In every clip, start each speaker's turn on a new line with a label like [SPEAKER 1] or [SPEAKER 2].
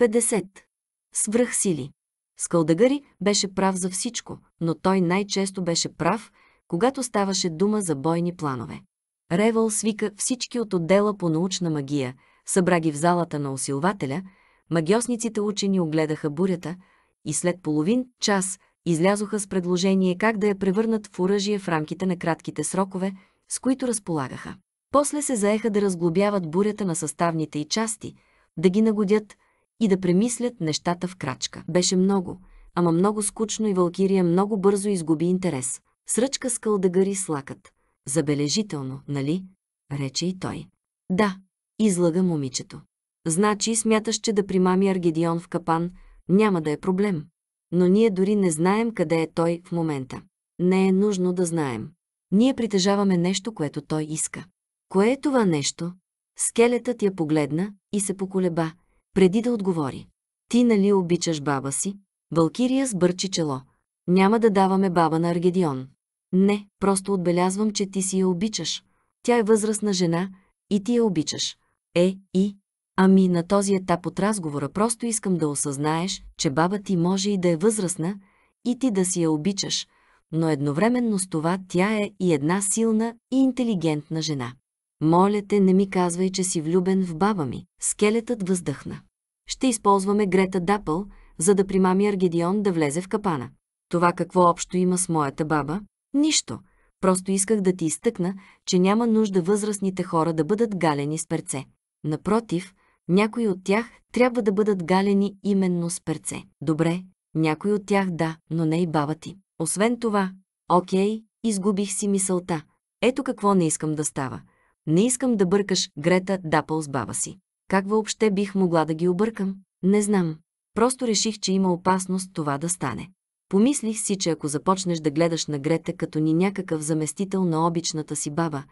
[SPEAKER 1] 50. Свръхсили. Скалдагари беше прав за всичко, но той най-често беше прав, когато ставаше дума за бойни планове. Ревъл свика всички от отдела по научна магия, събра ги в залата на усилвателя, магиосниците учени огледаха бурята и след половин час излязоха с предложение как да я превърнат в оръжие в рамките на кратките срокове, с които разполагаха. После се заеха да разглобяват бурята на съставните и части, да ги нагодят, и да премислят нещата в крачка. Беше много, ама много скучно и Валкирия много бързо изгуби интерес. С ръчка скълдагари с лакът. Забележително, нали? Рече и той. Да, излага момичето. Значи смяташ, че да примами Аргедион в капан няма да е проблем. Но ние дори не знаем къде е той в момента. Не е нужно да знаем. Ние притежаваме нещо, което той иска. Кое е това нещо? Скелетът я погледна и се поколеба, преди да отговори. Ти нали обичаш баба си? Валкирия сбърчи чело. Няма да даваме баба на Аргедион. Не, просто отбелязвам, че ти си я обичаш. Тя е възрастна жена и ти я обичаш. Е, и... Ами на този етап от разговора просто искам да осъзнаеш, че баба ти може и да е възрастна и ти да си я обичаш, но едновременно с това тя е и една силна и интелигентна жена. Моля те, не ми казвай, че си влюбен в баба ми. Скелетът въздъхна ще използваме Грета Дапъл, за да примами Аргедион да влезе в капана. Това какво общо има с моята баба? Нищо. Просто исках да ти изтъкна, че няма нужда възрастните хора да бъдат галени с перце. Напротив, някои от тях трябва да бъдат галени именно с перце. Добре, някои от тях да, но не и баба ти. Освен това, окей, изгубих си мисълта. Ето какво не искам да става. Не искам да бъркаш Грета Дапъл с баба си. Как въобще бих могла да ги объркам? Не знам. Просто реших, че има опасност това да стане. Помислих си, че ако започнеш да гледаш на Грета като ни някакъв заместител на обичната си баба,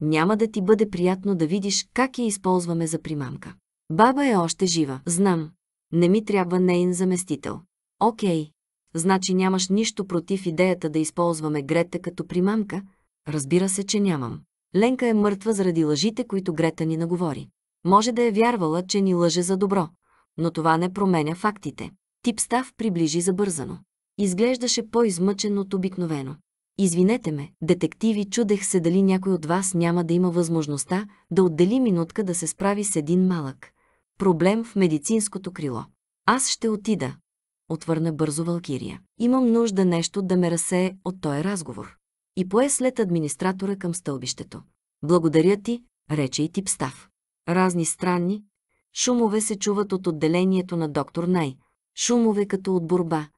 [SPEAKER 1] няма да ти бъде приятно да видиш как я използваме за примамка. Баба е още жива, знам. Не ми трябва нейн заместител. Окей. Значи нямаш нищо против идеята да използваме Грета като примамка? Разбира се, че нямам. Ленка е мъртва заради лъжите, които Грета ни наговори. Може да е вярвала, че ни лъже за добро, но това не променя фактите. Типстав приближи забързано. Изглеждаше по-измъчен от обикновено. Извинете ме, детективи, чудех се дали някой от вас няма да има възможността да отдели минутка да се справи с един малък. Проблем в медицинското крило. Аз ще отида, отвърна бързо Валкирия. Имам нужда нещо да ме разсее от този разговор. И пое след администратора към стълбището. Благодаря ти, рече и Типстав. Разни странни шумове се чуват от отделението на доктор Най. Шумове като от борба.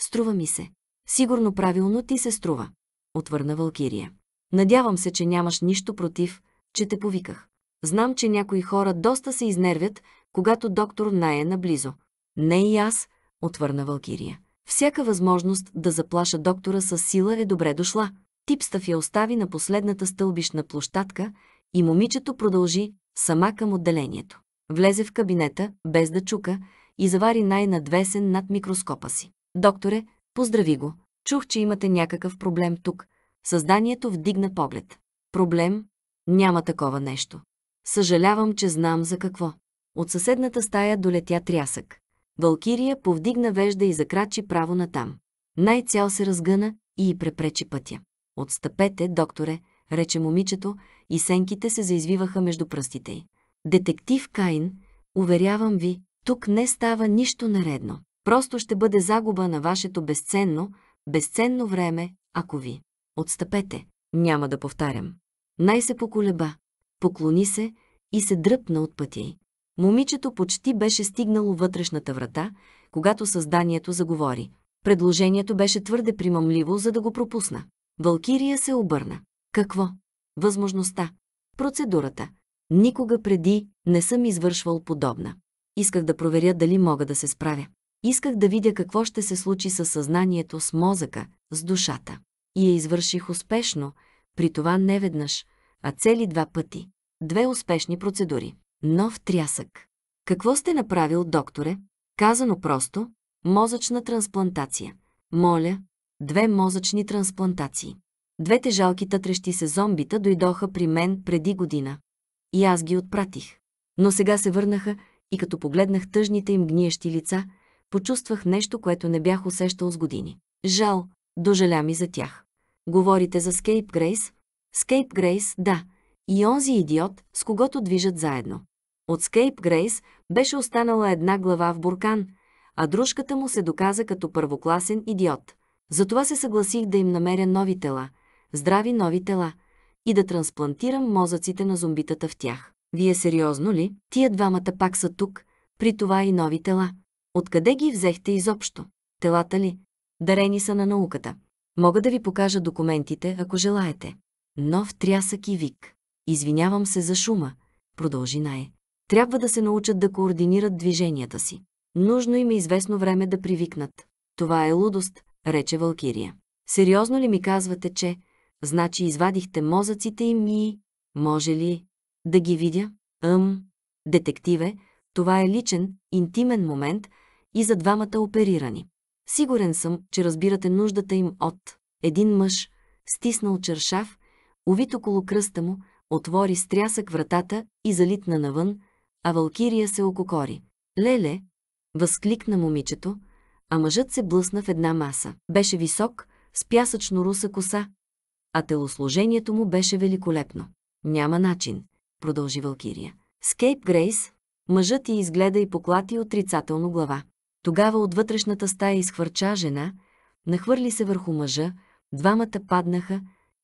[SPEAKER 1] Струва ми се. Сигурно правилно ти се струва. Отвърна Валкирия. Надявам се, че нямаш нищо против, че те повиках. Знам, че някои хора доста се изнервят, когато доктор Най е наблизо. Не и аз, отвърна Валкирия. Всяка възможност да заплаша доктора с сила е добре дошла. Типстъф я остави на последната стълбишна площадка и момичето продължи сама към отделението. Влезе в кабинета, без да чука, и завари най-надвесен над микроскопа си. Докторе, поздрави го. Чух, че имате някакъв проблем тук. Създанието вдигна поглед. Проблем? Няма такова нещо. Съжалявам, че знам за какво. От съседната стая долетя трясък. Валкирия повдигна вежда и закрачи право натам. Най-цял се разгъна и препречи пътя. Отстъпете, докторе, рече момичето и сенките се заизвиваха между пръстите й. Детектив Кайн, уверявам ви, тук не става нищо наредно. Просто ще бъде загуба на вашето безценно, безценно време, ако ви. Отстъпете, няма да повтарям. Най се поколеба, поклони се и се дръпна от пътя й. Момичето почти беше стигнало вътрешната врата, когато създанието заговори. Предложението беше твърде примамливо, за да го пропусна. Валкирия се обърна. Какво? възможността, процедурата. Никога преди не съм извършвал подобна. Исках да проверя дали мога да се справя. Исках да видя какво ще се случи с съзнанието, с мозъка, с душата. И я извърших успешно, при това не веднъж, а цели два пъти. Две успешни процедури. Нов трясък. Какво сте направил, докторе? Казано просто, мозъчна трансплантация. Моля, две мозъчни трансплантации. Двете жалки тътрещи се зомбита дойдоха при мен преди година. И аз ги отпратих. Но сега се върнаха и като погледнах тъжните им гниещи лица, почувствах нещо, което не бях усещал с години. Жал, дожаля ми за тях. Говорите за Скейп Грейс? Скейп Грейс, да. И онзи идиот, с когото движат заедно. От Скейп Грейс беше останала една глава в буркан, а дружката му се доказа като първокласен идиот. Затова се съгласих да им намеря нови тела – здрави нови тела и да трансплантирам мозъците на зомбитата в тях. Вие сериозно ли? Тия двамата пак са тук, при това и нови тела. Откъде ги взехте изобщо? Телата ли? Дарени са на науката. Мога да ви покажа документите, ако желаете. Нов трясък и вик. Извинявам се за шума, продължи най. Трябва да се научат да координират движенията си. Нужно им е известно време да привикнат. Това е лудост, рече Валкирия. Сериозно ли ми казвате, че Значи извадихте мозъците им и... Може ли да ги видя? Ам. детективе, това е личен, интимен момент и за двамата оперирани. Сигурен съм, че разбирате нуждата им от един мъж, стиснал чершав, увит около кръста му, отвори стрясък вратата и залитна навън, а Валкирия се ококори. Леле, възкликна момичето, а мъжът се блъсна в една маса. Беше висок, с пясъчно руса коса, а телослужението му беше великолепно. Няма начин, продължи Валкирия. Скейп Грейс, мъжът ти изгледа и поклати отрицателно глава. Тогава от вътрешната стая изхвърча жена, нахвърли се върху мъжа, двамата паднаха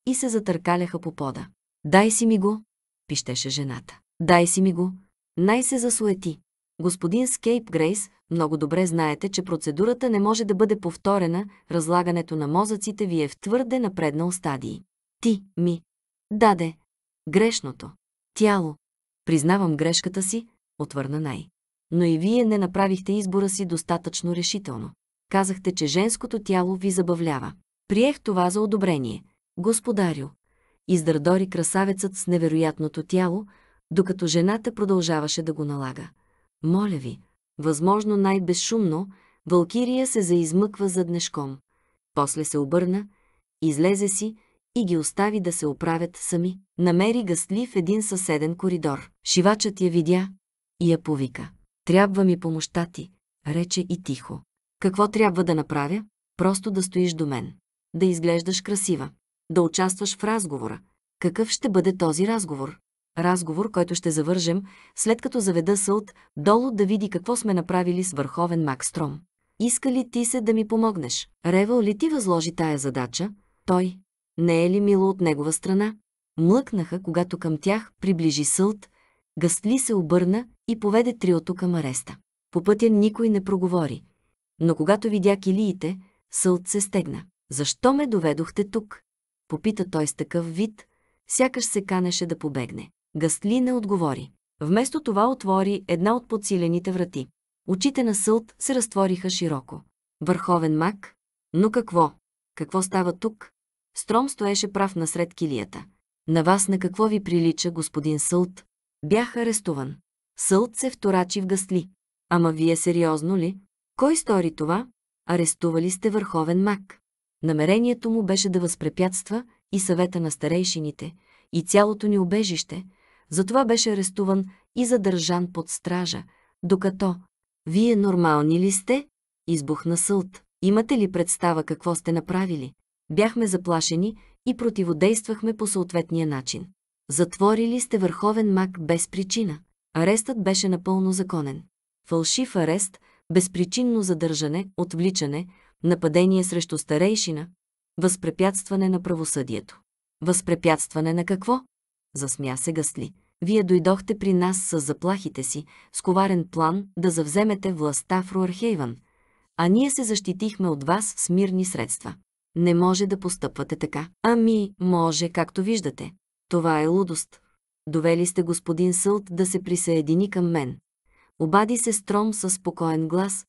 [SPEAKER 1] и се затъркаляха по пода. «Дай си ми го!» – пищеше жената. «Дай си ми го!» Най се засуети. Господин Скейп Грейс много добре знаете, че процедурата не може да бъде повторена, разлагането на мозъците ви е в твърде напреднал стадии. Ти, ми, даде, грешното, тяло. Признавам грешката си, отвърна най. Но и вие не направихте избора си достатъчно решително. Казахте, че женското тяло ви забавлява. Приех това за одобрение. Господарю, издърдори красавецът с невероятното тяло, докато жената продължаваше да го налага. Моля ви, възможно най-безшумно, Валкирия се заизмъква зад нешком. После се обърна, излезе си и ги остави да се оправят сами. Намери гъстли в един съседен коридор. Шивачът я видя и я повика. Трябва ми помощта ти, рече и тихо. Какво трябва да направя? Просто да стоиш до мен. Да изглеждаш красива. Да участваш в разговора. Какъв ще бъде този разговор? разговор, който ще завържем, след като заведа Сълт долу да види какво сме направили с върховен Макстром. Иска ли ти се да ми помогнеш? Ревал ли ти възложи тая задача? Той. Не е ли мило от негова страна? Млъкнаха, когато към тях приближи Сълт, Гъстли се обърна и поведе триото към ареста. По пътя никой не проговори. Но когато видя килиите, Сълт се стегна. «Защо ме доведохте тук?» Попита той с такъв вид, сякаш се канеше да побегне. Гастли не отговори. Вместо това отвори една от подсилените врати. Очите на Сълт се разтвориха широко. Върховен мак? Но какво? Какво става тук? Стром стоеше прав насред килията. На вас на какво ви прилича, господин Сълт? Бях арестуван. Сълт се вторачи в гастли. Ама вие сериозно ли? Кой стори това? Арестували сте върховен мак. Намерението му беше да възпрепятства и съвета на старейшините, и цялото ни обежище, затова беше арестуван и задържан под стража, докато «Вие нормални ли сте?» избухна сълт. Имате ли представа какво сте направили? Бяхме заплашени и противодействахме по съответния начин. Затворили сте върховен мак без причина. Арестът беше напълно законен. Фалшив арест, безпричинно задържане, отвличане, нападение срещу старейшина, възпрепятстване на правосъдието. Възпрепятстване на какво? засмя се Гасли. Вие дойдохте при нас с заплахите си, с коварен план да завземете властта в Руархейвън, а ние се защитихме от вас с мирни средства. Не може да постъпвате така. Ами, може, както виждате. Това е лудост. Довели сте господин Сълт да се присъедини към мен. Обади се стром със спокоен глас,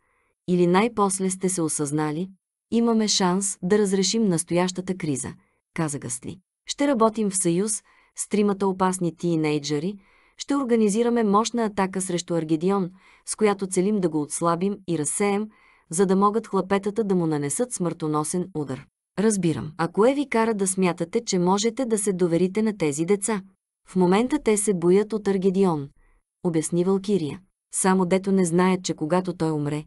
[SPEAKER 1] или най-после сте се осъзнали, имаме шанс да разрешим настоящата криза, каза Гасли. Ще работим в съюз, с тримата опасни тинейджери, ще организираме мощна атака срещу Аргедион, с която целим да го отслабим и разсеем, за да могат хлапетата да му нанесат смъртоносен удар. Разбирам, ако е ви кара да смятате, че можете да се доверите на тези деца. В момента те се боят от Аргедион, обясни Валкирия. Само дето не знаят, че когато той умре,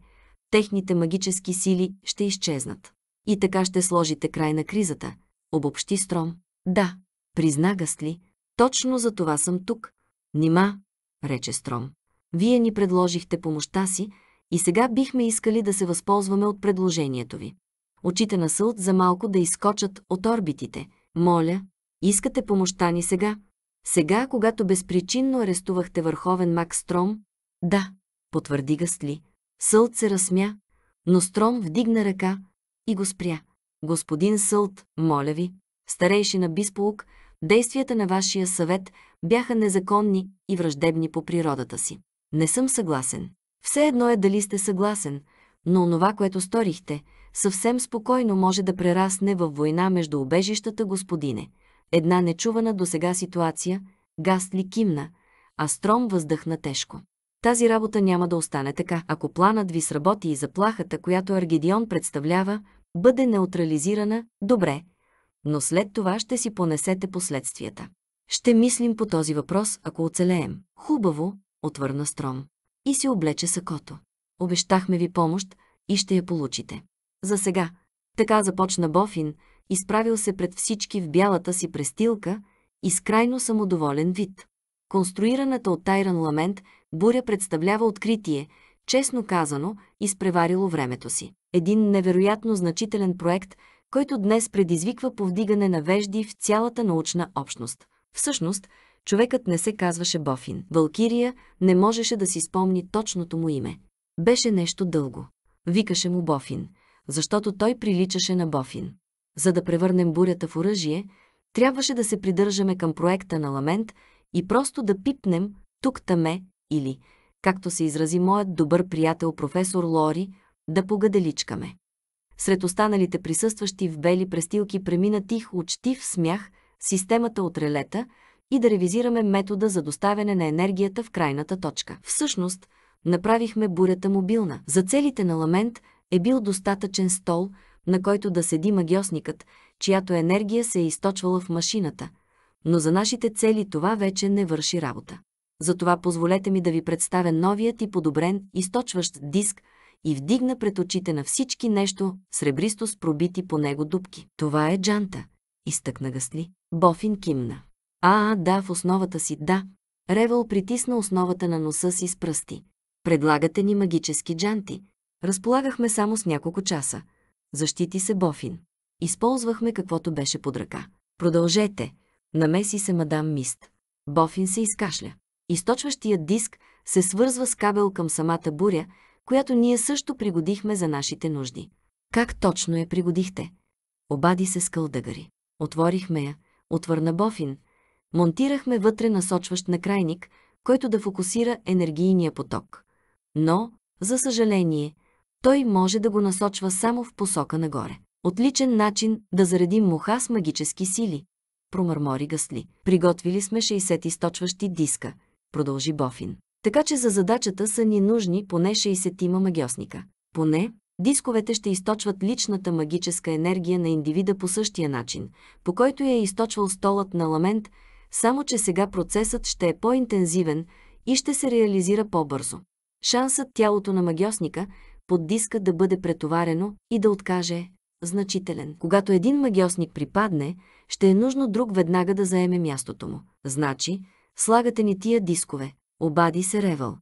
[SPEAKER 1] техните магически сили ще изчезнат. И така ще сложите край на кризата, обобщи Стром. Да, призна Гастли, Точно за това съм тук. Нима, рече Стром. Вие ни предложихте помощта си и сега бихме искали да се възползваме от предложението ви. Очите на Сълт за малко да изкочат от орбитите. Моля, искате помощта ни сега? Сега, когато безпричинно арестувахте върховен мак Стром? Да, потвърди Гастли. Сълт се разсмя, но Стром вдигна ръка и го спря. Господин Сълт, моля ви, старейшина Бисполук, Действията на вашия съвет бяха незаконни и враждебни по природата си. Не съм съгласен. Все едно е дали сте съгласен, но онова, което сторихте, съвсем спокойно може да прерасне във война между обежищата, господине. Една нечувана до сега ситуация, Гастли кимна, а Стром въздъхна тежко. Тази работа няма да остане така, ако планът ви сработи и заплахата, която Аргедион представлява, бъде неутрализирана, добре, но след това ще си понесете последствията. Ще мислим по този въпрос, ако оцелеем. Хубаво, отвърна Стром. И си облече сакото. Обещахме ви помощ и ще я получите. За сега. Така започна Бофин, изправил се пред всички в бялата си престилка и с крайно самодоволен вид. Конструираната от Тайран Ламент буря представлява откритие, честно казано, изпреварило времето си. Един невероятно значителен проект – който днес предизвиква повдигане на вежди в цялата научна общност. Всъщност, човекът не се казваше Бофин. Валкирия не можеше да си спомни точното му име. Беше нещо дълго. Викаше му Бофин, защото той приличаше на Бофин. За да превърнем бурята в оръжие, трябваше да се придържаме към проекта на Ламент и просто да пипнем тук-таме или, както се изрази моят добър приятел професор Лори, да погаделичкаме. Сред останалите присъстващи в бели престилки премина тих, учтив смях, системата от релета и да ревизираме метода за доставяне на енергията в крайната точка. Всъщност, направихме бурята мобилна. За целите на ламент е бил достатъчен стол, на който да седи магиосникът, чиято енергия се е източвала в машината. Но за нашите цели това вече не върши работа. Затова позволете ми да ви представя новият и подобрен източващ диск – и вдигна пред очите на всички нещо, сребристо с пробити по него дубки. Това е джанта, изтъкна Гасли. Бофин кимна. А, да, в основата си, да. Ревел притисна основата на носа си с пръсти. Предлагате ни магически джанти. Разполагахме само с няколко часа. Защити се Бофин. Използвахме каквото беше под ръка. Продължете. Намеси се мадам Мист. Бофин се изкашля. Източващият диск се свързва с кабел към самата буря, която ние също пригодихме за нашите нужди. Как точно я пригодихте? Обади се скълдъгари. Отворихме я, отвърна Бофин. Монтирахме вътре насочващ накрайник, който да фокусира енергийния поток. Но, за съжаление, той може да го насочва само в посока нагоре. Отличен начин да заредим муха с магически сили. Промърмори Гасли. Приготвили сме 60 източващи диска. Продължи Бофин. Така че за задачата са ни нужни поне 60 ма магиосника. Поне дисковете ще източват личната магическа енергия на индивида по същия начин, по който я е източвал столът на ламент, само че сега процесът ще е по-интензивен и ще се реализира по-бързо. Шансът тялото на магиосника под диска да бъде претоварено и да откаже е значителен. Когато един магиосник припадне, ще е нужно друг веднага да заеме мястото му. Значи, слагате ни тия дискове обади се Ревъл.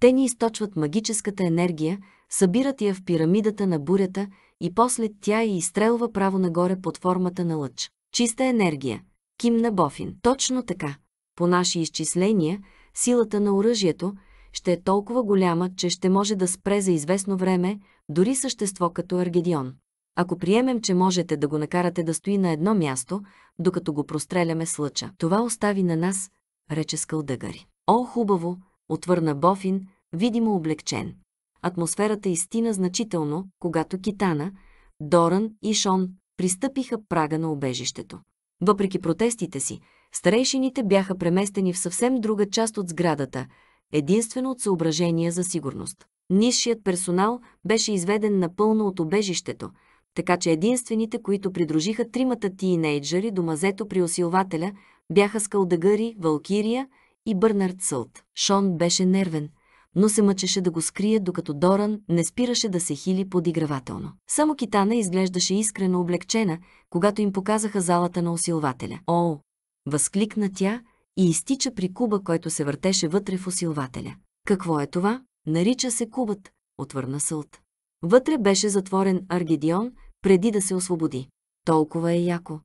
[SPEAKER 1] Те ни източват магическата енергия, събират я в пирамидата на бурята и после тя я изстрелва право нагоре под формата на лъч. Чиста енергия. Кимна Бофин. Точно така. По наши изчисления, силата на оръжието ще е толкова голяма, че ще може да спре за известно време дори същество като Аргедион. Ако приемем, че можете да го накарате да стои на едно място, докато го простреляме с лъча, това остави на нас, рече Скалдъгари. О, хубаво, отвърна Бофин, видимо облегчен. Атмосферата истина значително, когато Китана, Доран и Шон пристъпиха прага на обежището. Въпреки протестите си, старейшините бяха преместени в съвсем друга част от сградата, единствено от съображения за сигурност. Низшият персонал беше изведен напълно от обежището, така че единствените, които придружиха тримата тинейджери до мазето при усилвателя, бяха скалдагъри, валкирия – и Бърнард Сълт. Шон беше нервен, но се мъчеше да го скрие, докато Доран не спираше да се хили подигравателно. Само Китана изглеждаше искрено облегчена, когато им показаха залата на усилвателя. О! Възкликна тя и изтича при куба, който се въртеше вътре в усилвателя. Какво е това? Нарича се кубът, отвърна Сълт. Вътре беше затворен Аргедион, преди да се освободи. Толкова е яко.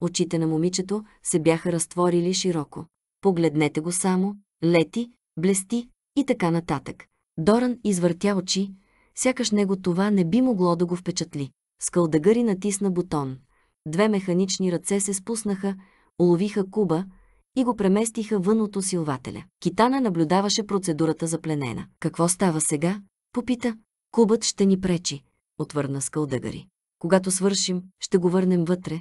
[SPEAKER 1] Очите на момичето се бяха разтворили широко погледнете го само, лети, блести и така нататък. Доран извъртя очи, сякаш него това не би могло да го впечатли. Скалдагъри натисна бутон. Две механични ръце се спуснаха, уловиха куба и го преместиха вън от усилвателя. Китана наблюдаваше процедурата за пленена. «Какво става сега?» – попита. «Кубът ще ни пречи», – отвърна скалдагъри. «Когато свършим, ще го върнем вътре,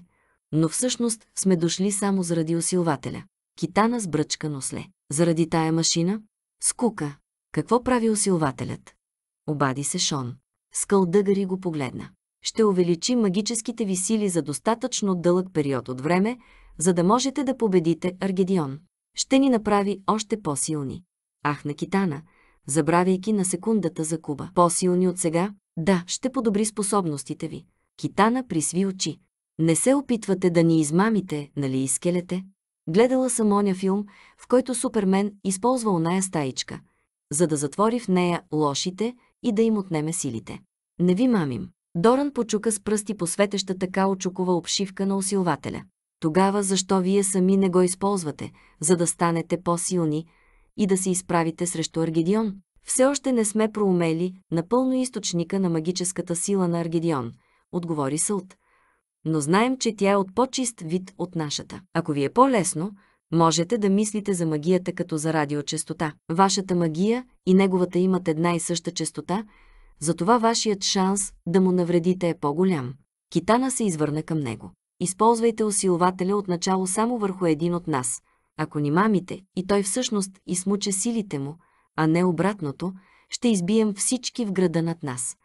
[SPEAKER 1] но всъщност сме дошли само заради усилвателя китана с бръчка носле. Заради тая машина? Скука. Какво прави усилвателят? Обади се Шон. Скълдъгари го погледна. Ще увеличи магическите ви сили за достатъчно дълъг период от време, за да можете да победите Аргедион. Ще ни направи още по-силни. Ах на Китана, забравяйки на секундата за Куба. По-силни от сега? Да, ще подобри способностите ви. Китана присви очи. Не се опитвате да ни измамите, нали скелете. Гледала съм оня филм, в който Супермен използва оная стаичка, за да затвори в нея лошите и да им отнеме силите. Не ви мамим. Доран почука с пръсти по светещата каучукова обшивка на усилвателя. Тогава защо вие сами не го използвате, за да станете по-силни и да се изправите срещу Аргедион? Все още не сме проумели напълно източника на магическата сила на Аргедион, отговори Сълт но знаем, че тя е от по-чист вид от нашата. Ако ви е по-лесно, можете да мислите за магията като за радиочестота. Вашата магия и неговата имат една и съща частота, затова вашият шанс да му навредите е по-голям. Китана се извърна към него. Използвайте усилвателя отначало само върху един от нас. Ако ни мамите и той всъщност измуче силите му, а не обратното, ще избием всички в града над нас.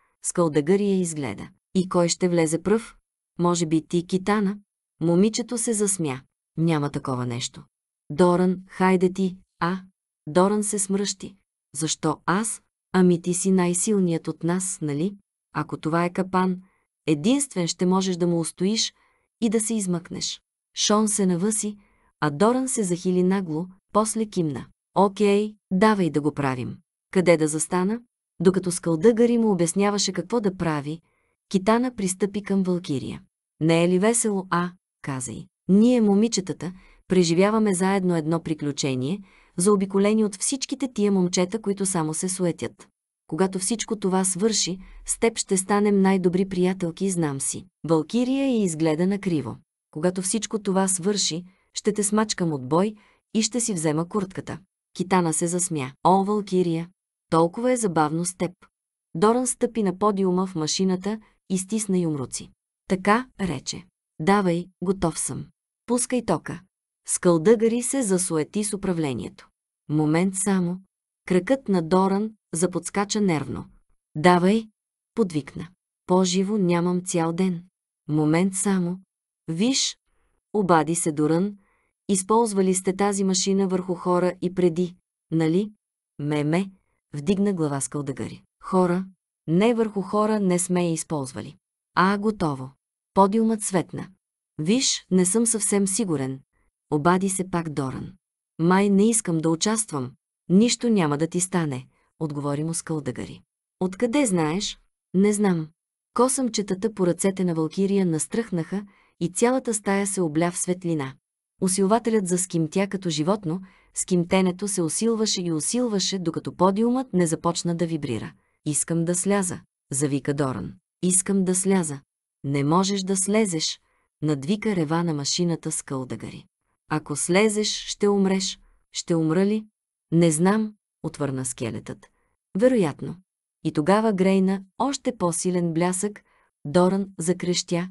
[SPEAKER 1] я изгледа. И кой ще влезе пръв? Може би ти, Китана? Момичето се засмя. Няма такова нещо. Доран, хайде ти, а? Доран се смръщи. Защо аз? Ами ти си най-силният от нас, нали? Ако това е капан, единствен ще можеш да му устоиш и да се измъкнеш. Шон се навъси, а Доран се захили нагло, после кимна. Окей, давай да го правим. Къде да застана? Докато скалдъгари му обясняваше какво да прави, Китана пристъпи към Валкирия. Не е ли весело, а? каза й. Ние, момичетата, преживяваме заедно едно приключение, заобиколени от всичките тия момчета, които само се суетят. Когато всичко това свърши, с теб ще станем най-добри приятелки, знам си. Валкирия е изгледа накриво. Когато всичко това свърши, ще те смачкам от бой и ще си взема куртката. Китана се засмя. О, Валкирия, толкова е забавно с теб. Доран стъпи на подиума в машината и стисна юмруци. Така, рече. Давай, готов съм. Пускай тока. Скалдъгари се засуети с управлението. Момент само. кръкът на Доран заподскача нервно. Давай, подвикна. По-живо нямам цял ден. Момент само. Виж, обади се Доран, използвали сте тази машина върху хора и преди, нали? Меме, вдигна глава скалдъгари. Хора, не върху хора не сме я използвали. А, готово. Подиумът светна. Виж, не съм съвсем сигурен. Обади се пак Доран. Май не искам да участвам. Нищо няма да ти стане, отговори му Скълдъгари. Откъде знаеш? Не знам. Косъмчетата по ръцете на Валкирия настръхнаха и цялата стая се обля в светлина. Усилвателят скимтя като животно, скимтенето се усилваше и усилваше, докато подиумът не започна да вибрира. Искам да сляза, завика Доран. Искам да сляза. Не можеш да слезеш, надвика рева на машината с кълдагари. Ако слезеш, ще умреш. Ще умра ли? Не знам, отвърна скелетът. Вероятно. И тогава грейна още по-силен блясък, Доран закрещя.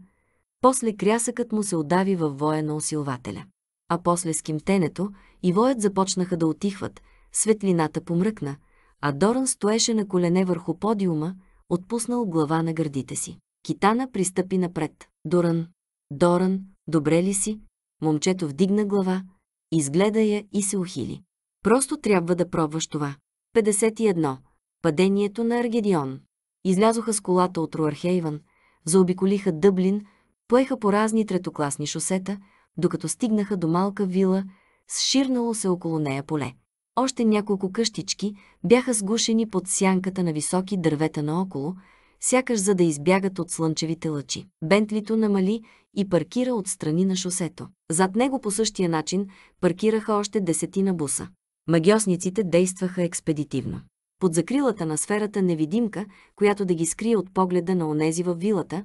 [SPEAKER 1] После крясъкът му се удави във воя на усилвателя. А после скимтенето и воят започнаха да отихват, светлината помръкна, а Доран стоеше на колене върху подиума, отпуснал глава на гърдите си. Китана пристъпи напред. Доран, Доран, добре ли си? Момчето вдигна глава, изгледа я и се ухили. Просто трябва да пробваш това. 51. Падението на Аргедион. Излязоха с колата от Руархейвън, заобиколиха Дъблин, поеха по разни третокласни шосета, докато стигнаха до малка вила, сширнало се около нея поле. Още няколко къщички бяха сгушени под сянката на високи дървета наоколо, сякаш за да избягат от слънчевите лъчи. Бентлито намали и паркира отстрани на шосето. Зад него по същия начин паркираха още десетина буса. Магиосниците действаха експедитивно. Под закрилата на сферата невидимка, която да ги скрие от погледа на онези във вилата,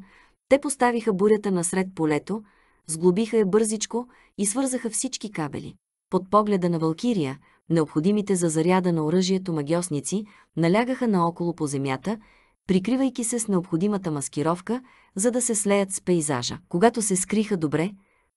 [SPEAKER 1] те поставиха бурята насред полето, сглобиха я бързичко и свързаха всички кабели. Под погледа на Валкирия, необходимите за заряда на оръжието магиосници налягаха наоколо по земята прикривайки се с необходимата маскировка, за да се слеят с пейзажа. Когато се скриха добре,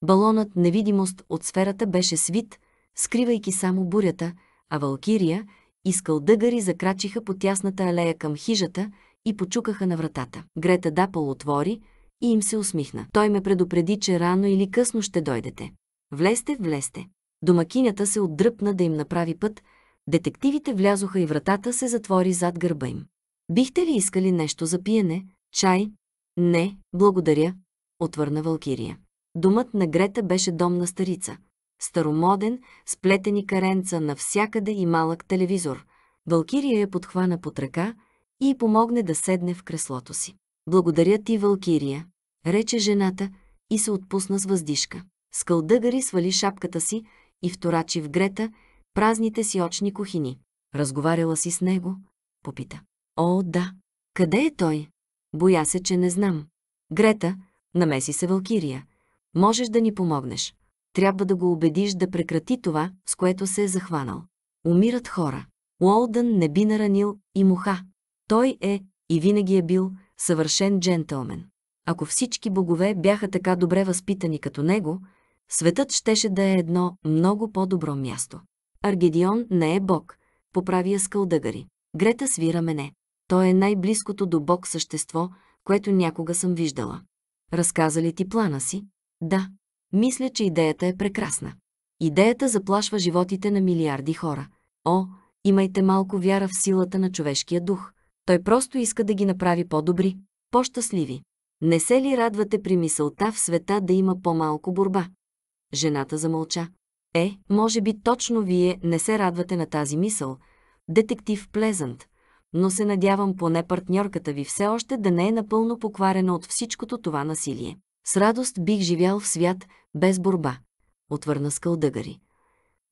[SPEAKER 1] балонът невидимост от сферата беше свит, скривайки само бурята, а Валкирия и скалдъгари закрачиха по тясната алея към хижата и почукаха на вратата. Грета Дапъл отвори и им се усмихна. Той ме предупреди, че рано или късно ще дойдете. Влезте, влезте. Домакинята се отдръпна да им направи път, детективите влязоха и вратата се затвори зад гърба им. Бихте ли искали нещо за пиене? Чай? Не, благодаря, отвърна Валкирия. Думът на Грета беше дом на старица. Старомоден, сплетени каренца навсякъде и малък телевизор. Валкирия я подхвана под ръка и помогне да седне в креслото си. Благодаря ти, Валкирия, рече жената и се отпусна с въздишка. Скалдъгари свали шапката си и вторачи в Грета празните си очни кухини. Разговаряла си с него, попита. О, да. Къде е той? Боя се, че не знам. Грета, намеси се Валкирия. Можеш да ни помогнеш. Трябва да го убедиш да прекрати това, с което се е захванал. Умират хора. Уолдън не би наранил и муха. Той е и винаги е бил съвършен джентълмен. Ако всички богове бяха така добре възпитани като него, светът щеше да е едно много по-добро място. Аргедион не е бог, поправи я скълдъгари. Грета свира мене. Той е най-близкото до Бог същество, което някога съм виждала. Разказа ли ти плана си? Да. Мисля, че идеята е прекрасна. Идеята заплашва животите на милиарди хора. О, имайте малко вяра в силата на човешкия дух. Той просто иска да ги направи по-добри, по-щастливи. Не се ли радвате при мисълта в света да има по-малко борба? Жената замълча. Е, може би точно вие не се радвате на тази мисъл. Детектив Плезант – но се надявам поне партньорката ви все още да не е напълно покварена от всичкото това насилие. С радост бих живял в свят без борба, отвърна Скалдъгари.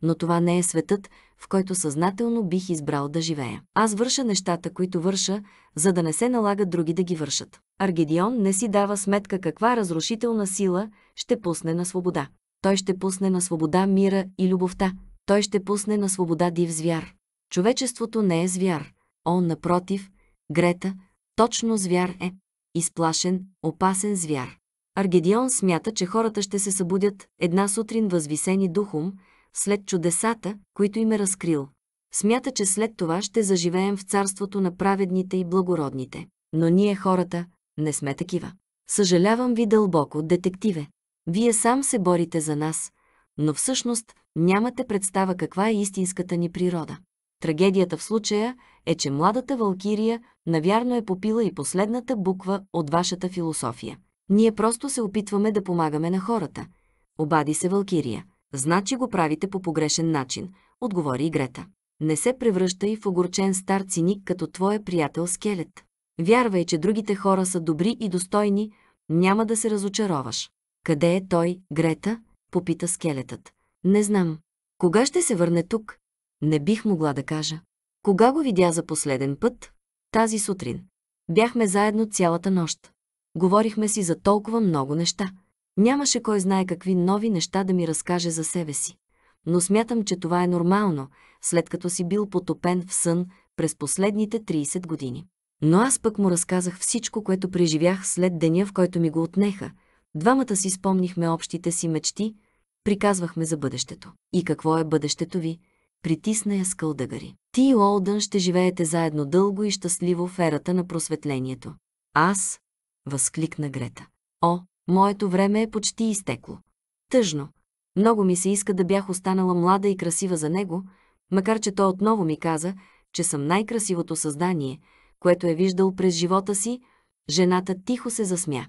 [SPEAKER 1] Но това не е светът, в който съзнателно бих избрал да живея. Аз върша нещата, които върша, за да не се налагат други да ги вършат. Аргедион не си дава сметка каква разрушителна сила ще пусне на свобода. Той ще пусне на свобода мира и любовта. Той ще пусне на свобода див звяр. Човечеството не е звяр. Он, напротив, Грета, точно звяр е. Изплашен, опасен звяр. Аргедион смята, че хората ще се събудят една сутрин възвисени духом, след чудесата, които им е разкрил. Смята, че след това ще заживеем в царството на праведните и благородните. Но ние хората не сме такива. Съжалявам ви дълбоко, детективе. Вие сам се борите за нас, но всъщност нямате представа каква е истинската ни природа. Трагедията в случая е, че младата валкирия навярно е попила и последната буква от вашата философия. Ние просто се опитваме да помагаме на хората. Обади се валкирия. Значи го правите по погрешен начин, отговори и Грета. Не се превръща и в огорчен стар циник като твоя приятел Скелет. Вярвай, че другите хора са добри и достойни, няма да се разочароваш. Къде е той, Грета? Попита скелетът. Не знам. Кога ще се върне тук? Не бих могла да кажа. Кога го видя за последен път? Тази сутрин. Бяхме заедно цялата нощ. Говорихме си за толкова много неща. Нямаше кой знае какви нови неща да ми разкаже за себе си. Но смятам, че това е нормално, след като си бил потопен в сън през последните 30 години. Но аз пък му разказах всичко, което преживях след деня, в който ми го отнеха. Двамата си спомнихме общите си мечти, приказвахме за бъдещето. И какво е бъдещето ви? притисна я с кълдъгари. Ти и Олдън ще живеете заедно дълго и щастливо в ерата на просветлението. Аз, възкликна Грета. О, моето време е почти изтекло. Тъжно. Много ми се иска да бях останала млада и красива за него, макар че той отново ми каза, че съм най-красивото създание, което е виждал през живота си, жената тихо се засмя.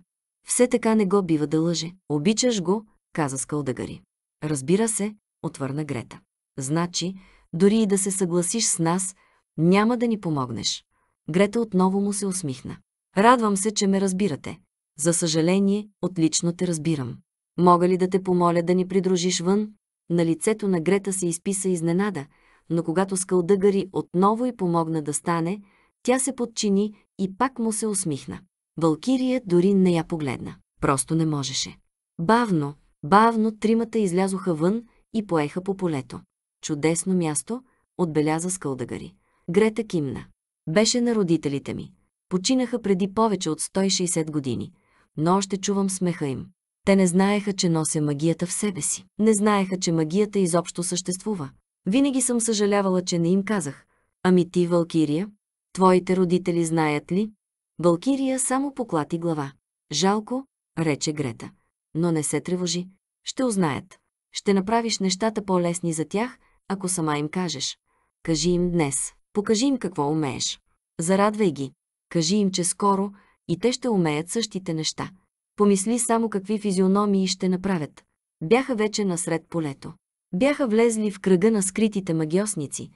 [SPEAKER 1] Все така не го бива да лъже. Обичаш го, каза Скалдагари. Разбира се, отвърна Грета. Значи, дори и да се съгласиш с нас, няма да ни помогнеш. Грета отново му се усмихна. Радвам се, че ме разбирате. За съжаление, отлично те разбирам. Мога ли да те помоля да ни придружиш вън? На лицето на Грета се изписа изненада, но когато скалдъгари отново й помогна да стане, тя се подчини и пак му се усмихна. Валкирия дори не я погледна. Просто не можеше. Бавно, бавно тримата излязоха вън и поеха по полето. Чудесно място, отбеляза Скълдагари. Грета кимна. Беше на родителите ми. Починаха преди повече от 160 години, но още чувам смеха им. Те не знаеха, че нося магията в себе си. Не знаеха, че магията изобщо съществува. Винаги съм съжалявала, че не им казах. Ами ти, Валкирия, твоите родители знаят ли? Валкирия само поклати глава. Жалко, рече Грета. Но не се тревожи. Ще узнаят. Ще направиш нещата по-лесни за тях ако сама им кажеш. Кажи им днес. Покажи им какво умееш. Зарадвай ги. Кажи им, че скоро и те ще умеят същите неща. Помисли само какви физиономии ще направят. Бяха вече насред полето. Бяха влезли в кръга на скритите магиосници,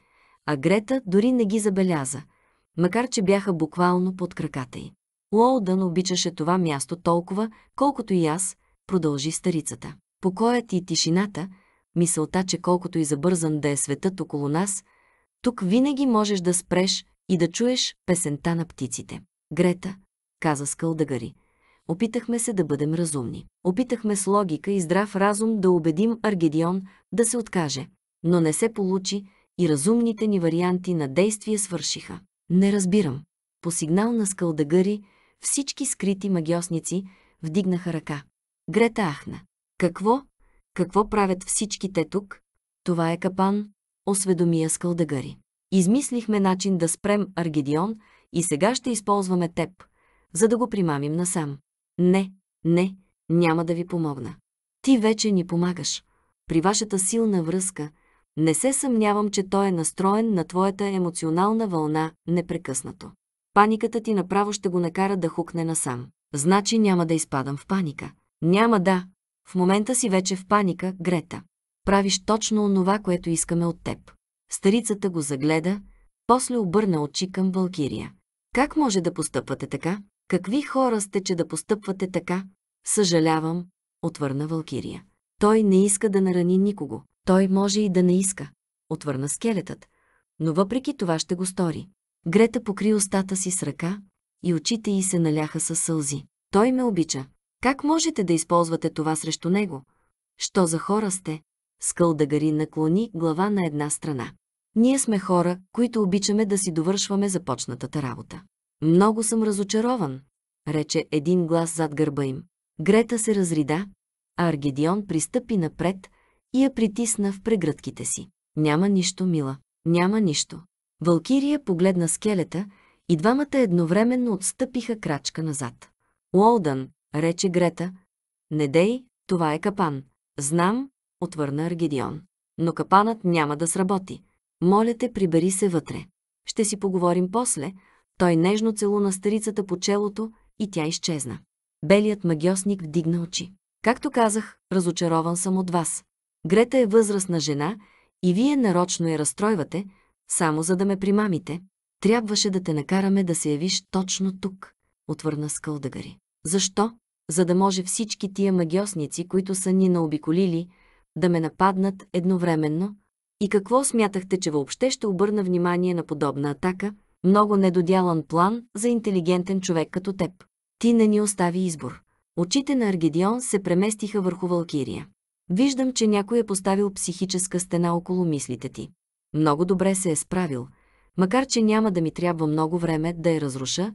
[SPEAKER 1] а Грета дори не ги забеляза, макар че бяха буквално под краката й. Лоудън обичаше това място толкова, колкото и аз, продължи старицата. Покоят и тишината – мисълта, че колкото и забързан да е светът около нас, тук винаги можеш да спреш и да чуеш песента на птиците. Грета, каза Скълдагари. Опитахме се да бъдем разумни. Опитахме с логика и здрав разум да убедим Аргедион да се откаже. Но не се получи и разумните ни варианти на действие свършиха. Не разбирам. По сигнал на Скълдагари всички скрити магиосници вдигнаха ръка. Грета ахна. Какво? Какво правят всичките тук? Това е капан, осведоми я Измислихме начин да спрем Аргедион и сега ще използваме теб, за да го примамим насам. Не, не, няма да ви помогна. Ти вече ни помагаш. При вашата силна връзка не се съмнявам, че той е настроен на твоята емоционална вълна непрекъснато. Паниката ти направо ще го накара да хукне насам. Значи няма да изпадам в паника. Няма да, в момента си вече в паника, Грета. Правиш точно онова, което искаме от теб. Старицата го загледа, после обърна очи към Валкирия. Как може да постъпвате така? Какви хора сте, че да постъпвате така? Съжалявам, отвърна Валкирия. Той не иска да нарани никого. Той може и да не иска, отвърна скелетът. Но въпреки това ще го стори. Грета покри устата си с ръка и очите й се наляха със сълзи. Той ме обича, как можете да използвате това срещу него? Що за хора сте? Скъл наклони глава на една страна. Ние сме хора, които обичаме да си довършваме започнатата работа. Много съм разочарован, рече един глас зад гърба им. Грета се разрида, а Аргедион пристъпи напред и я притисна в прегръдките си. Няма нищо, мила. Няма нищо. Валкирия погледна скелета и двамата едновременно отстъпиха крачка назад. Уолдън, рече Грета. Не дей, това е капан. Знам, отвърна Аргидион. Но капанът няма да сработи. Моля те, прибери се вътре. Ще си поговорим после. Той нежно целуна старицата по челото и тя изчезна. Белият магиосник вдигна очи. Както казах, разочарован съм от вас. Грета е възрастна жена и вие нарочно я разстройвате, само за да ме примамите. Трябваше да те накараме да се явиш точно тук, отвърна Скълдъгари. Защо? за да може всички тия магиосници, които са ни наобиколили, да ме нападнат едновременно? И какво смятахте, че въобще ще обърна внимание на подобна атака? Много недодялан план за интелигентен човек като теб. Ти не ни остави избор. Очите на Аргедион се преместиха върху Валкирия. Виждам, че някой е поставил психическа стена около мислите ти. Много добре се е справил, макар че няма да ми трябва много време да я разруша,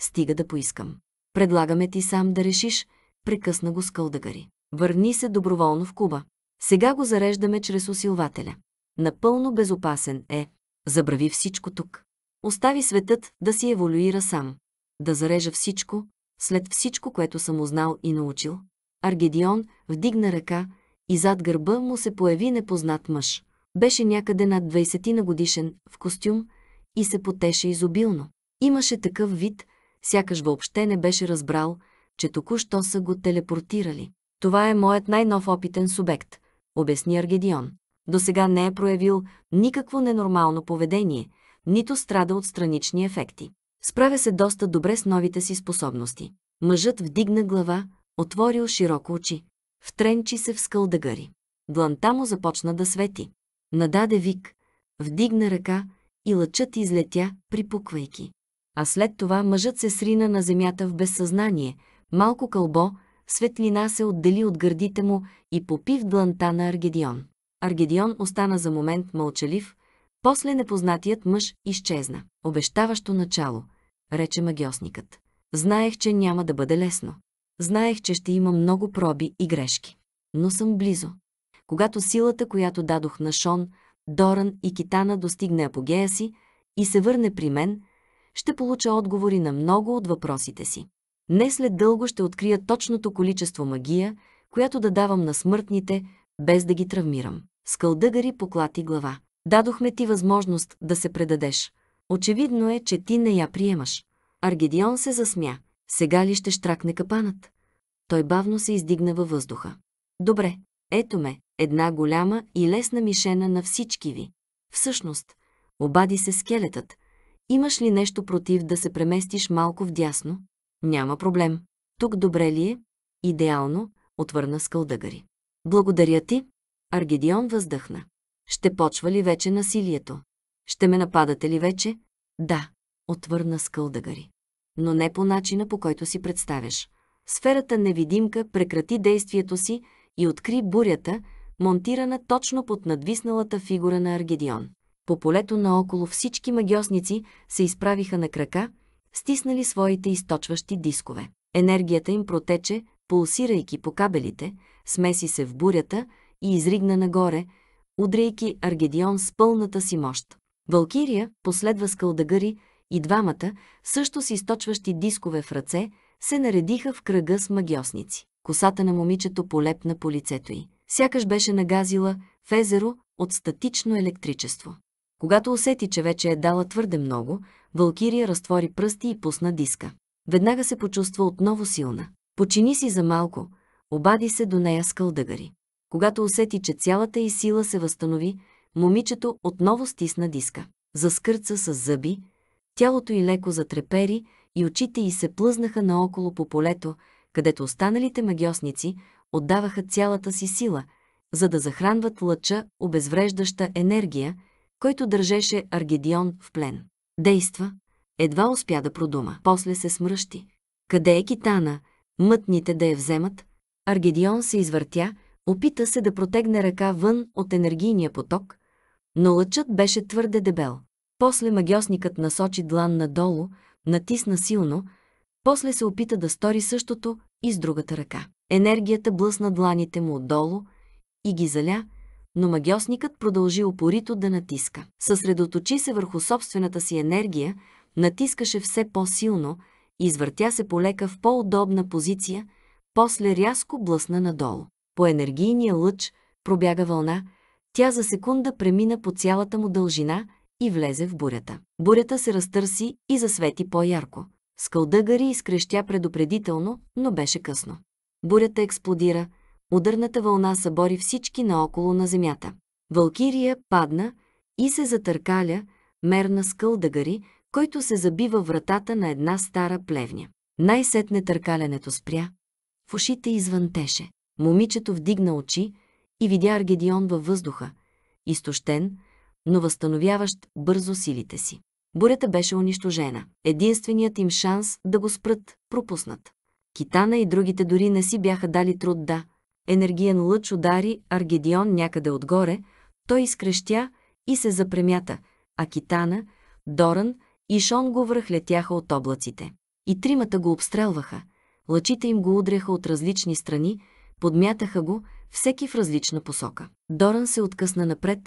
[SPEAKER 1] стига да поискам. Предлагаме ти сам да решиш, прекъсна го скълдъгари. Върни се доброволно в Куба. Сега го зареждаме чрез усилвателя. Напълно безопасен е. Забрави всичко тук. Остави светът да си еволюира сам. Да зарежа всичко, след всичко, което съм узнал и научил. Аргедион вдигна ръка и зад гърба му се появи непознат мъж. Беше някъде над 20 на годишен, в костюм и се потеше изобилно. Имаше такъв вид, сякаш въобще не беше разбрал, че току-що са го телепортирали. Това е моят най-нов опитен субект, обясни Аргедион. До сега не е проявил никакво ненормално поведение, нито страда от странични ефекти. Справя се доста добре с новите си способности. Мъжът вдигна глава, отворил широко очи. Втренчи се в скълдъгъри. Дланта му започна да свети. Нададе вик, вдигна ръка и лъчът излетя, припуквайки а след това мъжът се срина на земята в безсъзнание, малко кълбо, светлина се отдели от гърдите му и попи в дланта на Аргедион. Аргедион остана за момент мълчалив, после непознатият мъж изчезна. Обещаващо начало, рече магиосникът. Знаех, че няма да бъде лесно. Знаех, че ще има много проби и грешки. Но съм близо. Когато силата, която дадох на Шон, Доран и Китана достигне апогея си и се върне при мен – ще получа отговори на много от въпросите си. Не след дълго ще открия точното количество магия, която да давам на смъртните, без да ги травмирам. Скалдъгари поклати глава. Дадохме ти възможност да се предадеш. Очевидно е, че ти не я приемаш. Аргедион се засмя. Сега ли ще штракне капанът? Той бавно се издигна във въздуха. Добре, ето ме, една голяма и лесна мишена на всички ви. Всъщност, обади се скелетът, Имаш ли нещо против да се преместиш малко вдясно? Няма проблем. Тук добре ли е? Идеално, отвърна скълдъгари. Благодаря ти. Аргедион въздъхна. Ще почва ли вече насилието? Ще ме нападате ли вече? Да, отвърна скълдъгари. Но не по начина, по който си представяш. Сферата невидимка прекрати действието си и откри бурята, монтирана точно под надвисналата фигура на Аргедион по полето наоколо всички магиосници се изправиха на крака, стиснали своите източващи дискове. Енергията им протече, пулсирайки по кабелите, смеси се в бурята и изригна нагоре, удрейки Аргедион с пълната си мощ. Валкирия последва скалдагъри и двамата, също с източващи дискове в ръце, се наредиха в кръга с магиосници. Косата на момичето полепна по лицето й. Сякаш беше нагазила в езеро от статично електричество. Когато усети, че вече е дала твърде много, Валкирия разтвори пръсти и пусна диска. Веднага се почувства отново силна. Почини си за малко, обади се до нея скълдъгари. Когато усети, че цялата й сила се възстанови, момичето отново стисна диска. Заскърца с зъби, тялото й леко затрепери и очите й се плъзнаха наоколо по полето, където останалите магиосници отдаваха цялата си сила, за да захранват лъча обезвреждаща енергия – който държеше Аргедион в плен. Действа, едва успя да продума. После се смръщи. Къде е Китана? Мътните да я вземат. Аргедион се извъртя, опита се да протегне ръка вън от енергийния поток, но лъчът беше твърде дебел. После магиосникът насочи длан надолу, натисна силно, после се опита да стори същото и с другата ръка. Енергията блъсна дланите му отдолу и ги заля, но магиосникът продължи упорито да натиска. Съсредоточи се върху собствената си енергия, натискаше все по-силно, извъртя се полека в по-удобна позиция, после рязко блъсна надолу. По енергийния лъч пробяга вълна, тя за секунда премина по цялата му дължина и влезе в бурята. Бурята се разтърси и засвети по-ярко. Скълдъгари изкрещя предупредително, но беше късно. Бурята експлодира – Ударната вълна събори всички наоколо на земята. Валкирия падна и се затъркаля, мерна скъл гари, който се забива вратата на една стара плевня. Най-сетне търкалянето спря. В ушите извън теше. Момичето вдигна очи и видя Аргедион във въздуха, изтощен, но възстановяващ бързо силите си. Бурята беше унищожена. Единственият им шанс да го спрат, пропуснат. Китана и другите дори не си бяха дали труд да енергиен лъч удари Аргедион някъде отгоре, той изкрещя и се запремята, а Китана, Доран и Шон го връхлетяха от облаците. И тримата го обстрелваха, лъчите им го удряха от различни страни, подмятаха го, всеки в различна посока. Доран се откъсна напред,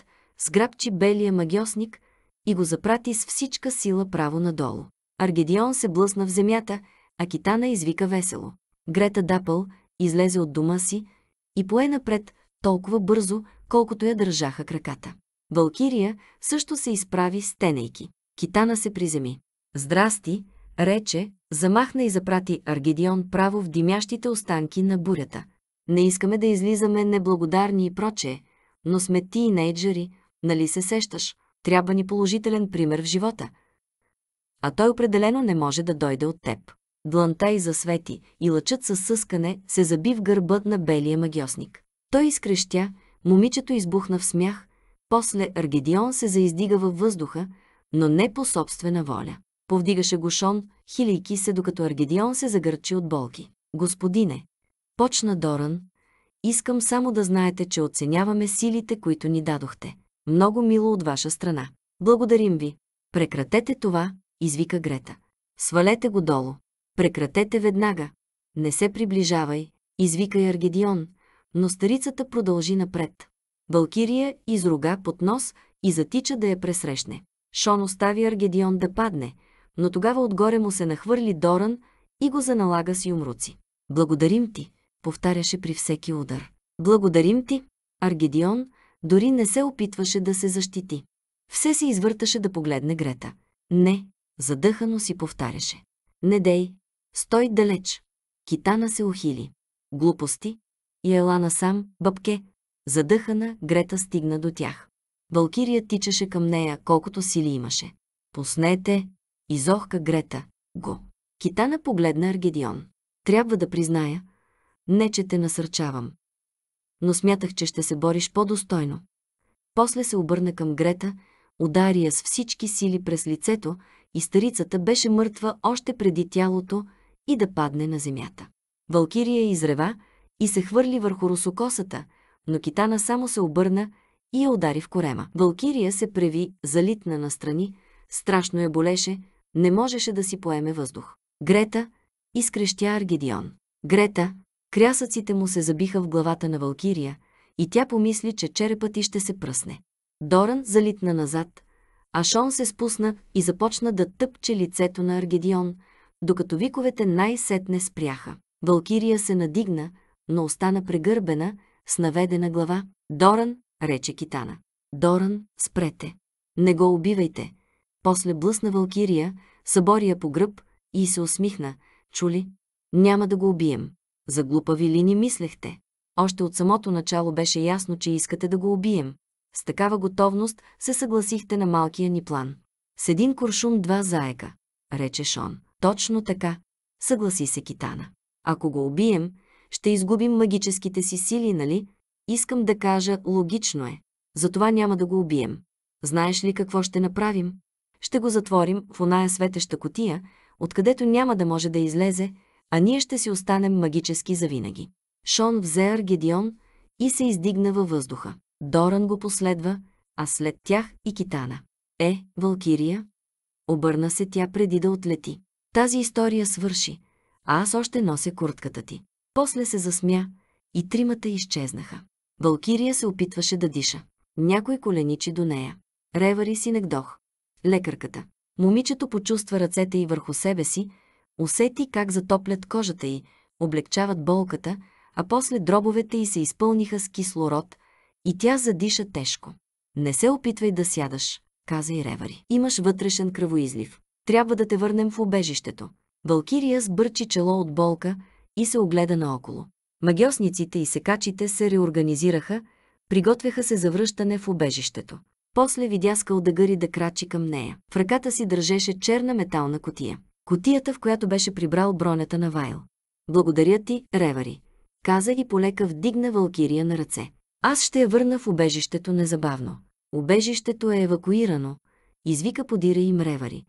[SPEAKER 1] сграбчи белия магиосник и го запрати с всичка сила право надолу. Аргедион се блъсна в земята, а Китана извика весело. Грета Дапъл излезе от дома си, и пое напред толкова бързо, колкото я държаха краката. Валкирия също се изправи стенейки. Китана се приземи. Здрасти, рече, замахна и запрати Аргедион право в димящите останки на бурята. Не искаме да излизаме неблагодарни и прочее, но сме ти и нейджери, нали се сещаш? Трябва ни положителен пример в живота. А той определено не може да дойде от теб дланта и засвети, и лъчът със съскане се заби в гърба на белия магиосник. Той изкрещя, момичето избухна в смях, после Аргедион се заиздига във въздуха, но не по собствена воля. Повдигаше го Шон, хилийки се, докато Аргедион се загърчи от болки. Господине, почна Доран, искам само да знаете, че оценяваме силите, които ни дадохте. Много мило от ваша страна. Благодарим ви. Прекратете това, извика Грета. Свалете го долу. Прекратете веднага! Не се приближавай, извика Аргедион, но старицата продължи напред. Валкирия изруга под нос и затича да я пресрещне. Шон остави Аргедион да падне, но тогава отгоре му се нахвърли Доран и го заналага с юмруци. «Благодарим ти!» — повтаряше при всеки удар. «Благодарим ти!» Аргедион дори не се опитваше да се защити. Все се извърташе да погледне Грета. «Не!» — задъхано си повтаряше. «Не дей! Стой далеч! Китана се ухили. Глупости! И ела насам, бъбке! Задъхана, Грета стигна до тях. Валкирия тичаше към нея, колкото сили имаше. Поснете! Изохка Грета. Го! Китана погледна Аргедион. Трябва да призная, не че те насърчавам. Но смятах, че ще се бориш по-достойно. После се обърна към Грета, удари я с всички сили през лицето и старицата беше мъртва още преди тялото, и да падне на земята. Валкирия изрева и се хвърли върху русокосата, но Китана само се обърна и я удари в корема. Валкирия се преви, залитна настрани, страшно я болеше, не можеше да си поеме въздух. Грета изкрещя Аргидион. Грета, крясъците му се забиха в главата на Валкирия и тя помисли, че черепът и ще се пръсне. Доран залитна назад, а Шон се спусна и започна да тъпче лицето на Аргедион – докато виковете най-сетне спряха. Валкирия се надигна, но остана прегърбена, с наведена глава. Доран, рече Китана. Доран, спрете. Не го убивайте. После блъсна Валкирия, събори я по гръб и се усмихна. Чули? Няма да го убием. За глупави ли ни мислехте? Още от самото начало беше ясно, че искате да го убием. С такава готовност се съгласихте на малкия ни план. С един куршум два заека, рече Шон. Точно така, съгласи се Китана. Ако го убием, ще изгубим магическите си сили, нали? Искам да кажа, логично е. Затова няма да го убием. Знаеш ли какво ще направим? Ще го затворим в оная светеща котия, откъдето няма да може да излезе, а ние ще си останем магически завинаги. Шон взе Аргедион и се издигна във въздуха. Доран го последва, а след тях и Китана. Е, Валкирия? Обърна се тя преди да отлети. Тази история свърши, а аз още нося куртката ти. После се засмя и тримата изчезнаха. Валкирия се опитваше да диша. Някой коленичи до нея. Ревари си негдох. Лекарката. Момичето почувства ръцете й върху себе си, усети как затоплят кожата й, облегчават болката, а после дробовете й се изпълниха с кислород и тя задиша тежко. Не се опитвай да сядаш, каза и Ревари. Имаш вътрешен кръвоизлив. Трябва да те върнем в убежището. Валкирия сбърчи чело от болка и се огледа наоколо. Магиосниците и секачите се реорганизираха, приготвяха се за връщане в убежището. После видя скалдагъри да крачи към нея. В ръката си държеше черна метална котия. Котията, в която беше прибрал бронята на Вайл. Благодаря ти, Ревари. Каза и полека вдигна Валкирия на ръце. Аз ще я върна в убежището незабавно. Убежището е евакуирано. Извика подира им Ревари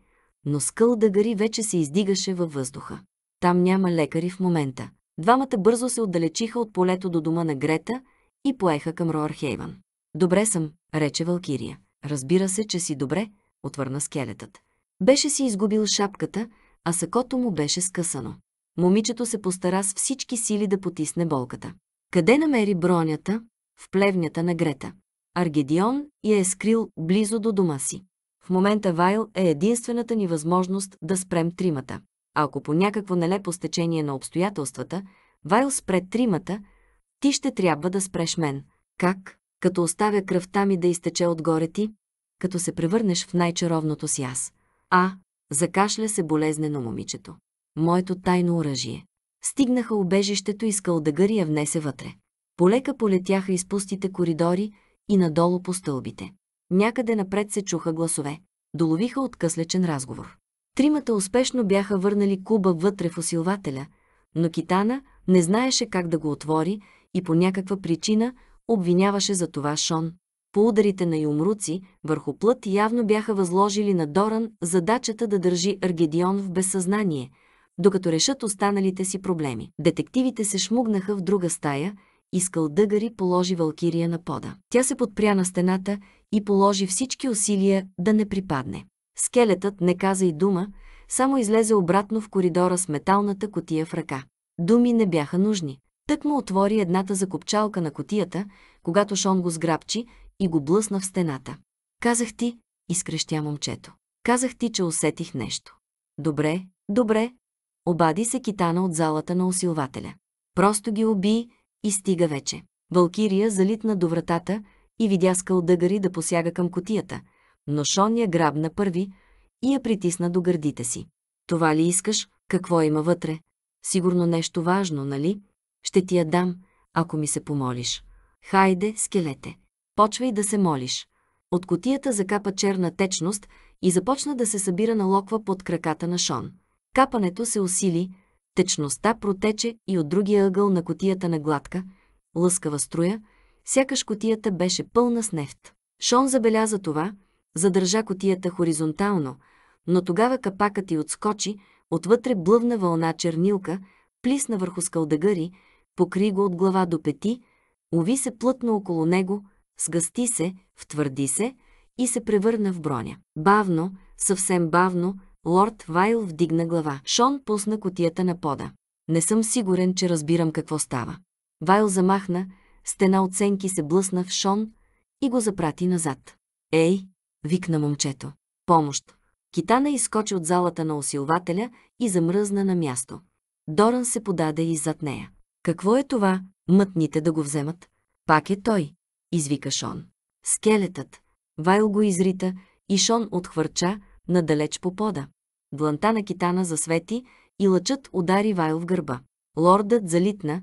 [SPEAKER 1] но скъл дъгари вече се издигаше във въздуха. Там няма лекари в момента. Двамата бързо се отдалечиха от полето до дома на Грета и поеха към Роархейван. Добре съм, рече Валкирия. Разбира се, че си добре, отвърна скелетът. Беше си изгубил шапката, а сакото му беше скъсано. Момичето се постара с всички сили да потисне болката. Къде намери бронята? В плевнята на Грета. Аргедион я е скрил близо до дома си. В момента Вайл е единствената ни възможност да спрем тримата. А ако по някакво нелепо стечение на обстоятелствата, Вайл спре тримата, ти ще трябва да спреш мен. Как? Като оставя кръвта ми да изтече отгоре ти? Като се превърнеш в най-чаровното си аз. А, закашля се болезнено момичето. Моето тайно оръжие. Стигнаха убежището и скалдагър я внесе вътре. Полека полетяха изпустите коридори и надолу по стълбите. Някъде напред се чуха гласове. Доловиха откъслечен разговор. Тримата успешно бяха върнали куба вътре в усилвателя, но Китана не знаеше как да го отвори и по някаква причина обвиняваше за това Шон. По ударите на юмруци върху плът явно бяха възложили на Доран задачата да държи Аргедион в безсъзнание, докато решат останалите си проблеми. Детективите се шмугнаха в друга стая и скалдъгари положи Валкирия на пода. Тя се подпря на стената и положи всички усилия да не припадне. Скелетът не каза и дума, само излезе обратно в коридора с металната котия в ръка. Думи не бяха нужни. Тък му отвори едната закопчалка на котията, когато Шон го сграбчи и го блъсна в стената. Казах ти, изкрещя момчето. Казах ти, че усетих нещо. Добре, добре, обади се китана от залата на усилвателя. Просто ги уби и стига вече. Валкирия залитна до вратата, и видя дъгари да посяга към котията, но Шон я грабна първи и я притисна до гърдите си. Това ли искаш? Какво има вътре? Сигурно нещо важно, нали? Ще ти я дам, ако ми се помолиш. Хайде, скелете, почвай да се молиш. От котията закапа черна течност и започна да се събира на локва под краката на Шон. Капането се усили, течността протече и от другия ъгъл на котията на гладка, лъскава струя – сякаш котията беше пълна с нефт. Шон забеляза това, задържа котията хоризонтално, но тогава капакът й отскочи, отвътре блъвна вълна чернилка, плисна върху скалдагъри, покри го от глава до пети, уви се плътно около него, сгъсти се, втвърди се и се превърна в броня. Бавно, съвсем бавно, лорд Вайл вдигна глава. Шон пусна котията на пода. Не съм сигурен, че разбирам какво става. Вайл замахна, стена оценки се блъсна в Шон и го запрати назад. Ей, викна момчето. Помощ. Китана изкочи от залата на усилвателя и замръзна на място. Доран се подаде и зад нея. Какво е това, мътните да го вземат? Пак е той, извика Шон. Скелетът. Вайл го изрита и Шон отхвърча надалеч по пода. Дланта на китана засвети и лъчът удари Вайл в гърба. Лордът залитна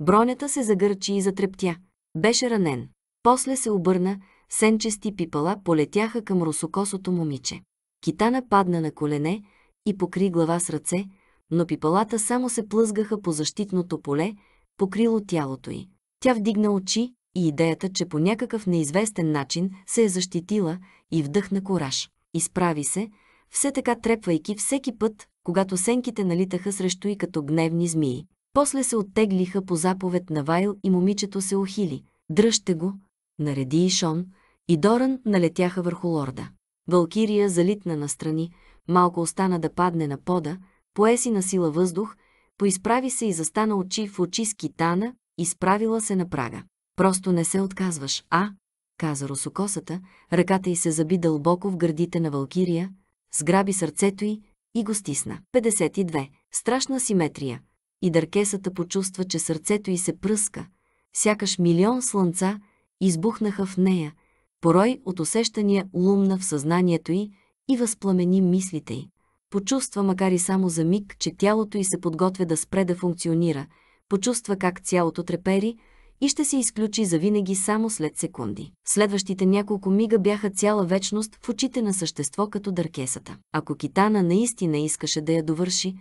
[SPEAKER 1] Бронята се загърчи и затрептя. Беше ранен. После се обърна, сенчести пипала полетяха към русокосото момиче. Китана падна на колене и покри глава с ръце, но пипалата само се плъзгаха по защитното поле, покрило тялото й. Тя вдигна очи и идеята, че по някакъв неизвестен начин се е защитила и вдъхна кораж. Изправи се, все така трепвайки всеки път, когато сенките налитаха срещу и като гневни змии. После се оттеглиха по заповед на Вайл и момичето се ухили. Дръжте го, нареди и Шон, и Доран налетяха върху лорда. Валкирия залитна настрани, малко остана да падне на пода, поеси на сила въздух, поизправи се и застана очи в очи с китана, изправила се на прага. Просто не се отказваш, а? каза русокосата, ръката й се заби дълбоко в гърдите на Валкирия, сграби сърцето й и го стисна. 52. Страшна симетрия и дъркесата почувства, че сърцето й се пръска, сякаш милион слънца избухнаха в нея, порой от усещания лумна в съзнанието й и възпламени мислите й. Почувства, макар и само за миг, че тялото й се подготвя да спре да функционира, почувства как цялото трепери и ще се изключи завинаги само след секунди. Следващите няколко мига бяха цяла вечност в очите на същество като дъркесата. Ако Китана наистина искаше да я довърши,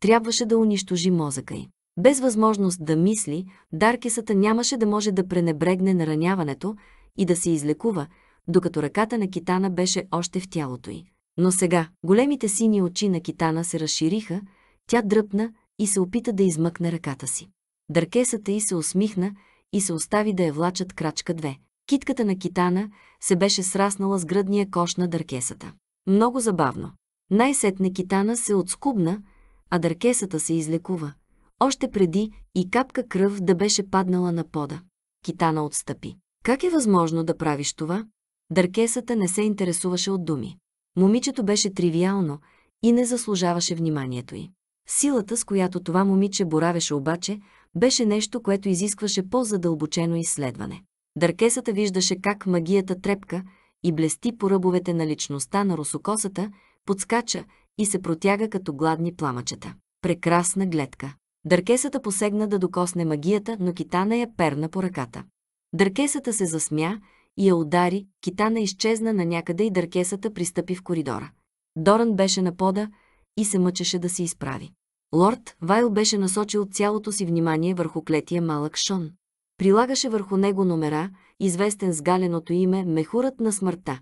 [SPEAKER 1] Трябваше да унищожи мозъка й. Без възможност да мисли, Даркисата нямаше да може да пренебрегне нараняването и да се излекува, докато ръката на Китана беше още в тялото й. Но сега големите сини очи на Китана се разшириха, тя дръпна и се опита да измъкне ръката си. Дъркесата й се усмихна и се остави да я влачат крачка две. Китката на Китана се беше сраснала с гръдния кош на дъркесата. Много забавно. Най-сетне Китана се отскубна, а дъркесата се излекува, още преди и капка кръв да беше паднала на пода. Китана отстъпи. Как е възможно да правиш това? Дъркесата не се интересуваше от думи. Момичето беше тривиално и не заслужаваше вниманието й. Силата, с която това момиче боравеше обаче, беше нещо, което изискваше по-задълбочено изследване. Дъркесата виждаше как магията трепка и блести по ръбовете на личността на русокосата, подскача и се протяга като гладни пламъчета. Прекрасна гледка. Дъркесата посегна да докосне магията, но китана я перна по ръката. Дъркесата се засмя и я удари, китана изчезна на някъде и дъркесата пристъпи в коридора. Доран беше на пода и се мъчеше да се изправи. Лорд Вайл беше насочил цялото си внимание върху клетия малък Шон. Прилагаше върху него номера, известен с галеното име Мехурът на смъртта,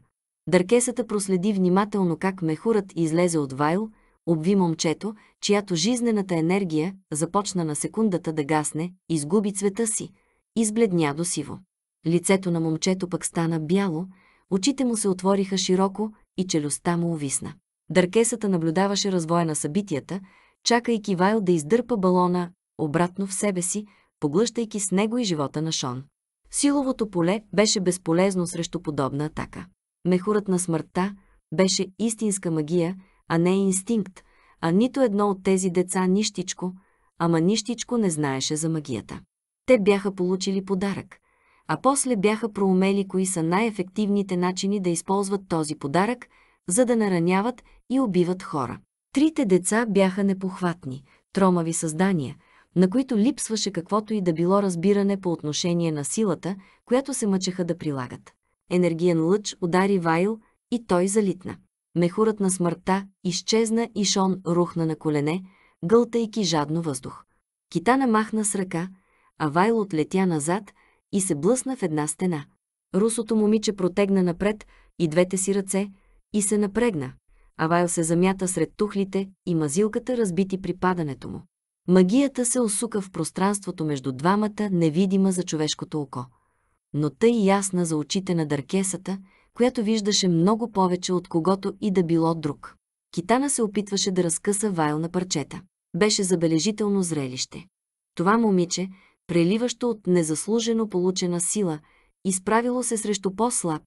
[SPEAKER 1] Дъркесата проследи внимателно как мехурът излезе от Вайл, обви момчето, чиято жизнената енергия започна на секундата да гасне, изгуби цвета си, избледня до сиво. Лицето на момчето пък стана бяло, очите му се отвориха широко и челюстта му увисна. Дъркесата наблюдаваше развоя на събитията, чакайки Вайл да издърпа балона обратно в себе си, поглъщайки с него и живота на Шон. Силовото поле беше безполезно срещу подобна атака. Мехурът на смъртта беше истинска магия, а не инстинкт, а нито едно от тези деца нищичко, ама нищичко не знаеше за магията. Те бяха получили подарък, а после бяха проумели кои са най-ефективните начини да използват този подарък, за да нараняват и убиват хора. Трите деца бяха непохватни, тромави създания, на които липсваше каквото и да било разбиране по отношение на силата, която се мъчеха да прилагат енергиен лъч удари Вайл и той залитна. Мехурът на смъртта изчезна и Шон рухна на колене, гълтайки жадно въздух. Китана махна с ръка, а Вайл отлетя назад и се блъсна в една стена. Русото момиче протегна напред и двете си ръце и се напрегна, а Вайл се замята сред тухлите и мазилката разбити при падането му. Магията се осука в пространството между двамата, невидима за човешкото око но тъй ясна за очите на Дъркесата, която виждаше много повече от когото и да било друг. Китана се опитваше да разкъса Вайл на парчета. Беше забележително зрелище. Това момиче, преливащо от незаслужено получена сила, изправило се срещу по-слаб,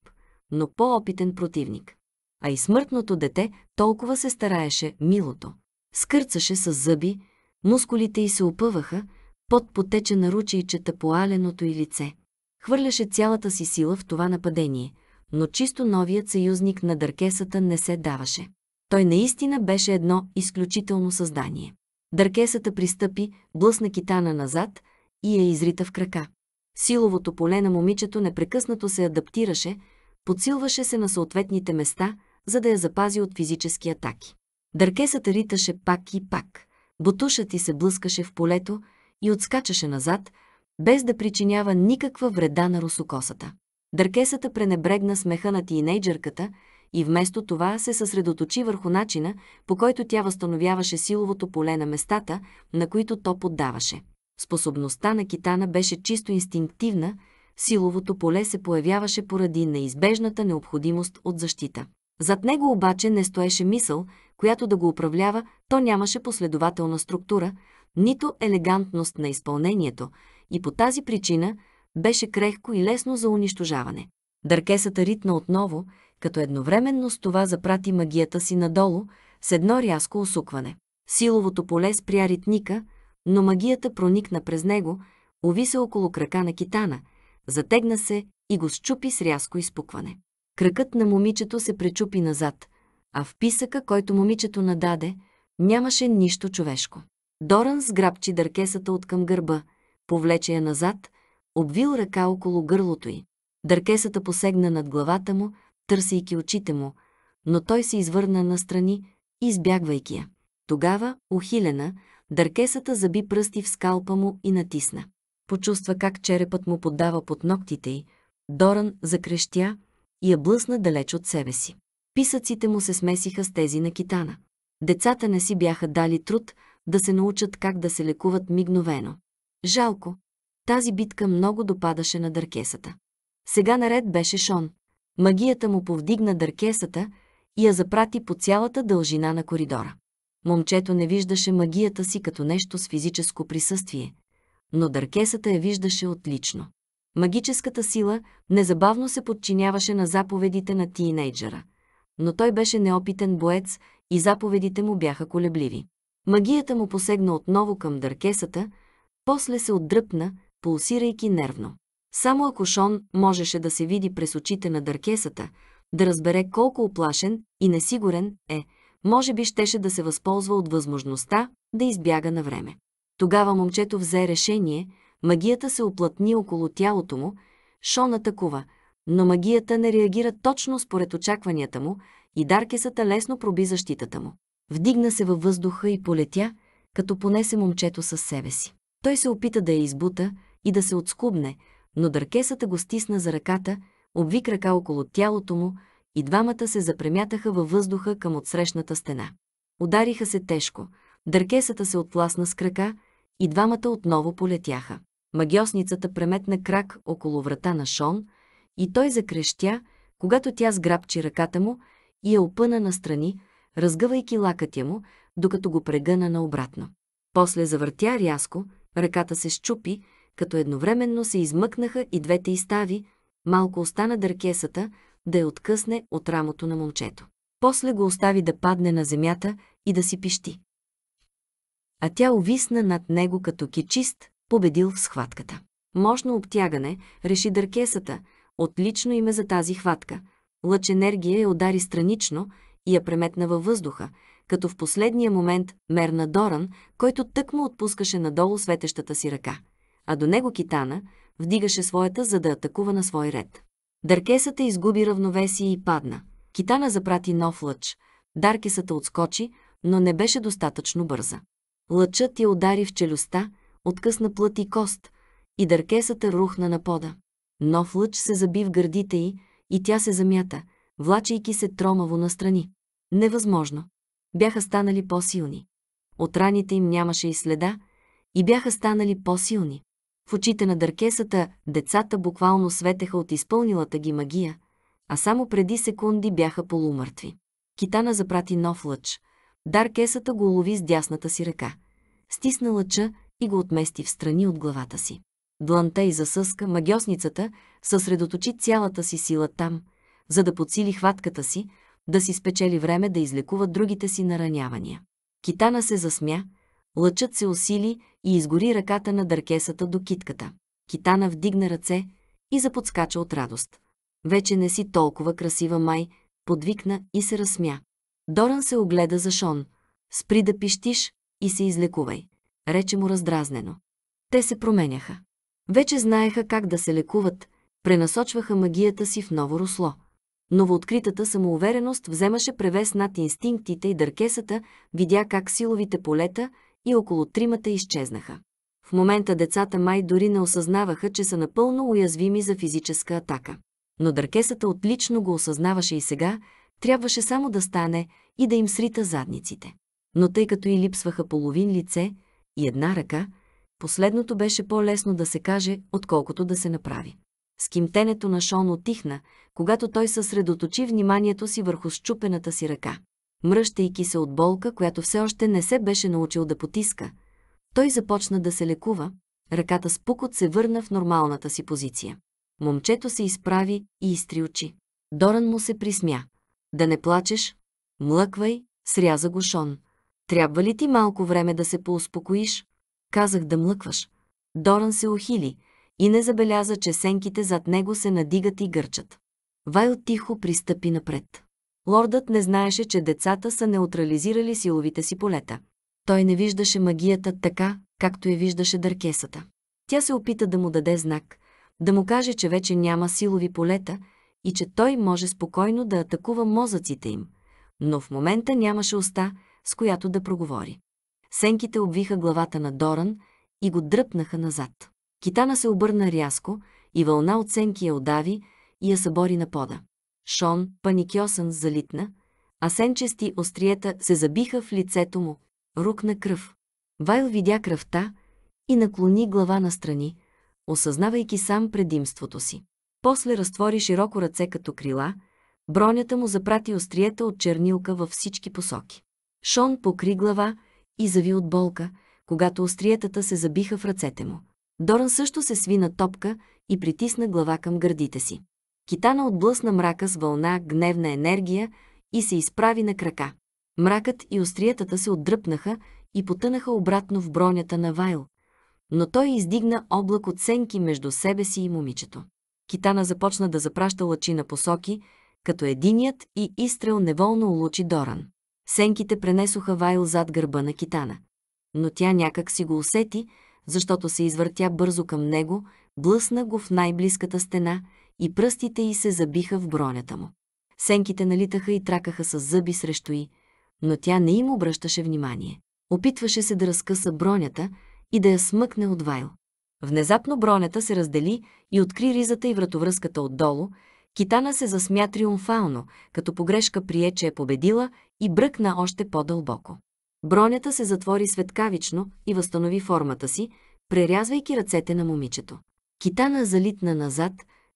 [SPEAKER 1] но по-опитен противник. А и смъртното дете толкова се стараеше милото. Скърцаше с зъби, мускулите й се опъваха, под потече на ручейчета по аленото й лице – хвърляше цялата си сила в това нападение, но чисто новият съюзник на дъркесата не се даваше. Той наистина беше едно изключително създание. Дъркесата пристъпи, блъсна китана назад и я изрита в крака. Силовото поле на момичето непрекъснато се адаптираше, подсилваше се на съответните места, за да я запази от физически атаки. Дъркесата риташе пак и пак. Бутушът ти се блъскаше в полето и отскачаше назад, без да причинява никаква вреда на русокосата. Дъркесата пренебрегна смеха на тинейджърката и вместо това се съсредоточи върху начина, по който тя възстановяваше силовото поле на местата, на които то поддаваше. Способността на китана беше чисто инстинктивна, силовото поле се появяваше поради неизбежната необходимост от защита. Зад него обаче не стоеше мисъл, която да го управлява, то нямаше последователна структура, нито елегантност на изпълнението, и по тази причина беше крехко и лесно за унищожаване. Дъркесата ритна отново, като едновременно с това запрати магията си надолу с едно рязко осукване. Силовото поле спря ритника, но магията проникна през него, увиса около крака на китана, затегна се и го щупи с рязко изпукване. Кракът на момичето се пречупи назад, а в писъка, който момичето нададе, нямаше нищо човешко. Доран сграбчи дъркесата от към гърба – Повлече я назад, обвил ръка около гърлото й. Дъркесата посегна над главата му, търсейки очите му, но той се извърна настрани, избягвайки я. Тогава, ухилена, дъркесата заби пръсти в скалпа му и натисна. Почувства как черепът му поддава под ногтите й. Доран закрещя и я блъсна далеч от себе си. Писъците му се смесиха с тези на китана. Децата не си бяха дали труд да се научат как да се лекуват мигновено. Жалко. Тази битка много допадаше на дъркесата. Сега наред беше Шон. Магията му повдигна дъркесата и я запрати по цялата дължина на коридора. Момчето не виждаше магията си като нещо с физическо присъствие, но дъркесата я виждаше отлично. Магическата сила незабавно се подчиняваше на заповедите на тинейджера, но той беше неопитен боец и заповедите му бяха колебливи. Магията му посегна отново към дъркесата – после се отдръпна, пулсирайки нервно. Само ако Шон можеше да се види през очите на дъркесата, да разбере колко оплашен и несигурен е, може би щеше да се възползва от възможността да избяга на време. Тогава момчето взе решение, магията се оплътни около тялото му, Шон атакува, но магията не реагира точно според очакванията му и даркесата лесно проби защитата му. Вдигна се във въздуха и полетя, като понесе момчето със себе си. Той се опита да я избута и да се отскубне, но дъркесата го стисна за ръката, обви крака около тялото му и двамата се запремятаха във въздуха към отсрещната стена. Удариха се тежко, дъркесата се отпласна с крака и двамата отново полетяха. Магиосницата преметна крак около врата на Шон и той закрещя, когато тя сграбчи ръката му и я опъна настрани, разгъвайки лакътя му, докато го прегъна наобратно. После завъртя рязко, Ръката се щупи, като едновременно се измъкнаха и двете изстави, малко остана дъркесата да я откъсне от рамото на момчето. После го остави да падне на земята и да си пищи. А тя увисна над него като кичист, победил в схватката. Мощно обтягане реши дъркесата, отлично име за тази хватка. Лъч енергия я удари странично и я преметна във въздуха, като в последния момент мерна Доран, който тък му отпускаше надолу светещата си ръка, а до него Китана вдигаше своята, за да атакува на свой ред. Даркесата изгуби равновесие и падна. Китана запрати нов лъч. Даркесата отскочи, но не беше достатъчно бърза. Лъчът я удари в челюста, откъсна плът и кост, и дъркесата рухна на пода. Нов лъч се заби в гърдите й и тя се замята, влачейки се тромаво настрани. Невъзможно бяха станали по-силни. От раните им нямаше и следа и бяха станали по-силни. В очите на дъркесата децата буквално светеха от изпълнилата ги магия, а само преди секунди бяха полумъртви. Китана запрати нов лъч. Даркесата го лови с дясната си ръка. Стисна лъча и го отмести в страни от главата си. Дланта и засъска магиосницата, съсредоточи цялата си сила там, за да подсили хватката си, да си спечели време да излекува другите си наранявания. Китана се засмя, лъчът се усили и изгори ръката на дъркесата до китката. Китана вдигна ръце и заподскача от радост. Вече не си толкова красива май, подвикна и се разсмя. Доран се огледа за Шон. Спри да пищиш и се излекувай, рече му раздразнено. Те се променяха. Вече знаеха как да се лекуват, пренасочваха магията си в ново русло – Новооткритата самоувереност вземаше превес над инстинктите и дъркесата, видя как силовите полета и около тримата изчезнаха. В момента децата май дори не осъзнаваха, че са напълно уязвими за физическа атака. Но дъркесата отлично го осъзнаваше и сега, трябваше само да стане и да им срита задниците. Но тъй като и липсваха половин лице и една ръка, последното беше по-лесно да се каже, отколкото да се направи. Скимтенето на Шон отихна, когато той съсредоточи вниманието си върху щупената си ръка. Мръщайки се от болка, която все още не се беше научил да потиска, той започна да се лекува, ръката с пукот се върна в нормалната си позиция. Момчето се изправи и изтри очи. Доран му се присмя. Да не плачеш, млъквай, сряза го Шон. Трябва ли ти малко време да се поуспокоиш? Казах да млъкваш. Доран се ухили, и не забеляза, че сенките зад него се надигат и гърчат. Вайл тихо пристъпи напред. Лордът не знаеше, че децата са неутрализирали силовите си полета. Той не виждаше магията така, както я виждаше дъркесата. Тя се опита да му даде знак, да му каже, че вече няма силови полета и че той може спокойно да атакува мозъците им. Но в момента нямаше уста, с която да проговори. Сенките обвиха главата на Доран и го дръпнаха назад. Китана се обърна рязко и вълна от сенки я удави и я събори на пода. Шон, паникьосан, залитна, а сенчести остриета се забиха в лицето му. рук на кръв. Вайл видя кръвта и наклони глава настрани, осъзнавайки сам предимството си. После разтвори широко ръце като крила, бронята му запрати остриета от чернилка във всички посоки. Шон покри глава и зави от болка, когато остриетата се забиха в ръцете му. Доран също се сви на топка и притисна глава към гърдите си. Китана отблъсна мрака с вълна гневна енергия и се изправи на крака. Мракът и остриятата се отдръпнаха и потънаха обратно в бронята на Вайл, но той издигна облак от сенки между себе си и момичето. Китана започна да запраща лъчи на посоки, като единият и изстрел неволно улучи Доран. Сенките пренесоха Вайл зад гърба на Китана. Но тя някак си го усети – защото се извъртя бързо към него, блъсна го в най-близката стена и пръстите й се забиха в бронята му. Сенките налитаха и тракаха с зъби срещу й, но тя не им обръщаше внимание. Опитваше се да разкъса бронята и да я смъкне от Вайл. Внезапно бронята се раздели и откри ризата и вратовръзката отдолу, Китана се засмя триумфално, като погрешка прие, че е победила и бръкна още по-дълбоко. Бронята се затвори светкавично и възстанови формата си, прерязвайки ръцете на момичето. Китана залитна назад,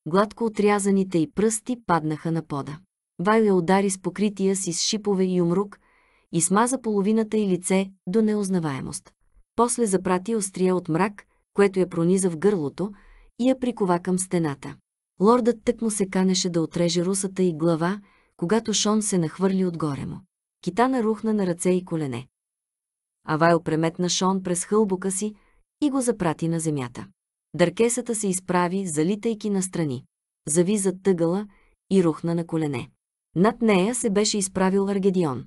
[SPEAKER 1] гладко отрязаните й пръсти паднаха на пода. Вайле удари с покрития си с шипове и умрук и смаза половината й лице до неузнаваемост. После запрати острия от мрак, което я прониза в гърлото и я прикова към стената. Лордът тъкмо се канеше да отреже русата и глава, когато Шон се нахвърли отгоре му. Китана рухна на ръце и колене. Авайл преметна Шон през хълбука си и го запрати на земята. Дъркесата се изправи, залитайки настрани. Зави зад тъгъла и рухна на колене. Над нея се беше изправил Аргедион.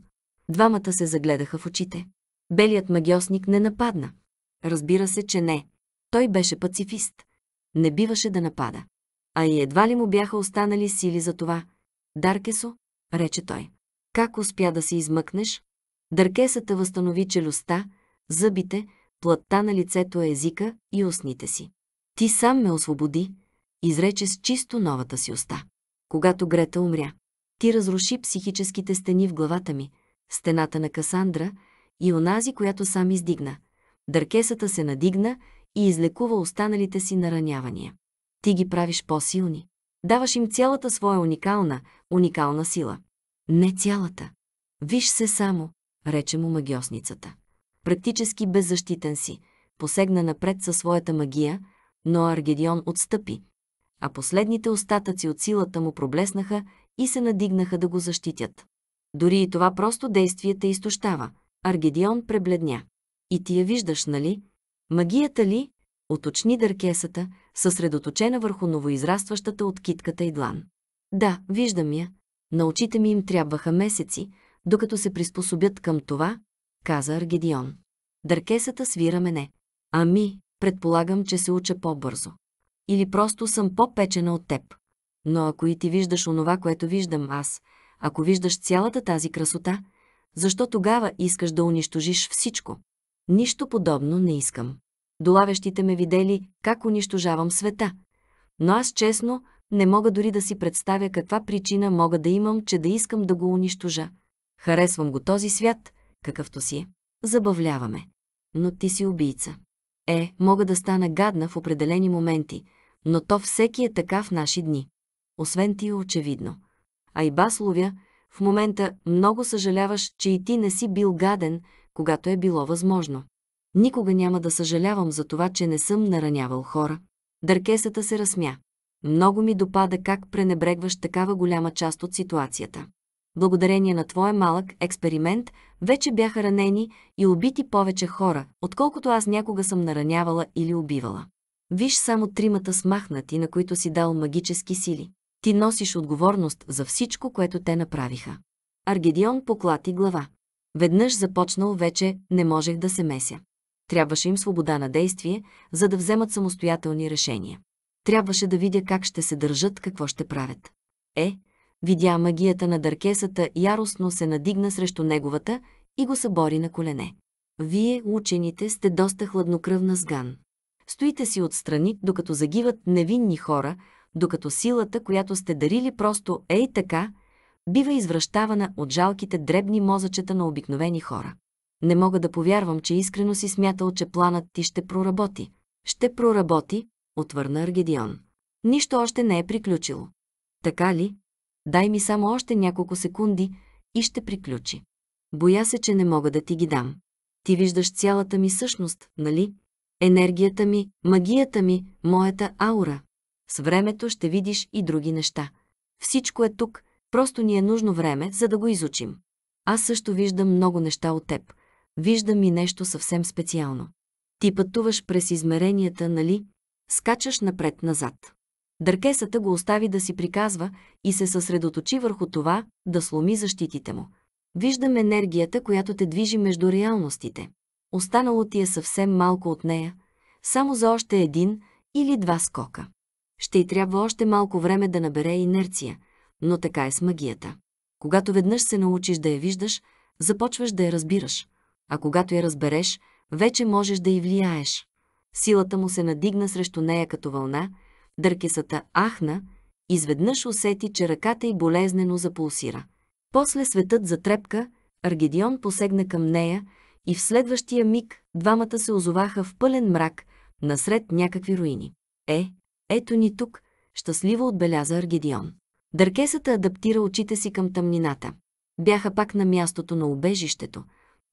[SPEAKER 1] Двамата се загледаха в очите. Белият магиосник не нападна. Разбира се, че не. Той беше пацифист. Не биваше да напада. А и едва ли му бяха останали сили за това. Даркесо, рече той. Как успя да се измъкнеш? Дъркесата възстанови челюстта, зъбите, плътта на лицето, езика и устните си. Ти сам ме освободи, изрече с чисто новата си уста. Когато Грета умря, ти разруши психическите стени в главата ми, стената на Касандра и онази, която сам издигна. Дъркесата се надигна и излекува останалите си наранявания. Ти ги правиш по-силни. Даваш им цялата своя уникална, уникална сила. Не цялата. Виж се само, рече му магиосницата. Практически беззащитен си, посегна напред със своята магия, но Аргедион отстъпи, а последните остатъци от силата му проблеснаха и се надигнаха да го защитят. Дори и това просто действие те изтощава. Аргедион пребледня. И ти я виждаш, нали? Магията ли? Оточни дъркесата, съсредоточена върху новоизрастващата от китката и длан. Да, виждам я. На очите ми им трябваха месеци, докато се приспособят към това, каза Аргедион. Дъркесата свира мене. Ами, предполагам, че се уча по-бързо. Или просто съм по-печена от теб. Но ако и ти виждаш онова, което виждам аз, ако виждаш цялата тази красота, защо тогава искаш да унищожиш всичко? Нищо подобно не искам. Долавещите ме видели как унищожавам света. Но аз честно не мога дори да си представя каква причина мога да имам, че да искам да го унищожа. Харесвам го този свят, какъвто си е. Забавляваме. Но ти си убийца. Е, мога да стана гадна в определени моменти, но то всеки е така в наши дни. Освен ти е очевидно. А и Басловя, в момента много съжаляваш, че и ти не си бил гаден, когато е било възможно. Никога няма да съжалявам за това, че не съм наранявал хора. Дъркесата се разсмя. Много ми допада как пренебрегваш такава голяма част от ситуацията благодарение на твоя малък експеримент, вече бяха ранени и убити повече хора, отколкото аз някога съм наранявала или убивала. Виж само тримата смахнати, на които си дал магически сили. Ти носиш отговорност за всичко, което те направиха. Аргедион поклати глава. Веднъж започнал вече, не можех да се меся. Трябваше им свобода на действие, за да вземат самостоятелни решения. Трябваше да видя как ще се държат, какво ще правят. Е, видя магията на дъркесата, яростно се надигна срещу неговата и го събори на колене. Вие, учените, сте доста хладнокръвна сган. Стоите си отстрани, докато загиват невинни хора, докато силата, която сте дарили просто ей така, бива извръщавана от жалките дребни мозъчета на обикновени хора. Не мога да повярвам, че искрено си смятал, че планът ти ще проработи. Ще проработи, отвърна Аргедион. Нищо още не е приключило. Така ли? Дай ми само още няколко секунди и ще приключи. Боя се, че не мога да ти ги дам. Ти виждаш цялата ми същност, нали? Енергията ми, магията ми, моята аура. С времето ще видиш и други неща. Всичко е тук, просто ни е нужно време, за да го изучим. Аз също виждам много неща от теб. Виждам и нещо съвсем специално. Ти пътуваш през измеренията, нали? Скачаш напред-назад. Дъркесата го остави да си приказва и се съсредоточи върху това да сломи защитите му. Виждам енергията, която те движи между реалностите. Останало ти е съвсем малко от нея, само за още един или два скока. Ще й трябва още малко време да набере инерция, но така е с магията. Когато веднъж се научиш да я виждаш, започваш да я разбираш, а когато я разбереш, вече можеш да й влияеш. Силата му се надигна срещу нея като вълна – Дъркесата ахна, изведнъж усети, че ръката й болезнено запулсира. После светът затрепка, Аргедион посегна към нея и в следващия миг двамата се озоваха в пълен мрак, насред някакви руини. Е, ето ни тук, щастливо отбеляза Аргедион. Дъркесата адаптира очите си към тъмнината. Бяха пак на мястото на убежището,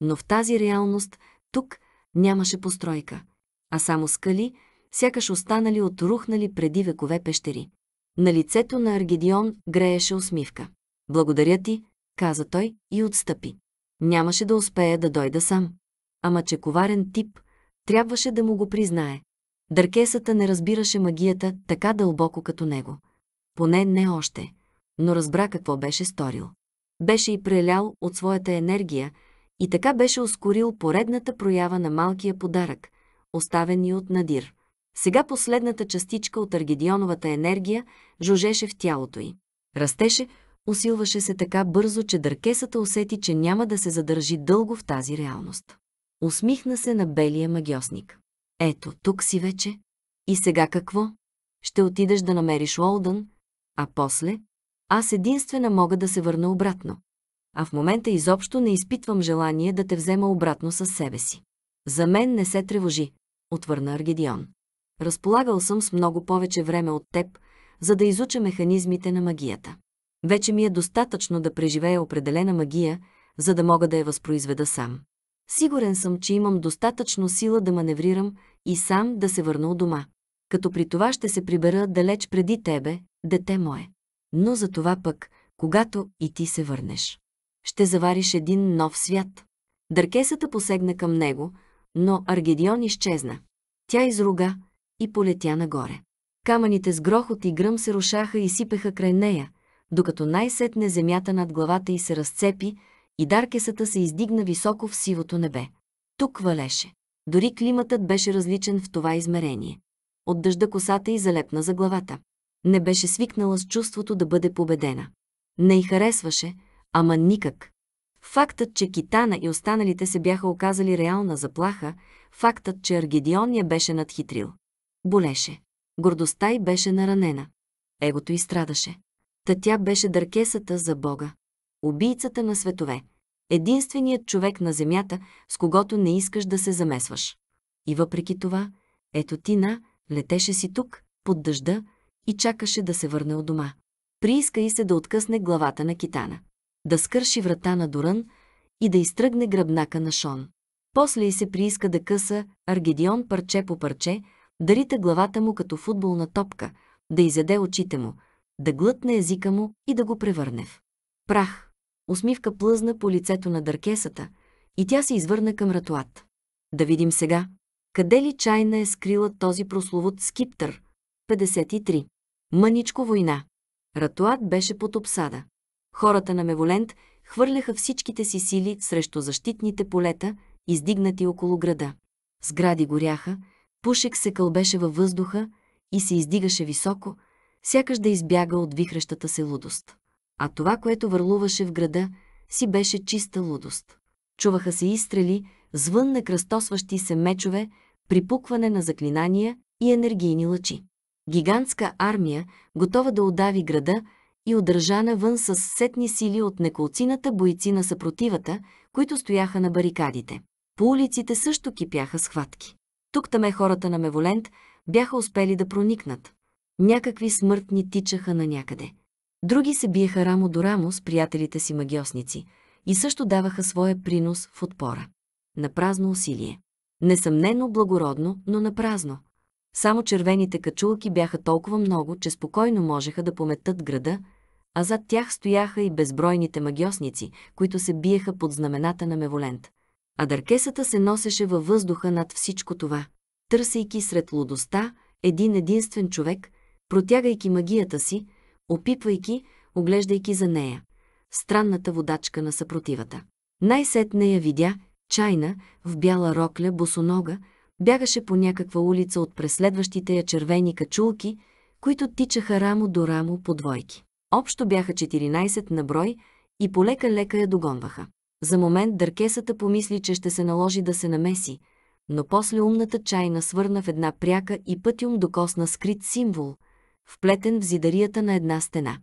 [SPEAKER 1] но в тази реалност, тук, нямаше постройка, а само скали, сякаш останали от рухнали преди векове пещери. На лицето на Аргедион грееше усмивка. Благодаря ти, каза той и отстъпи. Нямаше да успея да дойда сам. Ама че коварен тип, трябваше да му го признае. Дъркесата не разбираше магията така дълбоко като него. Поне не още, но разбра какво беше сторил. Беше и прелял от своята енергия и така беше ускорил поредната проява на малкия подарък, оставен и от Надир. Сега последната частичка от аргедионовата енергия жужеше в тялото й. Растеше, усилваше се така бързо, че дъркесата усети, че няма да се задържи дълго в тази реалност. Усмихна се на белия магиосник. Ето, тук си вече. И сега какво? Ще отидеш да намериш Олдън, а после? Аз единствена мога да се върна обратно. А в момента изобщо не изпитвам желание да те взема обратно със себе си. За мен не се тревожи, отвърна Аргедион. Разполагал съм с много повече време от теб, за да изуча механизмите на магията. Вече ми е достатъчно да преживея определена магия, за да мога да я възпроизведа сам. Сигурен съм, че имам достатъчно сила да маневрирам и сам да се върна у дома. Като при това ще се прибера далеч преди тебе, дете мое. Но за това пък, когато и ти се върнеш, ще завариш един нов свят. Дъркесата посегна към него, но Аргедион изчезна. Тя изруга, и полетя нагоре. Камъните с грохот и гръм се рушаха и сипеха край нея, докато най-сетне земята над главата й се разцепи и даркесата се издигна високо в сивото небе. Тук валеше. Дори климатът беше различен в това измерение. От дъжда косата й залепна за главата. Не беше свикнала с чувството да бъде победена. Не й харесваше, ама никак. Фактът, че Китана и останалите се бяха оказали реална заплаха, фактът, че Аргедион я беше надхитрил. Болеше. Гордостта й беше наранена. Егото й страдаше. Та тя беше дъркесата за Бога. Убийцата на светове. Единственият човек на земята, с когото не искаш да се замесваш. И въпреки това, ето Тина летеше си тук, под дъжда, и чакаше да се върне от дома. Прииска и се да откъсне главата на китана. Да скърши врата на Дорън и да изтръгне гръбнака на Шон. После и се прииска да къса Аргедион парче по парче, дарите главата му като футболна топка, да изяде очите му, да глътне езика му и да го превърне в прах. Усмивка плъзна по лицето на дъркесата и тя се извърна към ратуат. Да видим сега, къде ли чайна е скрила този прословут скиптър? 53. Мъничко война. Ратуат беше под обсада. Хората на Меволент хвърляха всичките си сили срещу защитните полета, издигнати около града. Сгради горяха, Пушек се кълбеше във въздуха и се издигаше високо, сякаш да избяга от вихрещата се лудост. А това, което върлуваше в града, си беше чиста лудост. Чуваха се изстрели, звън на кръстосващи се мечове, припукване на заклинания и енергийни лъчи. Гигантска армия, готова да удави града, и удържана вън с сетни сили от неколцината бойци на съпротивата, които стояха на барикадите. По улиците също кипяха схватки. Тук-таме хората на Меволент бяха успели да проникнат. Някакви смъртни тичаха на някъде. Други се биеха рамо до рамо с приятелите си магиосници и също даваха своя принос в отпора. На празно усилие. Несъмнено благородно, но на празно. Само червените качулки бяха толкова много, че спокойно можеха да пометат града, а зад тях стояха и безбройните магиосници, които се биеха под знамената на Меволент а дъркесата се носеше във въздуха над всичко това, търсейки сред лудостта един единствен човек, протягайки магията си, опипвайки, оглеждайки за нея, странната водачка на съпротивата. Най-сетне я видя, чайна, в бяла рокля, босонога, бягаше по някаква улица от преследващите я червени качулки, които тичаха рамо до рамо по двойки. Общо бяха 14 на брой и полека-лека я догонваха. За момент дъркесата помисли, че ще се наложи да се намеси, но после умната чайна свърна в една пряка и пътюм докосна скрит символ, вплетен в зидарията на една стена.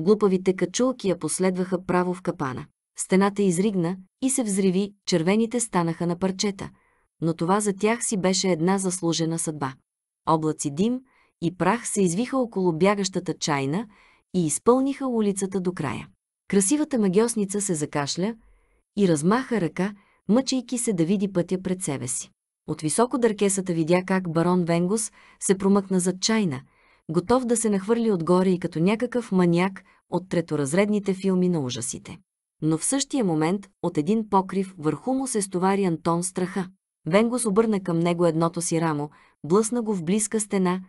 [SPEAKER 1] Глупавите качулки я последваха право в капана. Стената изригна и се взриви, червените станаха на парчета, но това за тях си беше една заслужена съдба. Облаци дим и прах се извиха около бягащата чайна и изпълниха улицата до края. Красивата магиосница се закашля, и размаха ръка, мъчейки се да види пътя пред себе си. От високо дъркесата видя как барон Венгус се промъкна зад чайна, готов да се нахвърли отгоре и като някакъв маняк от треторазредните филми на ужасите. Но в същия момент от един покрив върху му се стовари Антон страха. Венгус обърна към него едното си рамо, блъсна го в близка стена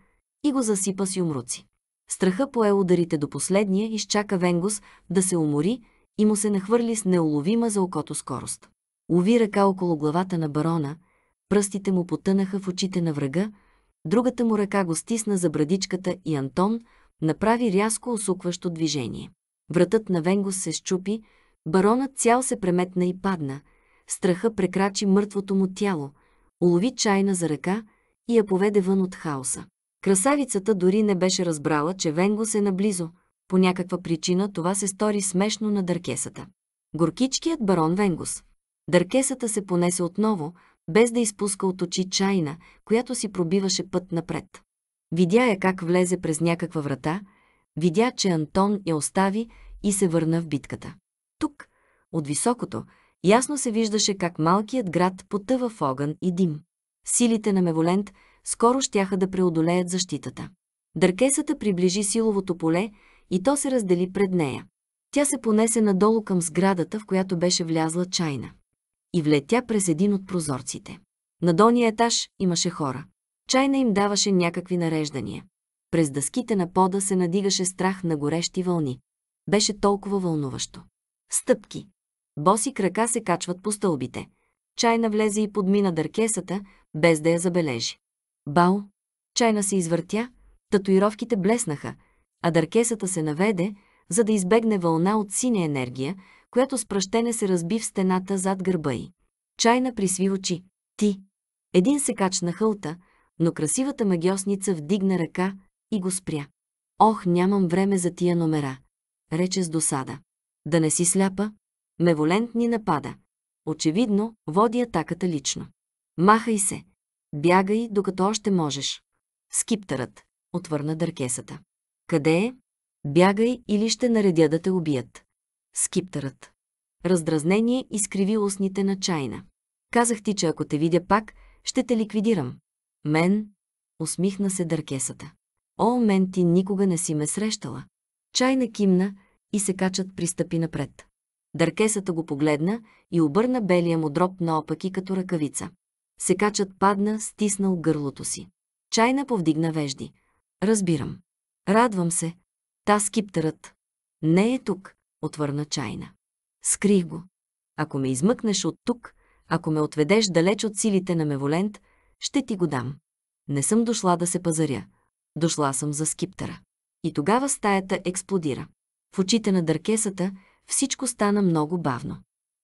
[SPEAKER 1] и го засипа с юмруци. Страха пое ударите до последния, изчака Венгус да се умори, и му се нахвърли с неуловима за окото скорост. Уви ръка около главата на барона, пръстите му потънаха в очите на врага, другата му ръка го стисна за брадичката и Антон направи рязко осукващо движение. Вратът на Венгос се щупи, баронът цял се преметна и падна. Страха прекрачи мъртвото му тяло, улови чайна за ръка и я поведе вън от хаоса. Красавицата дори не беше разбрала, че Венгос е наблизо – по някаква причина това се стори смешно на дъркесата. Горкичкият барон Венгус. Дъркесата се понесе отново, без да изпуска от очи чайна, която си пробиваше път напред. Видя я как влезе през някаква врата, видя, че Антон я остави и се върна в битката. Тук, от високото, ясно се виждаше как малкият град потъва в огън и дим. Силите на Меволент скоро щяха да преодолеят защитата. Дъркесата приближи силовото поле, и то се раздели пред нея. Тя се понесе надолу към сградата, в която беше влязла чайна. И влетя през един от прозорците. На долния етаж имаше хора. Чайна им даваше някакви нареждания. През дъските на пода се надигаше страх на горещи вълни. Беше толкова вълнуващо. Стъпки. Боси крака се качват по стълбите. Чайна влезе и подмина дъркесата, без да я забележи. Бао. Чайна се извъртя, татуировките блеснаха, а дъркесата се наведе, за да избегне вълна от синя енергия, която с пръщене се разби в стената зад гърба й. Чайна присви очи. Ти! Един се качна хълта, но красивата магиосница вдигна ръка и го спря. Ох, нямам време за тия номера, рече с досада. Да не си сляпа? Меволент ни напада. Очевидно, води атаката лично. Махай се. Бягай, докато още можеш. Скиптърът, отвърна дъркесата. Къде е? Бягай или ще наредя да те убият. Скиптърът. Раздразнение изкриви устните на чайна. Казах ти, че ако те видя пак, ще те ликвидирам. Мен? Усмихна се дъркесата. О, мен ти никога не си ме срещала. Чайна кимна и се качат пристъпи напред. Дъркесата го погледна и обърна белия му дроб наопаки като ръкавица. Секачът падна, стиснал гърлото си. Чайна повдигна вежди. Разбирам. Радвам се. Та скиптерът. Не е тук, отвърна чайна. Скрих го. Ако ме измъкнеш от тук, ако ме отведеш далеч от силите на Меволент, ще ти го дам. Не съм дошла да се пазаря. Дошла съм за скиптера. И тогава стаята експлодира. В очите на дъркесата всичко стана много бавно.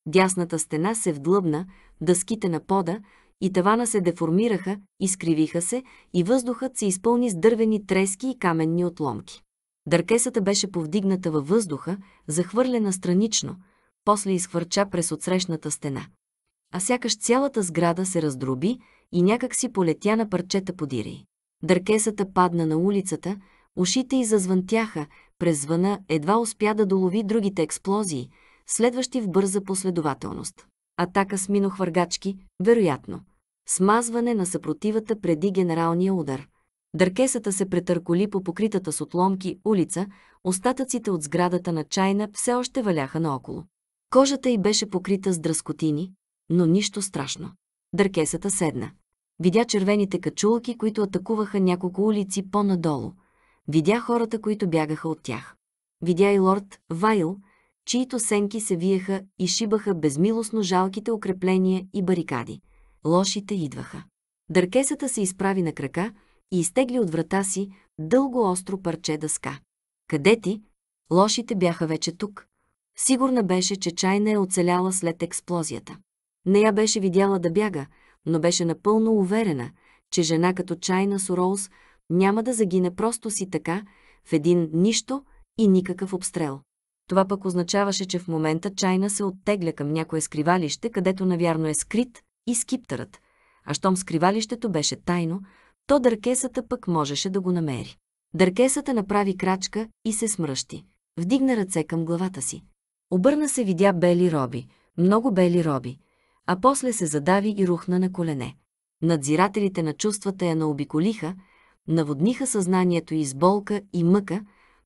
[SPEAKER 1] Дясната стена се вдлъбна, дъските на пода, и тавана се деформираха, изкривиха се и въздухът се изпълни с дървени трески и каменни отломки. Дъркесата беше повдигната във въздуха, захвърлена странично, после изхвърча през отсрещната стена. А сякаш цялата сграда се раздроби и някак си полетя на парчета подирей. Дъркесата падна на улицата, ушите й зазвънтяха, през звъна едва успя да долови другите експлозии, следващи в бърза последователност. Атака с минохвъргачки, вероятно смазване на съпротивата преди генералния удар. Дъркесата се претърколи по покритата с отломки улица, остатъците от сградата на чайна все още валяха наоколо. Кожата й беше покрита с дръскотини, но нищо страшно. Дъркесата седна. Видя червените качулки, които атакуваха няколко улици по-надолу. Видя хората, които бягаха от тях. Видя и лорд Вайл, чието сенки се виеха и шибаха безмилостно жалките укрепления и барикади лошите идваха. Дъркесата се изправи на крака и изтегли от врата си дълго остро парче дъска. Къде ти? Лошите бяха вече тук. Сигурна беше, че чайна е оцеляла след експлозията. Не я беше видяла да бяга, но беше напълно уверена, че жена като чайна с Роуз няма да загине просто си така, в един нищо и никакъв обстрел. Това пък означаваше, че в момента чайна се оттегля към някое скривалище, където навярно е скрит, и скиптърът, а щом скривалището беше тайно, то дъркесата пък можеше да го намери. Дъркесата направи крачка и се смръщи. Вдигна ръце към главата си. Обърна се видя бели роби, много бели роби, а после се задави и рухна на колене. Надзирателите на чувствата я наобиколиха, наводниха съзнанието и с болка и мъка,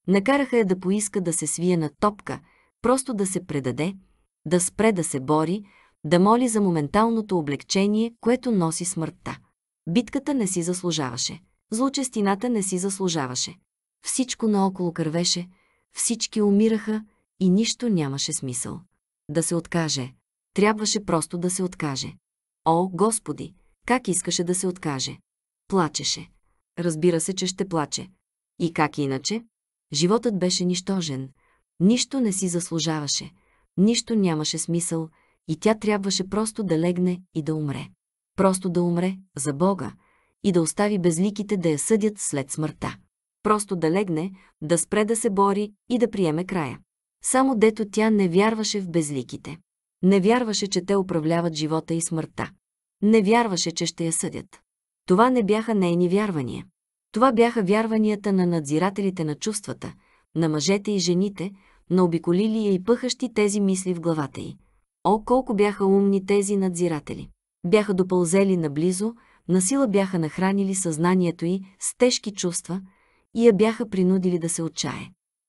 [SPEAKER 1] накараха я да поиска да се свие на топка, просто да се предаде, да спре да се бори, да моли за моменталното облегчение, което носи смъртта. Битката не си заслужаваше. Злочестината не си заслужаваше. Всичко наоколо кървеше, всички умираха и нищо нямаше смисъл. Да се откаже. Трябваше просто да се откаже. О, Господи, как искаше да се откаже. Плачеше. Разбира се, че ще плаче. И как иначе? Животът беше нищожен. Нищо не си заслужаваше. Нищо нямаше смисъл – и тя трябваше просто да легне и да умре. Просто да умре за Бога и да остави безликите да я съдят след смъртта. Просто да легне, да спре да се бори и да приеме края. Само дето тя не вярваше в безликите. Не вярваше, че те управляват живота и смъртта. Не вярваше, че ще я съдят. Това не бяха нейни вярвания. Това бяха вярванията на надзирателите на чувствата, на мъжете и жените, на я и пъхащи тези мисли в главата й. О, колко бяха умни тези надзиратели! Бяха допълзели наблизо, насила бяха нахранили съзнанието й с тежки чувства и я бяха принудили да се отчае.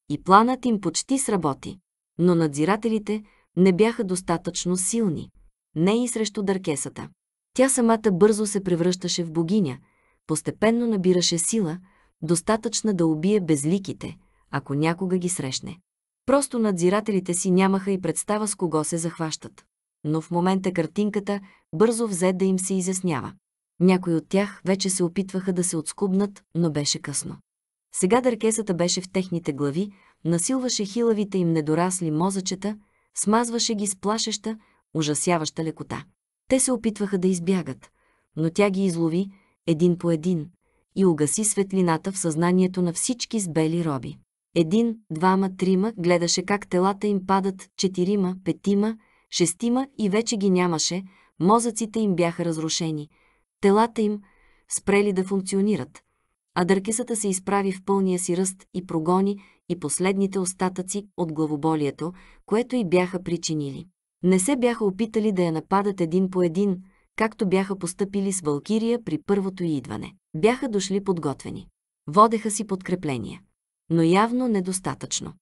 [SPEAKER 1] И планът им почти сработи. Но надзирателите не бяха достатъчно силни. Не и срещу дъркесата. Тя самата бързо се превръщаше в богиня, постепенно набираше сила, достатъчна да убие безликите, ако някога ги срещне. Просто надзирателите си нямаха и представа с кого се захващат. Но в момента картинката бързо взе да им се изяснява. Някои от тях вече се опитваха да се отскубнат, но беше късно. Сега дъркесата беше в техните глави, насилваше хилавите им недорасли мозъчета, смазваше ги с плашеща, ужасяваща лекота. Те се опитваха да избягат, но тя ги излови един по един и угаси светлината в съзнанието на всички с бели роби. Един, двама, трима гледаше как телата им падат, четирима, петима, шестима и вече ги нямаше, мозъците им бяха разрушени. Телата им спрели да функционират. А дъркисата се изправи в пълния си ръст и прогони и последните остатъци от главоболието, което й бяха причинили. Не се бяха опитали да я нападат един по един, както бяха постъпили с Валкирия при първото идване. Бяха дошли подготвени. Водеха си подкрепления но явно недостатъчно.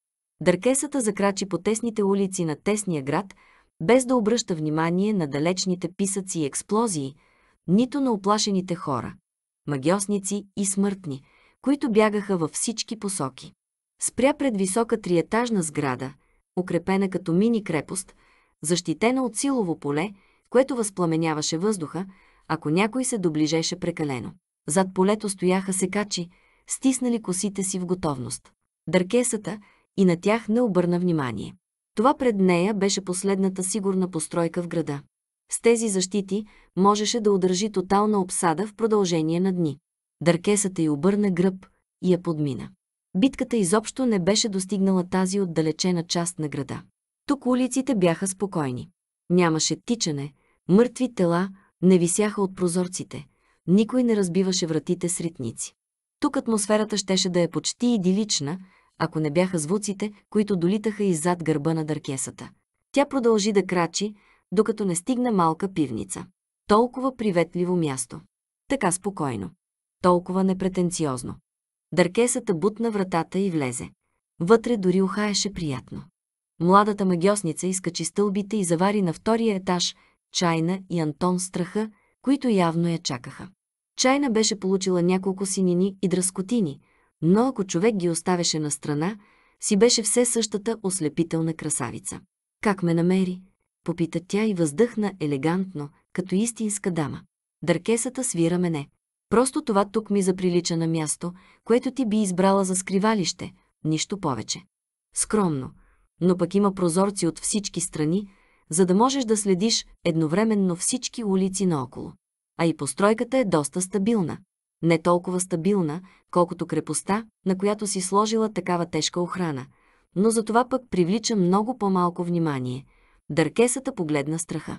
[SPEAKER 1] Дъркесата закрачи по тесните улици на тесния град, без да обръща внимание на далечните писъци и експлозии, нито на оплашените хора, магиосници и смъртни, които бягаха във всички посоки. Спря пред висока триетажна сграда, укрепена като мини-крепост, защитена от силово поле, което възпламеняваше въздуха, ако някой се доближеше прекалено. Зад полето стояха секачи, стиснали косите си в готовност. Дъркесата и на тях не обърна внимание. Това пред нея беше последната сигурна постройка в града. С тези защити можеше да удържи тотална обсада в продължение на дни. Дъркесата й обърна гръб и я подмина. Битката изобщо не беше достигнала тази отдалечена част на града. Тук улиците бяха спокойни. Нямаше тичане, мъртви тела не висяха от прозорците, никой не разбиваше вратите с ритници. Тук атмосферата щеше да е почти идилична, ако не бяха звуците, които долитаха и зад гърба на дъркесата. Тя продължи да крачи, докато не стигна малка пивница. Толкова приветливо място. Така спокойно. Толкова непретенциозно. Дъркесата бутна вратата и влезе. Вътре дори ухаеше приятно. Младата магиосница изкачи стълбите и завари на втория етаж Чайна и Антон страха, които явно я чакаха. Чайна беше получила няколко синини и дръскотини, но ако човек ги оставяше на страна, си беше все същата ослепителна красавица. Как ме намери? Попита тя и въздъхна елегантно, като истинска дама. Дъркесата свира мене. Просто това тук ми заприлича на място, което ти би избрала за скривалище, нищо повече. Скромно, но пък има прозорци от всички страни, за да можеш да следиш едновременно всички улици наоколо а и постройката е доста стабилна. Не толкова стабилна, колкото крепостта, на която си сложила такава тежка охрана, но за това пък привлича много по-малко внимание. Дъркесата погледна страха.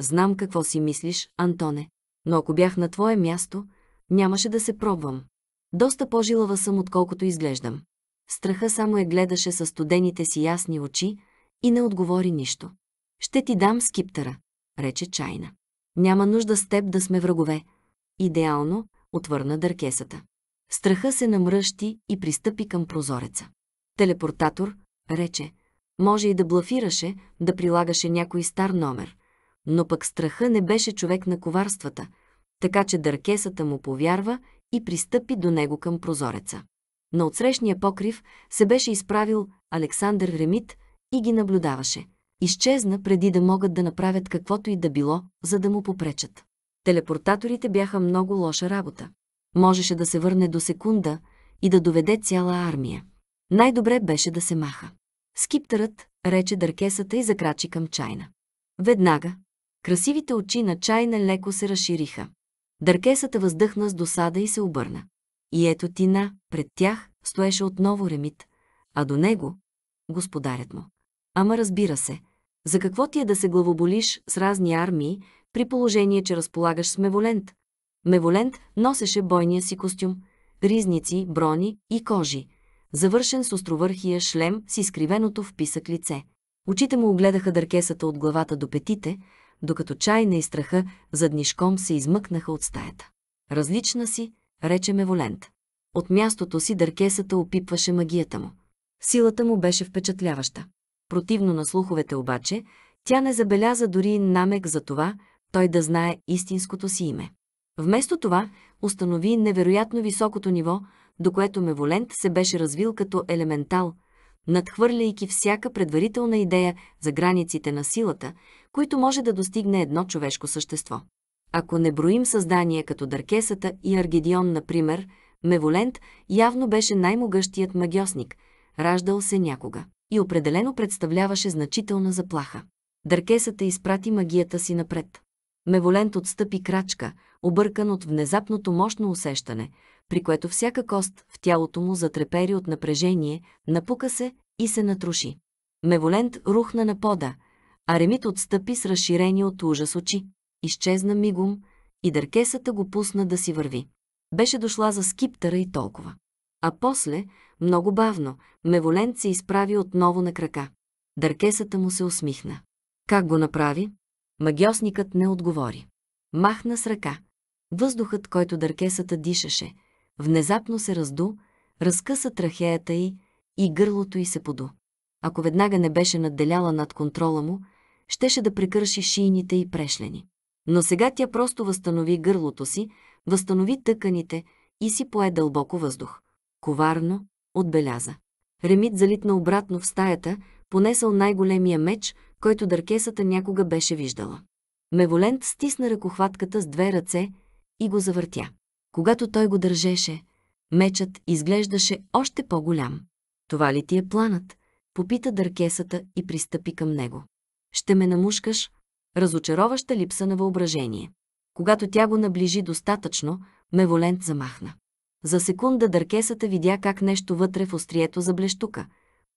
[SPEAKER 1] Знам какво си мислиш, Антоне, но ако бях на твое място, нямаше да се пробвам. Доста по-жилава съм, отколкото изглеждам. Страха само я гледаше със студените си ясни очи и не отговори нищо. Ще ти дам скиптера, рече чайна. Няма нужда с теб да сме врагове. Идеално, отвърна дъркесата. Страха се намръщи и пристъпи към прозореца. Телепортатор, рече, може и да блафираше, да прилагаше някой стар номер. Но пък страха не беше човек на коварствата, така че дъркесата му повярва и пристъпи до него към прозореца. На отсрещния покрив се беше изправил Александър Ремит и ги наблюдаваше – Изчезна преди да могат да направят каквото и да било, за да му попречат. Телепортаторите бяха много лоша работа. Можеше да се върне до секунда и да доведе цяла армия. Най-добре беше да се маха. Скиптърът рече дъркесата и закрачи към чайна. Веднага, красивите очи на чайна леко се разшириха. Дъркесата въздъхна с досада и се обърна. И ето тина, пред тях стоеше отново Ремит, а до него – господарят му. Ама разбира се, за какво ти е да се главоболиш с разни армии, при положение, че разполагаш с Меволент? Меволент носеше бойния си костюм, ризници, брони и кожи, завършен с островърхия шлем с изкривеното в писък лице. Очите му огледаха дъркесата от главата до петите, докато чайна и страха заднишком се измъкнаха от стаята. Различна си, рече Меволент. От мястото си дъркесата опипваше магията му. Силата му беше впечатляваща противно на слуховете обаче, тя не забеляза дори намек за това, той да знае истинското си име. Вместо това, установи невероятно високото ниво, до което Меволент се беше развил като елементал, надхвърляйки всяка предварителна идея за границите на силата, които може да достигне едно човешко същество. Ако не броим създания като Даркесата и Аргедион, например, Меволент явно беше най-могъщият магиосник, раждал се някога и определено представляваше значителна заплаха. Дъркесата изпрати магията си напред. Меволент отстъпи крачка, объркан от внезапното мощно усещане, при което всяка кост в тялото му затрепери от напрежение, напука се и се натруши. Меволент рухна на пода, а Ремит отстъпи с разширени от ужас очи. Изчезна мигом и дъркесата го пусна да си върви. Беше дошла за скиптера и толкова а после, много бавно, Меволент се изправи отново на крака. Дъркесата му се усмихна. Как го направи? Магиосникът не отговори. Махна с ръка. Въздухът, който дъркесата дишаше, внезапно се разду, разкъса трахеята й и гърлото й се поду. Ако веднага не беше надделяла над контрола му, щеше да прекърши шийните и прешлени. Но сега тя просто възстанови гърлото си, възстанови тъканите и си пое дълбоко въздух коварно, отбеляза. Ремит залитна обратно в стаята, понесъл най-големия меч, който дъркесата някога беше виждала. Меволент стисна ръкохватката с две ръце и го завъртя. Когато той го държеше, мечът изглеждаше още по-голям. Това ли ти е планът? Попита дъркесата и пристъпи към него. Ще ме намушкаш, разочароваща липса на въображение. Когато тя го наближи достатъчно, Меволент замахна. За секунда дъркесата видя как нещо вътре в острието заблещука,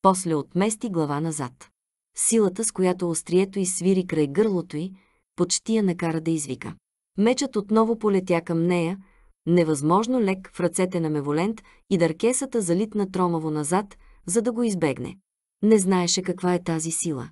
[SPEAKER 1] после отмести глава назад. Силата, с която острието изсвири край гърлото й, почти я накара да извика. Мечът отново полетя към нея, невъзможно лек в ръцете на Меволент и дъркесата залитна тромаво назад, за да го избегне. Не знаеше каква е тази сила,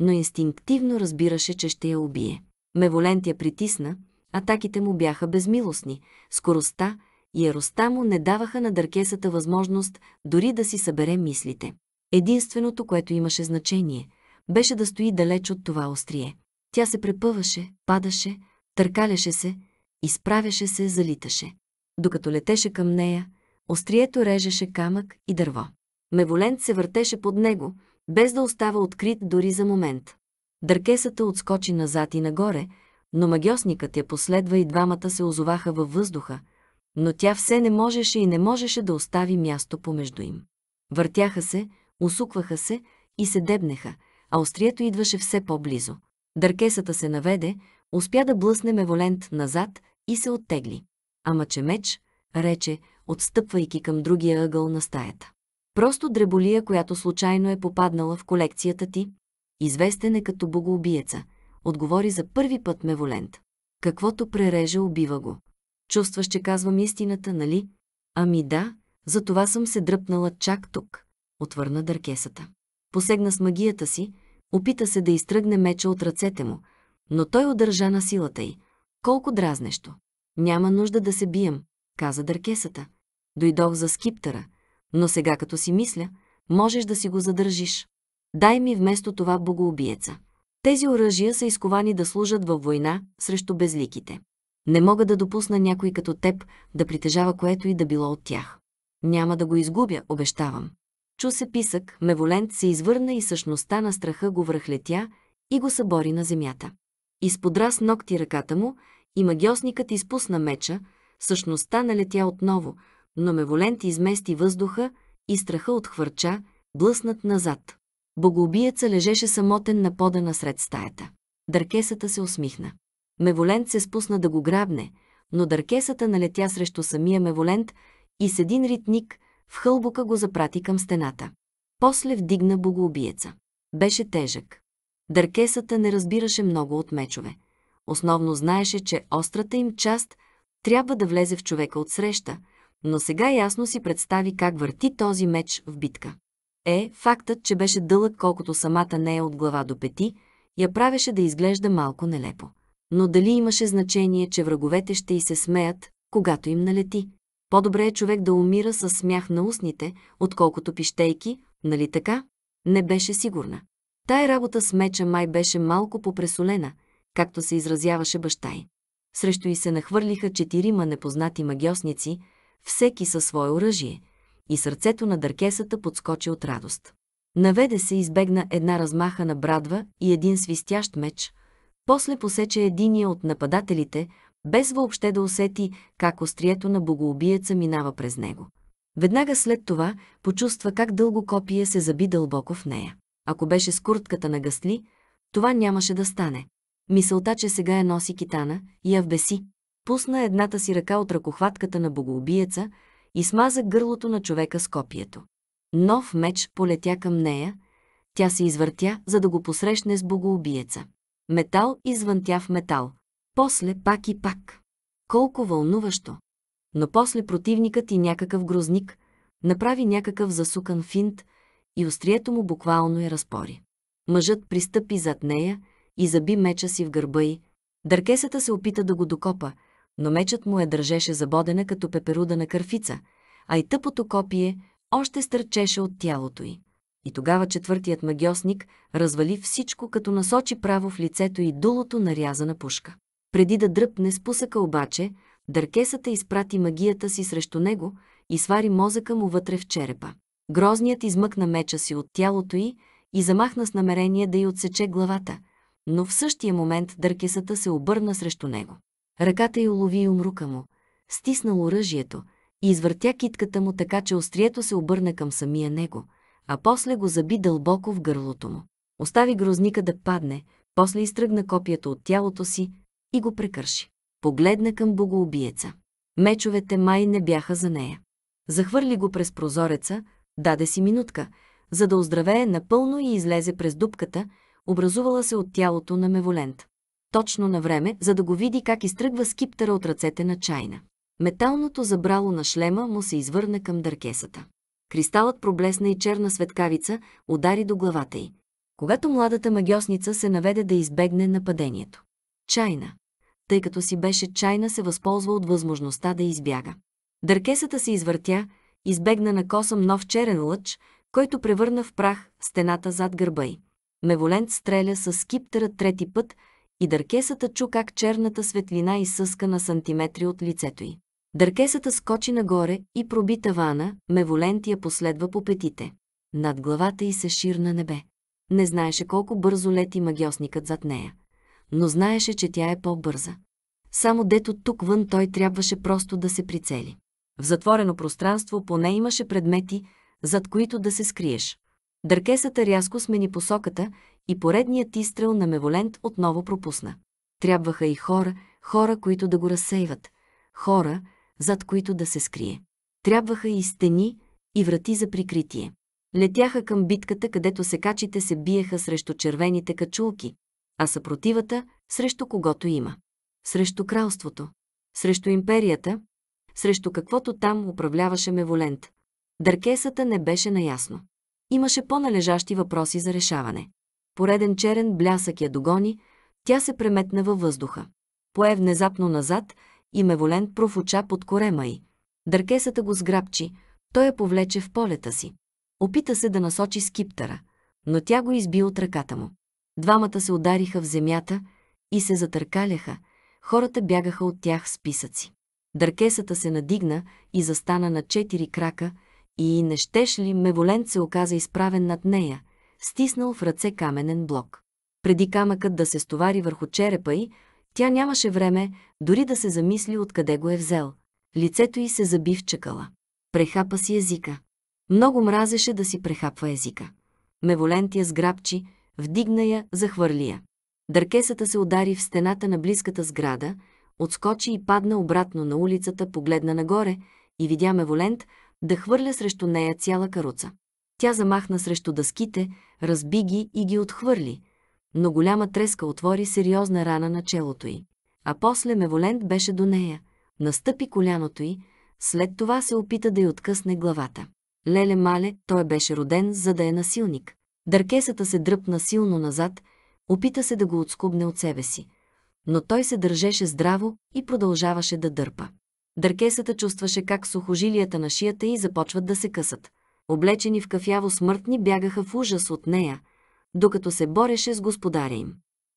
[SPEAKER 1] но инстинктивно разбираше, че ще я убие. Меволент я притисна, атаките му бяха безмилостни, скоростта, яростта му не даваха на Дъркесата възможност дори да си събере мислите. Единственото, което имаше значение, беше да стои далеч от това острие. Тя се препъваше, падаше, търкаляше се, изправяше се, залиташе. Докато летеше към нея, острието режеше камък и дърво. Меволент се въртеше под него, без да остава открит дори за момент. Дъркесата отскочи назад и нагоре, но магиосникът я последва и двамата се озоваха във въздуха – но тя все не можеше и не можеше да остави място помежду им. Въртяха се, усукваха се и се дебнеха, а острието идваше все по-близо. Дъркесата се наведе, успя да блъсне меволент назад и се оттегли. Ама че меч, рече, отстъпвайки към другия ъгъл на стаята. Просто дреболия, която случайно е попаднала в колекцията ти, известен е като богоубиеца, отговори за първи път Меволент. Каквото пререже, убива го. Чувстваш, че казвам истината, нали? Ами да, за това съм се дръпнала чак тук, отвърна дъркесата. Посегна с магията си, опита се да изтръгне меча от ръцете му, но той удържа на силата й. Колко дразнещо! Няма нужда да се бием, каза дъркесата. Дойдох за скиптера, но сега като си мисля, можеш да си го задържиш. Дай ми вместо това богоубиеца. Тези оръжия са изковани да служат във война срещу безликите. Не мога да допусна някой като теб да притежава което и да било от тях. Няма да го изгубя, обещавам. Чу се писък, меволент се извърна и същността на страха го връхлетя и го събори на земята. Изподрас ногти ръката му и магиосникът изпусна меча, същността налетя отново, но меволент измести въздуха и страха отхвърча, блъснат назад. Богоубиеца лежеше самотен на пода насред стаята. Дъркесата се усмихна. Меволент се спусна да го грабне, но дъркесата налетя срещу самия Меволент и с един ритник в хълбока го запрати към стената. После вдигна богоубиеца. Беше тежък. Дъркесата не разбираше много от мечове. Основно знаеше, че острата им част трябва да влезе в човека от среща, но сега ясно си представи как върти този меч в битка. Е, фактът, че беше дълъг колкото самата нея от глава до пети, я правеше да изглежда малко нелепо но дали имаше значение, че враговете ще й се смеят, когато им налети? По-добре е човек да умира с смях на устните, отколкото пищейки, нали така? Не беше сигурна. Тая работа с меча май беше малко попресолена, както се изразяваше баща й. Срещу и се нахвърлиха четирима непознати магиосници, всеки със свое оръжие, и сърцето на дъркесата подскочи от радост. Наведе се избегна една размаха на брадва и един свистящ меч – после посече единия от нападателите, без въобще да усети как острието на богоубиеца минава през него. Веднага след това почувства как дълго копие се заби дълбоко в нея. Ако беше с куртката на гъсли, това нямаше да стане. Мисълта, че сега я носи китана, я вбеси. Пусна едната си ръка от ръкохватката на богоубиеца и смаза гърлото на човека с копието. Нов меч полетя към нея, тя се извъртя, за да го посрещне с богоубиеца. Метал тя в метал. После пак и пак. Колко вълнуващо! Но после противникът и някакъв грозник направи някакъв засукан финт и острието му буквално е разпори. Мъжът пристъпи зад нея и заби меча си в гърба й. Дъркесата се опита да го докопа, но мечът му е държеше забодена като пеперуда на кърфица, а и тъпото копие още стърчеше от тялото й. И тогава четвъртият магиосник развали всичко, като насочи право в лицето и дулото нарязана пушка. Преди да дръпне спусъка обаче, дъркесата изпрати магията си срещу него и свари мозъка му вътре в черепа. Грозният измъкна меча си от тялото й и замахна с намерение да й отсече главата, но в същия момент дъркесата се обърна срещу него. Ръката й улови умрука му, стиснал оръжието и извъртя китката му така, че острието се обърна към самия него – а после го заби дълбоко в гърлото му. Остави грозника да падне, после изтръгна копието от тялото си и го прекърши. Погледна към богоубиеца. Мечовете май не бяха за нея. Захвърли го през прозореца, даде си минутка, за да оздравее напълно и излезе през дупката, образувала се от тялото на меволент. Точно на време, за да го види как изтръгва скиптера от ръцете на чайна. Металното забрало на шлема му се извърна към дъркесата. Кристалът проблесна и черна светкавица удари до главата й. Когато младата магиосница се наведе да избегне нападението. Чайна. Тъй като си беше чайна, се възползва от възможността да избяга. Дъркесата се извъртя, избегна на косъм нов черен лъч, който превърна в прах стената зад гърба й. Меволент стреля с скиптера трети път и дъркесата чу как черната светлина изсъска на сантиметри от лицето й. Дъркесата скочи нагоре и проби тавана, меволентия последва по петите. Над главата й се ширна небе. Не знаеше колко бързо лети магиосникът зад нея, но знаеше, че тя е по-бърза. Само дето тук вън той трябваше просто да се прицели. В затворено пространство поне имаше предмети, зад които да се скриеш. Дъркесата рязко смени посоката и поредният изстрел на Меволент отново пропусна. Трябваха и хора, хора, които да го разсейват. Хора, зад които да се скрие. Трябваха и стени, и врати за прикритие. Летяха към битката, където секачите се биеха срещу червените качулки, а съпротивата срещу когото има. Срещу кралството, срещу империята, срещу каквото там управляваше Меволент. Дъркесата не беше наясно. Имаше по-належащи въпроси за решаване. Пореден черен блясък я догони, тя се преметна във въздуха. Пое внезапно назад и меволен профуча под корема й. Дъркесата го сграбчи, той я повлече в полета си. Опита се да насочи скиптъра, но тя го изби от ръката му. Двамата се удариха в земята и се затъркаляха, хората бягаха от тях с писъци. Дъркесата се надигна и застана на четири крака и не щеш ли меволент се оказа изправен над нея, стиснал в ръце каменен блок. Преди камъкът да се стовари върху черепа й, тя нямаше време дори да се замисли откъде го е взел. Лицето й се заби в чакала. Прехапа си езика. Много мразеше да си прехапва езика. я сграбчи, вдигна я, захвърли я. Дъркесата се удари в стената на близката сграда, отскочи и падна обратно на улицата, погледна нагоре и видя Меволент да хвърля срещу нея цяла каруца. Тя замахна срещу дъските, разби ги и ги отхвърли, но голяма треска отвори сериозна рана на челото й. А после Меволент беше до нея, настъпи коляното й, след това се опита да й откъсне главата. Леле мале, той беше роден, за да е насилник. Дъркесата се дръпна силно назад, опита се да го отскубне от себе си. Но той се държеше здраво и продължаваше да дърпа. Дъркесата чувстваше как сухожилията на шията й започват да се късат. Облечени в кафяво смъртни бягаха в ужас от нея – докато се бореше с господаря им.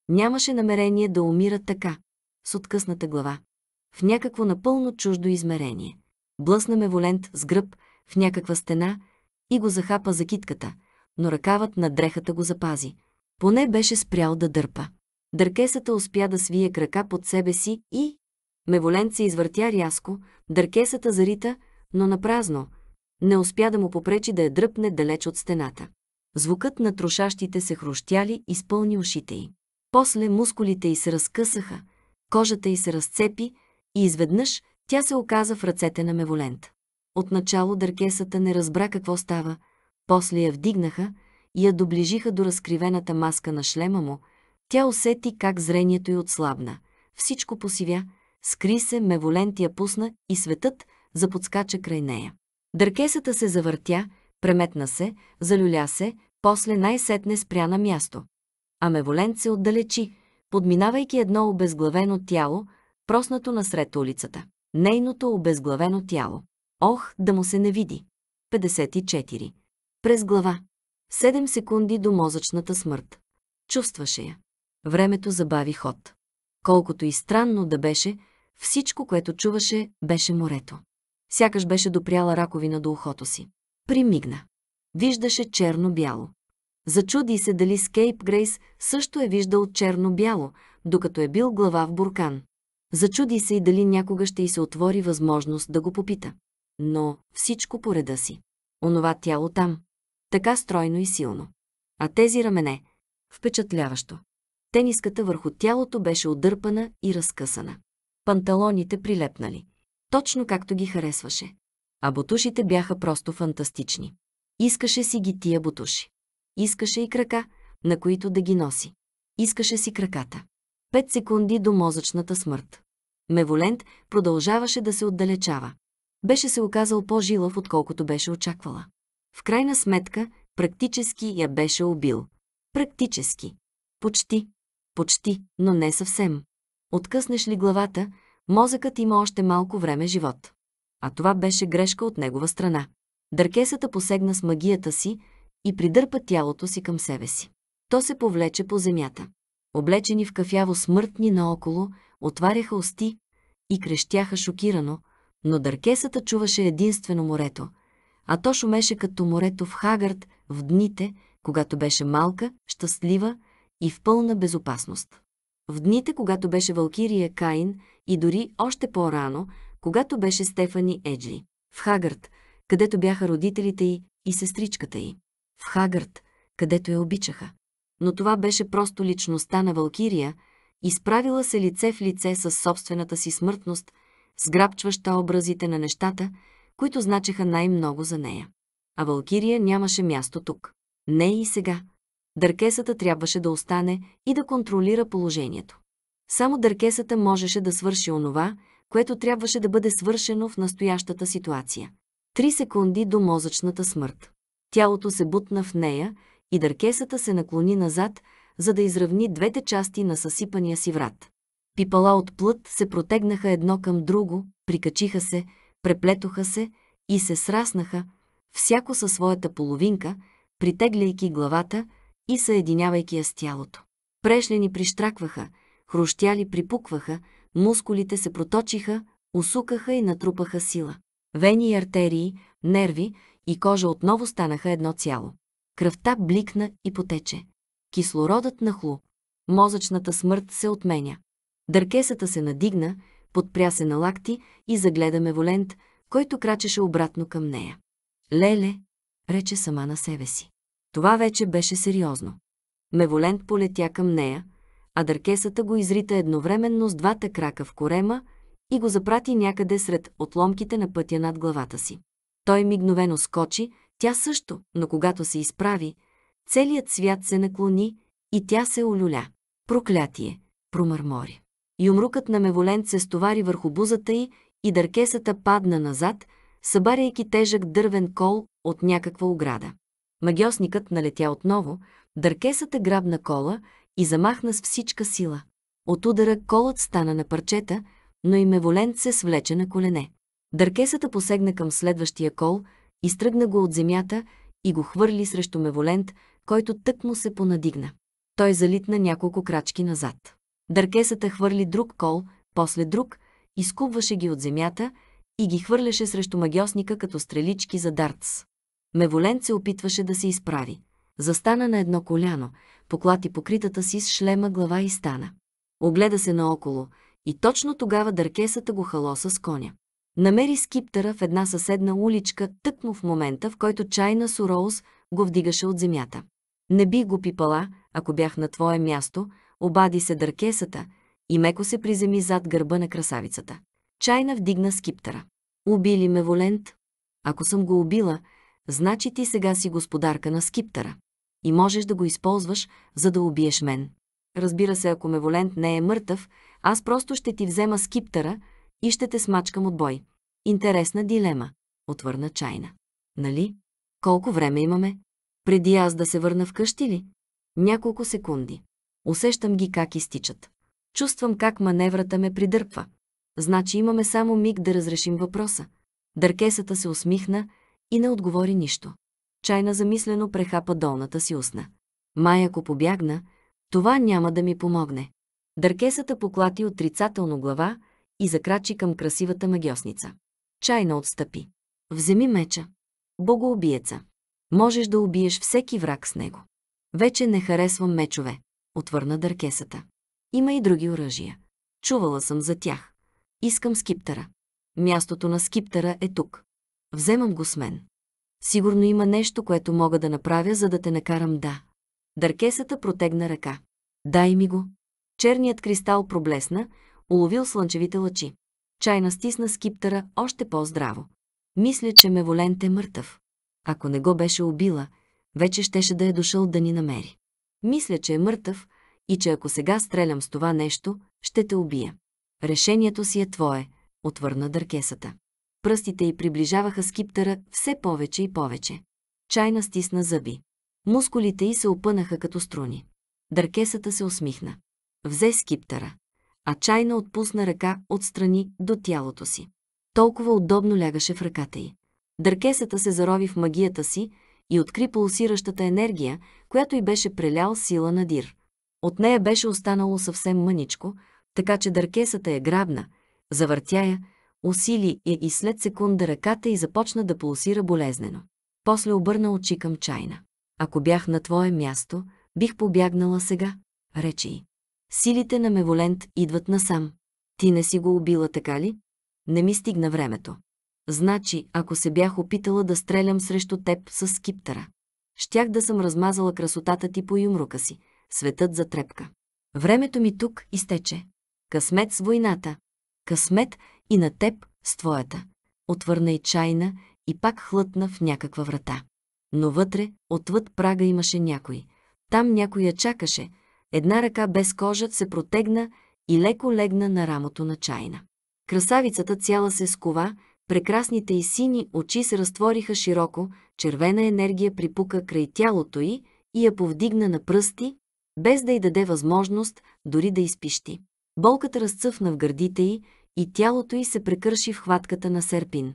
[SPEAKER 1] Нямаше намерение да умира така, с откъсната глава, в някакво напълно чуждо измерение. Блъсна ме волент с гръб в някаква стена и го захапа за китката, но ръкавът на дрехата го запази. Поне беше спрял да дърпа. Дъркесата успя да свие крака под себе си и... Меволент се извъртя рязко, дъркесата зарита, но напразно. Не успя да му попречи да я дръпне далеч от стената звукът на трошащите се хрущяли изпълни ушите й. После мускулите й се разкъсаха, кожата й се разцепи и изведнъж тя се оказа в ръцете на Меволент. Отначало дъркесата не разбра какво става, после я вдигнаха и я доближиха до разкривената маска на шлема му. Тя усети как зрението й отслабна. Всичко посивя, скри се, Меволент я пусна и светът заподскача край нея. Дъркесата се завъртя преметна се, залюля се, после най-сетне спря на място. А Меволент се отдалечи, подминавайки едно обезглавено тяло, проснато насред улицата. Нейното обезглавено тяло. Ох, да му се не види. 54. През глава. 7 секунди до мозъчната смърт. Чувстваше я. Времето забави ход. Колкото и странно да беше, всичко, което чуваше, беше морето. Сякаш беше допряла раковина до ухото си примигна. Виждаше черно-бяло. Зачуди се дали Скейп Грейс също е виждал черно-бяло, докато е бил глава в буркан. Зачуди се и дали някога ще й се отвори възможност да го попита. Но всичко по реда си. Онова тяло там. Така стройно и силно. А тези рамене. Впечатляващо. Тениската върху тялото беше отдърпана и разкъсана. Панталоните прилепнали. Точно както ги харесваше а бутушите бяха просто фантастични. Искаше си ги тия бутуши. Искаше и крака, на които да ги носи. Искаше си краката. Пет секунди до мозъчната смърт. Меволент продължаваше да се отдалечава. Беше се оказал по-жилав, отколкото беше очаквала. В крайна сметка, практически я беше убил. Практически. Почти. Почти, но не съвсем. Откъснеш ли главата, мозъкът има още малко време живот а това беше грешка от негова страна. Дъркесата посегна с магията си и придърпа тялото си към себе си. То се повлече по земята. Облечени в кафяво смъртни наоколо, отваряха усти и крещяха шокирано, но дъркесата чуваше единствено морето, а то шумеше като морето в Хагард в дните, когато беше малка, щастлива и в пълна безопасност. В дните, когато беше Валкирия Каин и дори още по-рано, когато беше Стефани Еджи. В Хагърт, където бяха родителите й и сестричката й. В Хагърт, където я обичаха. Но това беше просто личността на Валкирия, изправила се лице в лице с собствената си смъртност, сграбчваща образите на нещата, които значеха най-много за нея. А Валкирия нямаше място тук. Не и сега. Дъркесата трябваше да остане и да контролира положението. Само дъркесата можеше да свърши онова, което трябваше да бъде свършено в настоящата ситуация. Три секунди до мозъчната смърт. Тялото се бутна в нея и дъркесата се наклони назад, за да изравни двете части на съсипания си врат. Пипала от плът се протегнаха едно към друго, прикачиха се, преплетоха се и се сраснаха, всяко със своята половинка, притегляйки главата и съединявайки я с тялото. Прешлени прищракваха, хрущяли припукваха, Мускулите се проточиха, усукаха и натрупаха сила. Вени и артерии, нерви и кожа отново станаха едно цяло. Кръвта бликна и потече. Кислородът нахлу. Мозъчната смърт се отменя. Дъркесата се надигна, подпря се на лакти и загледа Меволент, който крачеше обратно към нея. «Леле!» — рече сама на себе си. Това вече беше сериозно. Меволент полетя към нея, а дъркесата го изрита едновременно с двата крака в корема и го запрати някъде сред отломките на пътя над главата си. Той мигновено скочи, тя също, но когато се изправи, целият свят се наклони и тя се олюля. Проклятие! промърмори. Юмрукът на меволент се стовари върху бузата й и дъркесата падна назад, събаряйки тежък дървен кол от някаква ограда. Магиосникът налетя отново, дъркесата грабна кола и замахна с всичка сила. От удара колът стана на парчета, но и меволент се свлече на колене. Дъркесата посегна към следващия кол, изтръгна го от земята и го хвърли срещу меволент, който тък му се понадигна. Той залитна няколко крачки назад. Дъркесата хвърли друг кол, после друг, изкубваше ги от земята и ги хвърляше срещу магиосника като стрелички за дартс. Меволент се опитваше да се изправи. Застана на едно коляно – поклати покритата си с шлема глава и стана. Огледа се наоколо и точно тогава дъркесата го халоса с коня. Намери скиптера в една съседна уличка, тъкмо в момента, в който чайна Суроуз го вдигаше от земята. Не би го пипала, ако бях на твое място, обади се дъркесата и меко се приземи зад гърба на красавицата. Чайна вдигна скиптера. Убили ме, Волент. Ако съм го убила, значи ти сега си господарка на скиптера и можеш да го използваш, за да убиеш мен. Разбира се, ако Меволент не е мъртъв, аз просто ще ти взема скиптъра и ще те смачкам от бой. Интересна дилема, отвърна Чайна. Нали? Колко време имаме? Преди аз да се върна вкъщи ли? Няколко секунди. Усещам ги как изтичат. Чувствам как маневрата ме придърпва. Значи имаме само миг да разрешим въпроса. Дъркесата се усмихна и не отговори нищо. Чайна замислено прехапа долната си устна. Май ако побягна, това няма да ми помогне. Дъркесата поклати отрицателно глава и закрачи към красивата магиосница. Чайна отстъпи. Вземи меча. Богоубиеца. Можеш да убиеш всеки враг с него. Вече не харесвам мечове, отвърна дъркесата. Има и други оръжия. Чувала съм за тях. Искам скиптера. Мястото на скиптера е тук. Вземам го с мен. Сигурно има нещо, което мога да направя, за да те накарам да. Дъркесата протегна ръка. Дай ми го. Черният кристал проблесна, уловил слънчевите лъчи. Чайна стисна скиптъра още по-здраво. Мисля, че Меволент е мъртъв. Ако не го беше убила, вече щеше да е дошъл да ни намери. Мисля, че е мъртъв и че ако сега стрелям с това нещо, ще те убия. Решението си е твое, отвърна дъркесата пръстите й приближаваха скиптъра все повече и повече. Чайна стисна зъби. Мускулите й се опънаха като струни. Дъркесата се усмихна. Взе скиптъра, а чайна отпусна ръка отстрани до тялото си. Толкова удобно лягаше в ръката й. Дъркесата се зарови в магията си и откри пулсиращата енергия, която й беше прелял сила на дир. От нея беше останало съвсем мъничко, така че дъркесата е грабна, завъртя я, усили я и след секунда ръката и започна да пулсира болезнено. После обърна очи към чайна. Ако бях на твое място, бих побягнала сега, рече й. Силите на Меволент идват насам. Ти не си го убила, така ли? Не ми стигна времето. Значи, ако се бях опитала да стрелям срещу теб с скиптера, щях да съм размазала красотата ти по юмрука си, светът за трепка. Времето ми тук изтече. Късмет с войната. Късмет и на теб, с твоята. Отвърна и чайна и пак хлътна в някаква врата. Но вътре, отвъд прага имаше някой. Там някой я чакаше. Една ръка без кожа се протегна и леко легна на рамото на чайна. Красавицата цяла се скова, прекрасните и сини очи се разтвориха широко, червена енергия припука край тялото й и я повдигна на пръсти, без да й даде възможност дори да изпищи. Болката разцъфна в гърдите й и тялото й се прекърши в хватката на Серпин.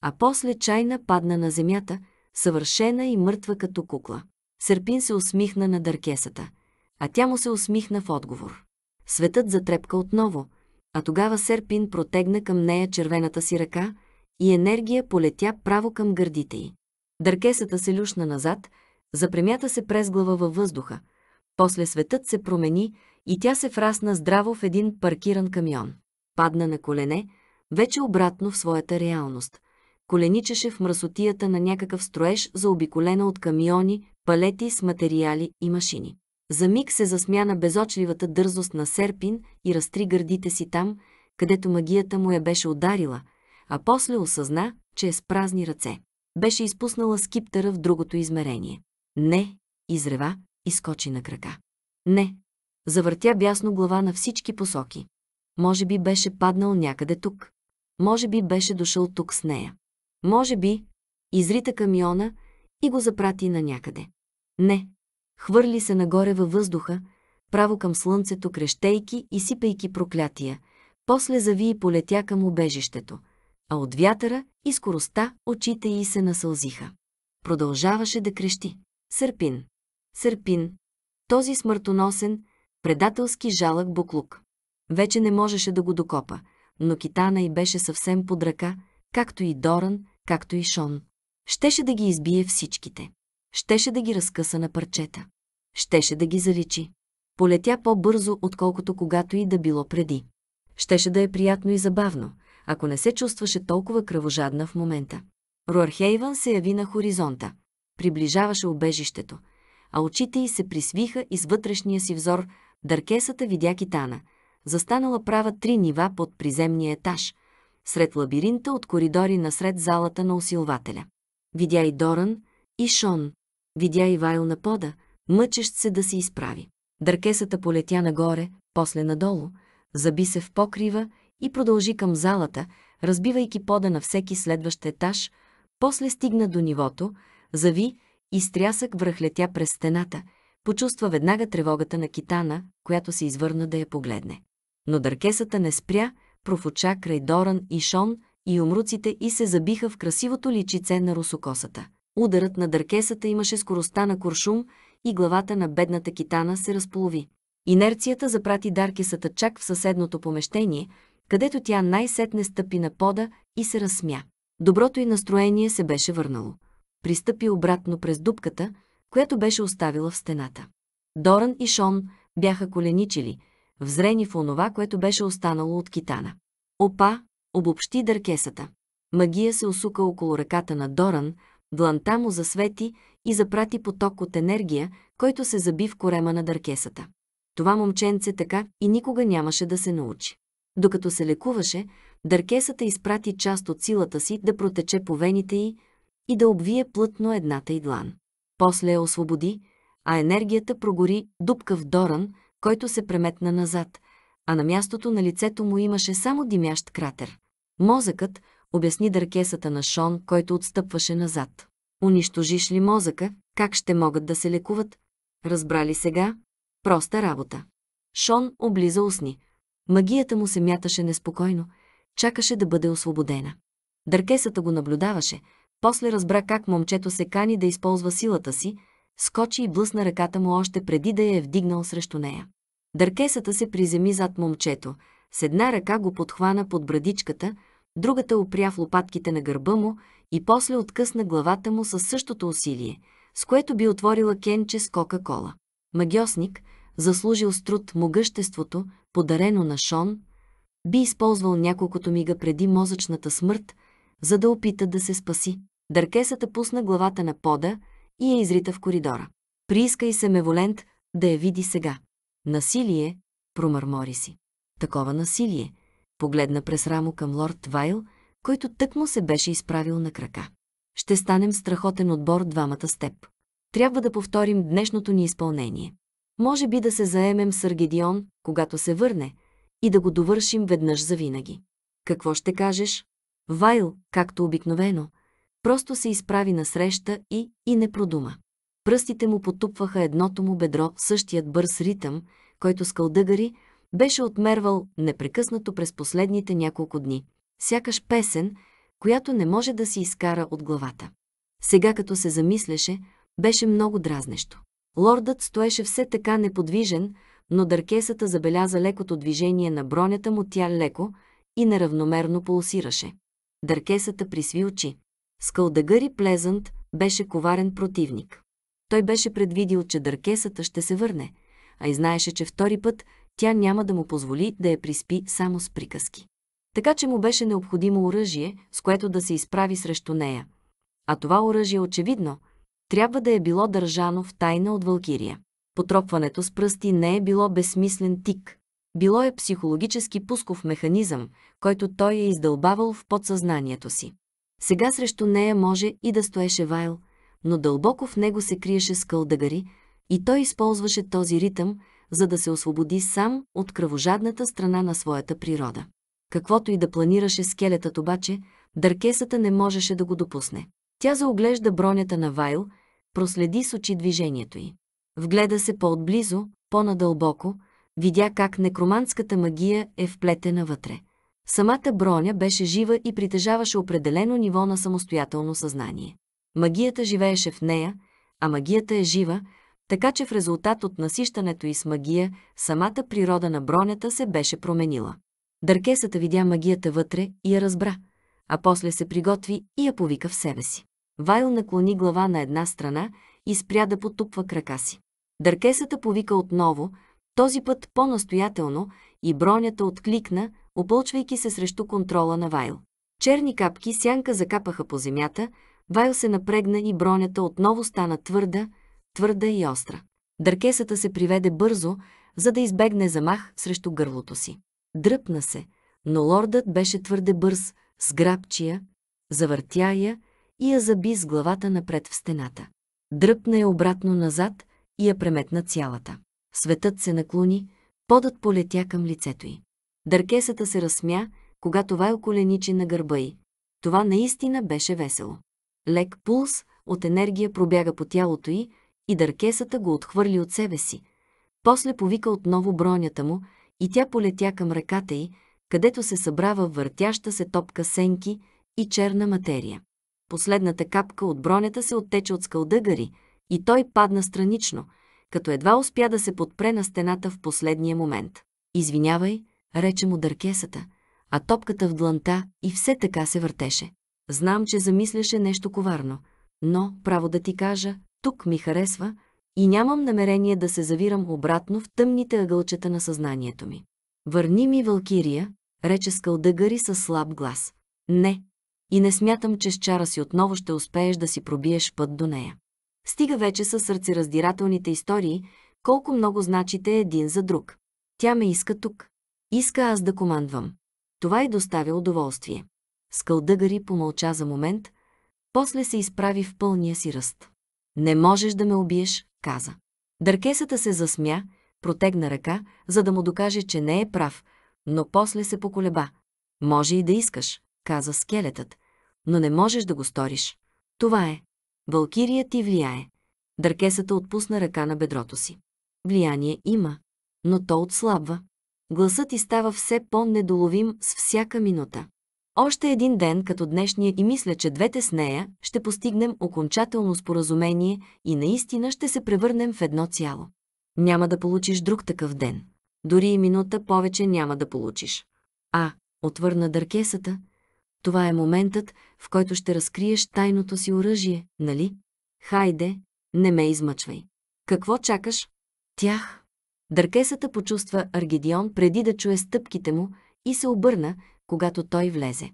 [SPEAKER 1] А после чайна падна на земята, съвършена и мъртва като кукла. Серпин се усмихна на дъркесата, а тя му се усмихна в отговор. Светът затрепка отново, а тогава Серпин протегна към нея червената си ръка и енергия полетя право към гърдите й. Дъркесата се люшна назад, запремята се през глава във въздуха, после светът се промени и тя се фрасна здраво в един паркиран камион падна на колене, вече обратно в своята реалност. Коленичеше в мръсотията на някакъв строеж, заобиколена от камиони, палети с материали и машини. За миг се засмя на безочливата дързост на Серпин и разтри гърдите си там, където магията му я беше ударила, а после осъзна, че е с празни ръце. Беше изпуснала скиптера в другото измерение. Не, изрева и скочи на крака. Не, завъртя бясно глава на всички посоки. Може би беше паднал някъде тук. Може би беше дошъл тук с нея. Може би изрита камиона и го запрати на някъде. Не. Хвърли се нагоре във въздуха, право към слънцето, крещейки и сипейки проклятия, после зави и полетя към убежището, а от вятъра и скоростта очите й се насълзиха. Продължаваше да крещи. Сърпин. Сърпин. Този смъртоносен, предателски жалък буклук. Вече не можеше да го докопа, но Китана й беше съвсем под ръка, както и Доран, както и Шон. Щеше да ги избие всичките. Щеше да ги разкъса на парчета. Щеше да ги заличи. Полетя по-бързо, отколкото когато и да било преди. Щеше да е приятно и забавно, ако не се чувстваше толкова кръвожадна в момента. Руархейван се яви на хоризонта. Приближаваше обежището, а очите й се присвиха и с вътрешния си взор Дъркесата видя китана – застанала права три нива под приземния етаж, сред лабиринта от коридори насред залата на усилвателя. Видя и Доран, и Шон. Видя и Вайл на пода, мъчещ се да се изправи. Дъркесата полетя нагоре, после надолу, заби се в покрива и продължи към залата, разбивайки пода на всеки следващ етаж, после стигна до нивото, зави и стрясък връхлетя през стената, почувства веднага тревогата на китана, която се извърна да я погледне. Но дъркесата не спря, профуча край Доран и Шон и умруците и се забиха в красивото личице на русокосата. Ударът на дъркесата имаше скоростта на куршум и главата на бедната китана се разполови. Инерцията запрати даркесата чак в съседното помещение, където тя най-сетне стъпи на пода и се разсмя. Доброто й настроение се беше върнало. Пристъпи обратно през дупката, която беше оставила в стената. Доран и Шон бяха коленичили – взрени в онова, което беше останало от китана. Опа, обобщи дъркесата. Магия се осука около ръката на Доран, дланта му засвети и запрати поток от енергия, който се заби в корема на дъркесата. Това момченце така и никога нямаше да се научи. Докато се лекуваше, дъркесата изпрати част от силата си да протече по вените й и да обвие плътно едната й длан. После я освободи, а енергията прогори дупка в Доран, който се преметна назад, а на мястото на лицето му имаше само димящ кратер. Мозъкът обясни дъркесата на Шон, който отстъпваше назад. Унищожиш ли мозъка, как ще могат да се лекуват? Разбрали сега? Проста работа. Шон облиза усни. Магията му се мяташе неспокойно, чакаше да бъде освободена. Дъркесата го наблюдаваше, после разбра как момчето се кани да използва силата си, скочи и блъсна ръката му още преди да я е вдигнал срещу нея. Дъркесата се приземи зад момчето. С една ръка го подхвана под брадичката, другата опря в лопатките на гърба му и после откъсна главата му със същото усилие, с което би отворила кенче с Кока-Кола. Магиосник, заслужил с труд могъществото, подарено на Шон, би използвал няколкото мига преди мозъчната смърт, за да опита да се спаси. Дъркесата пусна главата на пода, и я е изрита в коридора. Прииска и се меволент да я види сега. Насилие, промърмори си. Такова насилие. Погледна през рамо към лорд Вайл, който тъкмо се беше изправил на крака. Ще станем страхотен отбор двамата степ. Трябва да повторим днешното ни изпълнение. Може би да се заемем с Аргедион, когато се върне, и да го довършим веднъж завинаги. Какво ще кажеш? Вайл, както обикновено, Просто се изправи насреща и, и не продума. Пръстите му потупваха едното му бедро същият бърз ритъм, който скалдъгари беше отмервал непрекъснато през последните няколко дни. Сякаш песен, която не може да си изкара от главата. Сега, като се замисляше, беше много дразнещо. Лордът стоеше все така неподвижен, но дъркесата забеляза лекото движение на бронята му тя леко и неравномерно пулсираше. Дъркесата присви очи. Скалдагъри Плезант беше коварен противник. Той беше предвидил, че дъркесата ще се върне, а и знаеше, че втори път тя няма да му позволи да я приспи само с приказки. Така че му беше необходимо оръжие, с което да се изправи срещу нея. А това оръжие, очевидно, трябва да е било държано в тайна от Валкирия. Потропването с пръсти не е било безсмислен тик. Било е психологически пусков механизъм, който той е издълбавал в подсъзнанието си. Сега срещу нея може и да стоеше Вайл, но дълбоко в него се криеше скълдагари, и той използваше този ритъм, за да се освободи сам от кръвожадната страна на своята природа. Каквото и да планираше скелетът обаче, дъркесата не можеше да го допусне. Тя заоглежда бронята на Вайл, проследи с очи движението й. Вгледа се по-отблизо, по-надълбоко, видя как некроманската магия е вплетена вътре. Самата броня беше жива и притежаваше определено ниво на самостоятелно съзнание. Магията живееше в нея, а магията е жива, така че в резултат от насищането и с магия, самата природа на бронята се беше променила. Дъркесата видя магията вътре и я разбра, а после се приготви и я повика в себе си. Вайл наклони глава на една страна и спря да потупва крака си. Дъркесата повика отново, този път по-настоятелно, и бронята откликна – обълчвайки се срещу контрола на Вайл. Черни капки сянка закапаха по земята, Вайл се напрегна и бронята отново стана твърда, твърда и остра. Дъркесата се приведе бързо, за да избегне замах срещу гърлото си. Дръпна се, но лордът беше твърде бърз, сграбчия, завъртя я и я заби с главата напред в стената. Дръпна я обратно назад и я преметна цялата. Светът се наклони, подът полетя към лицето й. Дъркесата се разсмя, когато Вайл коленичи на гърба й. Това наистина беше весело. Лек пулс от енергия пробяга по тялото й и дъркесата го отхвърли от себе си. После повика отново бронята му и тя полетя към ръката й, където се събрава въртяща се топка сенки и черна материя. Последната капка от бронята се оттече от скалдъгари и той падна странично, като едва успя да се подпре на стената в последния момент. Извинявай, рече му дъркесата, а топката в дланта и все така се въртеше. Знам, че замисляше нещо коварно, но, право да ти кажа, тук ми харесва и нямам намерение да се завирам обратно в тъмните ъгълчета на съзнанието ми. Върни ми, Валкирия, рече скалдъгари със слаб глас. Не, и не смятам, че с чара си отново ще успееш да си пробиеш път до нея. Стига вече със сърцераздирателните истории, колко много значите един за друг. Тя ме иска тук. Иска аз да командвам. Това й доставя удоволствие. Скалдъгари помълча за момент, после се изправи в пълния си ръст. Не можеш да ме убиеш, каза. Дъркесата се засмя, протегна ръка, за да му докаже, че не е прав, но после се поколеба. Може и да искаш, каза скелетът, но не можеш да го сториш. Това е. Валкирия ти влияе. Дъркесата отпусна ръка на бедрото си. Влияние има, но то отслабва. Гласът ти става все по-недоловим с всяка минута. Още един ден като днешния и мисля, че двете с нея ще постигнем окончателно споразумение и наистина ще се превърнем в едно цяло. Няма да получиш друг такъв ден. Дори и минута повече няма да получиш. А, отвърна дъркесата, това е моментът, в който ще разкриеш тайното си оръжие, нали? Хайде, не ме измъчвай. Какво чакаш? Тях. Дъркесата почувства Аргедион преди да чуе стъпките му и се обърна, когато той влезе.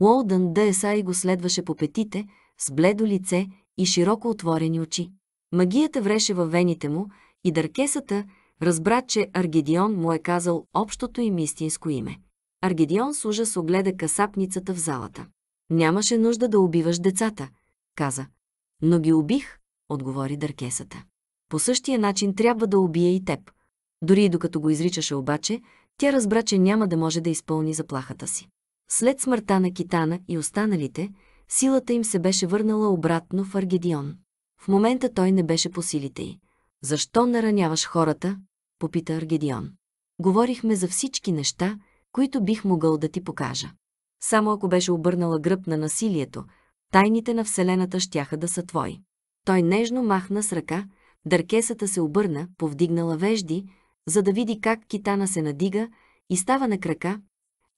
[SPEAKER 1] Уолдън Дъесай го следваше по петите, с бледо лице и широко отворени очи. Магията вреше във вените му и Дъркесата разбра, че Аргедион му е казал общото им истинско име. Аргедион с ужас огледа касапницата в залата. «Нямаше нужда да убиваш децата», каза. «Но ги убих», отговори Дъркесата. «По същия начин трябва да убия и теб», дори и докато го изричаше обаче, тя разбра, че няма да може да изпълни заплахата си. След смъртта на Китана и останалите, силата им се беше върнала обратно в Аргедион. В момента той не беше по силите й. Защо нараняваш хората? попита Аргедион. Говорихме за всички неща, които бих могъл да ти покажа. Само ако беше обърнала гръб на насилието, тайните на Вселената щяха да са твои. Той нежно махна с ръка, дъркесата се обърна, повдигнала вежди, за да види как китана се надига и става на крака,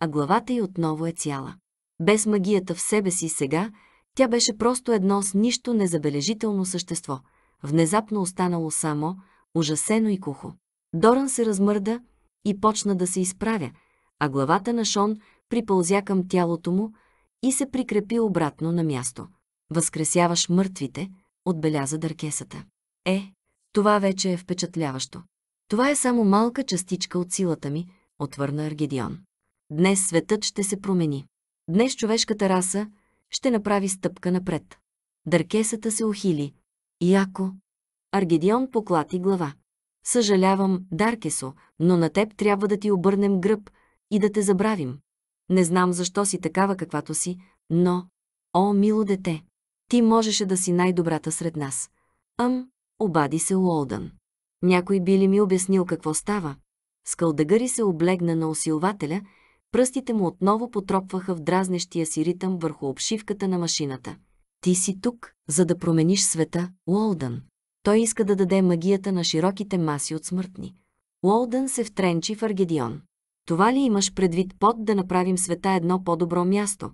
[SPEAKER 1] а главата й отново е цяла. Без магията в себе си сега, тя беше просто едно с нищо незабележително същество, внезапно останало само, ужасено и кухо. Доран се размърда и почна да се изправя, а главата на Шон припълзя към тялото му и се прикрепи обратно на място. Възкресяваш мъртвите, отбеляза дъркесата. Е, това вече е впечатляващо. Това е само малка частичка от силата ми, отвърна Аргедион. Днес светът ще се промени. Днес човешката раса ще направи стъпка напред. Дъркесата се ухили. И ако... Аргедион поклати глава. Съжалявам, Даркесо, но на теб трябва да ти обърнем гръб и да те забравим. Не знам защо си такава каквато си, но... О, мило дете! Ти можеше да си най-добрата сред нас. Ам, обади се Уолдън. Някой би ли ми обяснил какво става? Скалдагъри се облегна на усилвателя, пръстите му отново потропваха в дразнещия си ритъм върху обшивката на машината. Ти си тук, за да промениш света, Уолдън. Той иска да даде магията на широките маси от смъртни. Уолдън се втренчи в Аргедион. Това ли имаш предвид под да направим света едно по-добро място?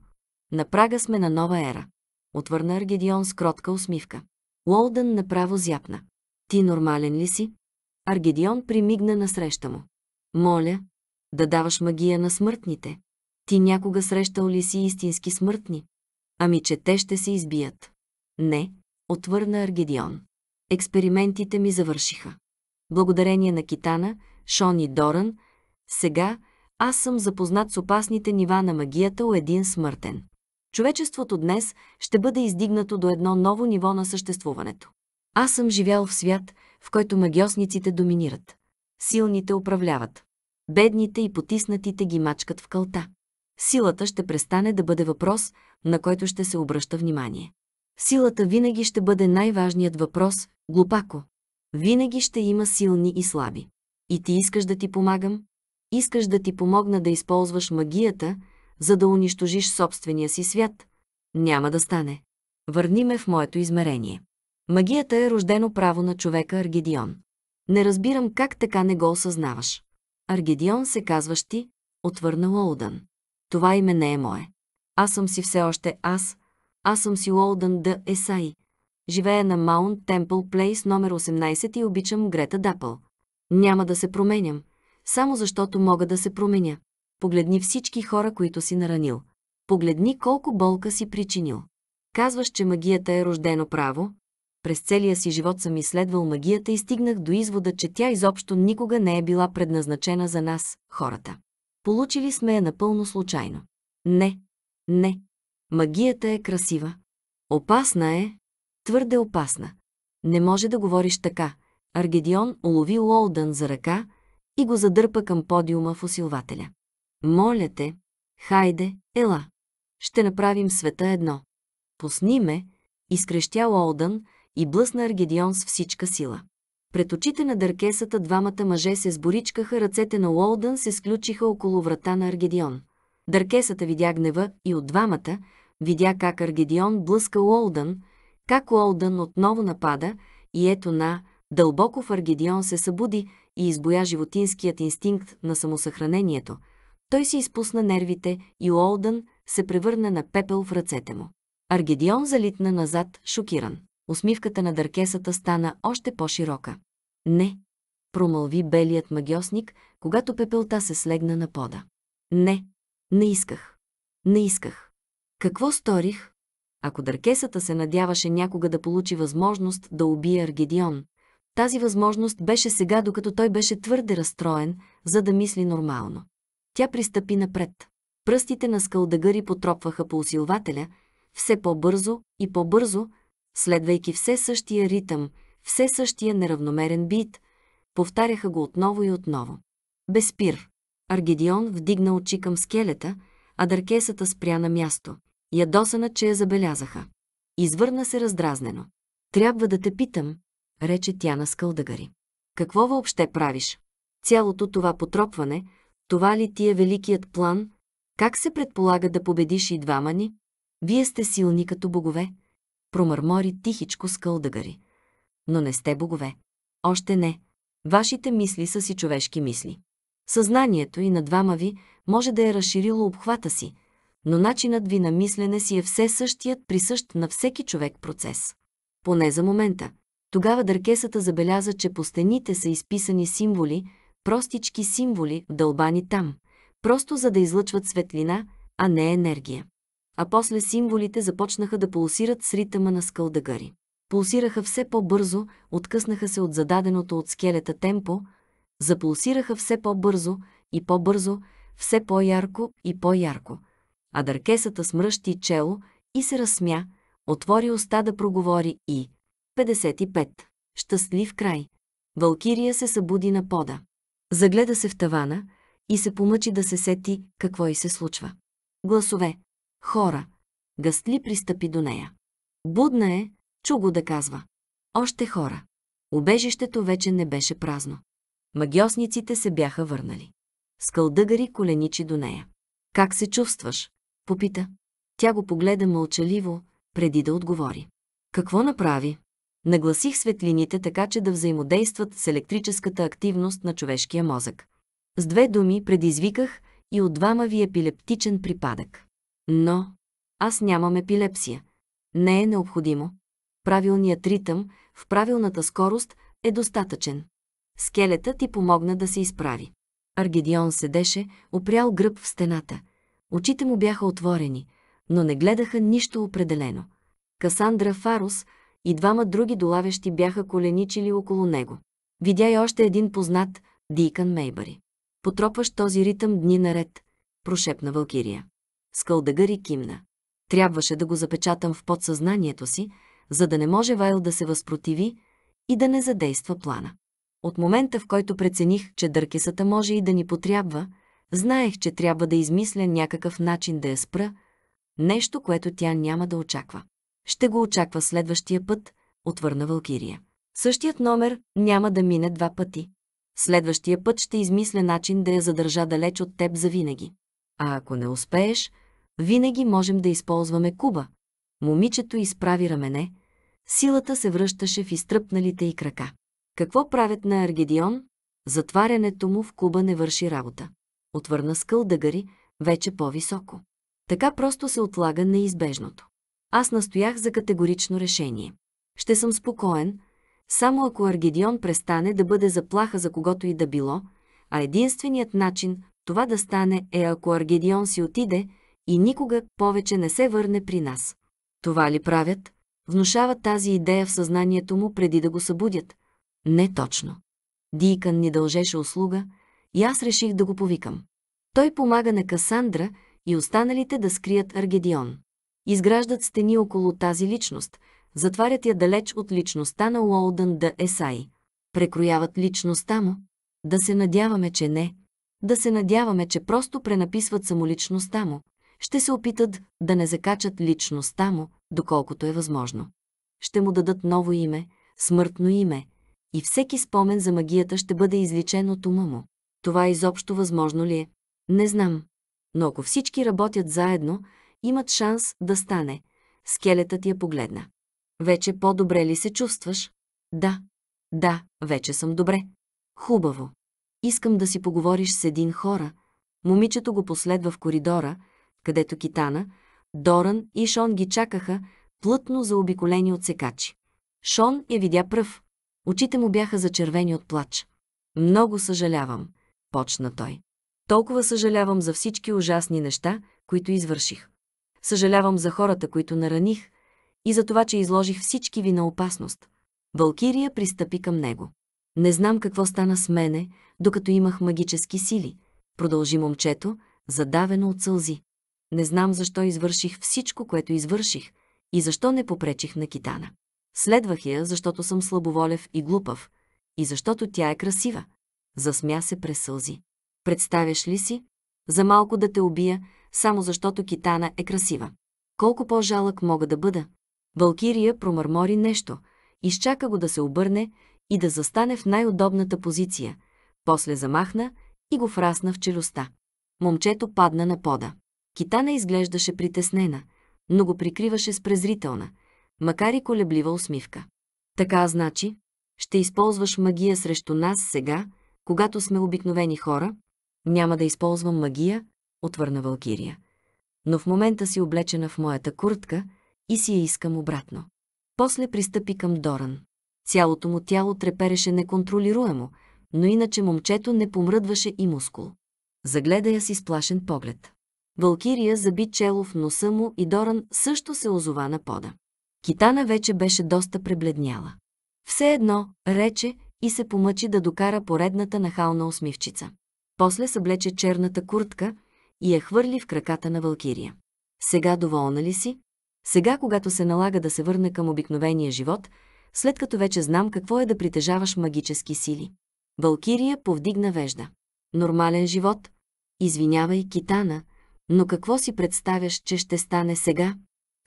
[SPEAKER 1] На прага сме на нова ера. Отвърна Аргедион с кротка усмивка. Уолдън направо зяпна. Ти нормален ли си? Аргедион примигна насреща му. Моля, да даваш магия на смъртните. Ти някога срещал ли си истински смъртни? Ами, че те ще се избият. Не, отвърна Аргедион. Експериментите ми завършиха. Благодарение на Китана, Шон и Доран, сега аз съм запознат с опасните нива на магията у един смъртен. Човечеството днес ще бъде издигнато до едно ново ниво на съществуването. Аз съм живял в свят, в който магиосниците доминират. Силните управляват. Бедните и потиснатите ги мачкат в кълта. Силата ще престане да бъде въпрос, на който ще се обръща внимание. Силата винаги ще бъде най-важният въпрос, глупако. Винаги ще има силни и слаби. И ти искаш да ти помагам? Искаш да ти помогна да използваш магията, за да унищожиш собствения си свят? Няма да стане. Върни ме в моето измерение. Магията е рождено право на човека Аргедион. Не разбирам как така не го осъзнаваш. Аргедион се казваш ти, отвърна Лоудън. Това име не е мое. Аз съм си все още аз. Аз съм си Лоудън Д. Есай. Живея на Маунт Темпл Плейс номер 18 и обичам Грета Дапъл. Няма да се променям, само защото мога да се променя. Погледни всички хора, които си наранил. Погледни колко болка си причинил. Казваш, че магията е рождено право, през целия си живот съм изследвал магията и стигнах до извода, че тя изобщо никога не е била предназначена за нас, хората. Получили сме я напълно случайно. Не, не. Магията е красива. Опасна е. Твърде опасна. Не може да говориш така. Аргедион улови Лолдън за ръка и го задърпа към подиума в усилвателя. Моля те, хайде, ела. Ще направим света едно. Пусни ме, изкрещя Лолдън, и блъсна Аргедион с всичка сила. Пред очите на дъркесата двамата мъже се сборичкаха, ръцете на Уолдън се сключиха около врата на Аргедион. Дъркесата видя гнева и от двамата видя как Аргедион блъска Уолдън, как Уолдън отново напада и ето на дълбоко в Аргедион се събуди и избоя животинският инстинкт на самосъхранението. Той си изпусна нервите и Уолдън се превърна на пепел в ръцете му. Аргедион залитна назад, шокиран усмивката на дъркесата стана още по-широка. Не, промълви белият магиосник, когато пепелта се слегна на пода. Не, не исках. Не исках. Какво сторих? Ако дъркесата се надяваше някога да получи възможност да убие Аргедион, тази възможност беше сега, докато той беше твърде разстроен, за да мисли нормално. Тя пристъпи напред. Пръстите на скалдагъри потропваха по усилвателя, все по-бързо и по-бързо, следвайки все същия ритъм, все същия неравномерен бит, повтаряха го отново и отново. Безпир. Аргедион вдигна очи към скелета, а дъркесата спря на място. Ядосана, че я забелязаха. Извърна се раздразнено. Трябва да те питам, рече тя на скълдъгари. Какво въобще правиш? Цялото това потропване, това ли ти е великият план? Как се предполага да победиш и двама ни? Вие сте силни като богове, промърмори тихичко скълдъгари. Но не сте богове. Още не. Вашите мисли са си човешки мисли. Съзнанието и на двама ви може да е разширило обхвата си, но начинът ви на мислене си е все същият присъщ на всеки човек процес. Поне за момента. Тогава дъркесата забеляза, че по стените са изписани символи, простички символи, дълбани там, просто за да излъчват светлина, а не енергия а после символите започнаха да пулсират с ритъма на скълдагари. Пулсираха все по-бързо, откъснаха се от зададеното от скелета темпо, запулсираха все по-бързо и по-бързо, все по-ярко и по-ярко. А дъркесата смръщи чело и се разсмя, отвори уста да проговори и... 55. Щастлив край. Валкирия се събуди на пода. Загледа се в тавана и се помъчи да се сети какво и се случва. Гласове. Хора. Гъстли пристъпи до нея. Будна е, чу го да казва. Още хора. Обежището вече не беше празно. Магиосниците се бяха върнали. Скалдъгари коленичи до нея. Как се чувстваш? Попита. Тя го погледа мълчаливо, преди да отговори. Какво направи? Нагласих светлините така, че да взаимодействат с електрическата активност на човешкия мозък. С две думи предизвиках и от двама ви епилептичен припадък. Но аз нямам епилепсия. Не е необходимо. Правилният ритъм в правилната скорост е достатъчен. Скелета ти помогна да се изправи. Аргедион седеше, опрял гръб в стената. Очите му бяха отворени, но не гледаха нищо определено. Касандра Фарус и двама други долавещи бяха коленичили около него. Видя и още един познат, Дикън Мейбари. Потропваш този ритъм дни наред, прошепна Валкирия и кимна. Трябваше да го запечатам в подсъзнанието си, за да не може Вайл да се възпротиви и да не задейства плана. От момента, в който прецених, че дъркесата може и да ни потрябва, знаех, че трябва да измисля някакъв начин да я спра, нещо, което тя няма да очаква. Ще го очаква следващия път, отвърна Валкирия. Същият номер няма да мине два пъти. Следващия път ще измисля начин да я задържа далеч от теб завинаги. А ако не успееш, винаги можем да използваме куба. Момичето изправи рамене. Силата се връщаше в изтръпналите и крака. Какво правят на Аргедион? Затварянето му в куба не върши работа. Отвърна скъл дъгари, вече по-високо. Така просто се отлага неизбежното. Аз настоях за категорично решение. Ще съм спокоен, само ако Аргедион престане да бъде заплаха за когото и да било, а единственият начин, това да стане е ако Аргедион си отиде и никога повече не се върне при нас. Това ли правят? Внушават тази идея в съзнанието му преди да го събудят. Не точно. Дийкън ни дължеше услуга и аз реших да го повикам. Той помага на Касандра и останалите да скрият Аргедион. Изграждат стени около тази личност, затварят я далеч от личността на Уолдън да Есай. Прекрояват личността му. Да се надяваме, че не, да се надяваме, че просто пренаписват самоличността му. Ще се опитат да не закачат личността му, доколкото е възможно. Ще му дадат ново име, смъртно име, и всеки спомен за магията ще бъде изличен от ума му. Това изобщо възможно ли е? Не знам. Но ако всички работят заедно, имат шанс да стане. Скелетът я погледна. Вече по-добре ли се чувстваш? Да. Да, вече съм добре. Хубаво. Искам да си поговориш с един хора. Момичето го последва в коридора, където Китана, Доран и Шон ги чакаха, плътно заобиколени от секачи. Шон я видя пръв. Очите му бяха зачервени от плач. Много съжалявам, почна той. Толкова съжалявам за всички ужасни неща, които извърших. Съжалявам за хората, които нараних и за това, че изложих всички ви на опасност. Валкирия пристъпи към него. Не знам какво стана с мене, докато имах магически сили, продължи момчето, задавено от сълзи. Не знам защо извърших всичко, което извърших и защо не попречих на китана. Следвах я, защото съм слабоволев и глупав, и защото тя е красива. Засмя се през сълзи. Представяш ли си? За малко да те убия, само защото китана е красива. Колко по-жалък мога да бъда? Валкирия промърмори нещо, изчака го да се обърне и да застане в най-удобната позиция. После замахна и го врасна в челюстта. Момчето падна на пода. Китана изглеждаше притеснена, но го прикриваше с презрителна, макар и колеблива усмивка. Така значи, ще използваш магия срещу нас сега, когато сме обикновени хора? Няма да използвам магия, отвърна Валкирия. Но в момента си облечена в моята куртка и си я искам обратно. После пристъпи към Доран. Цялото му тяло трепереше неконтролируемо, но иначе момчето не помръдваше и мускул. Загледа я си сплашен поглед. Валкирия заби чело в носа му и Доран също се озова на пода. Китана вече беше доста пребледняла. Все едно, рече и се помъчи да докара поредната нахална усмивчица. После съблече черната куртка и я хвърли в краката на Валкирия. Сега доволна ли си? Сега, когато се налага да се върне към обикновения живот, след като вече знам какво е да притежаваш магически сили. Валкирия повдигна вежда. Нормален живот? Извинявай, Китана, но какво си представяш, че ще стане сега?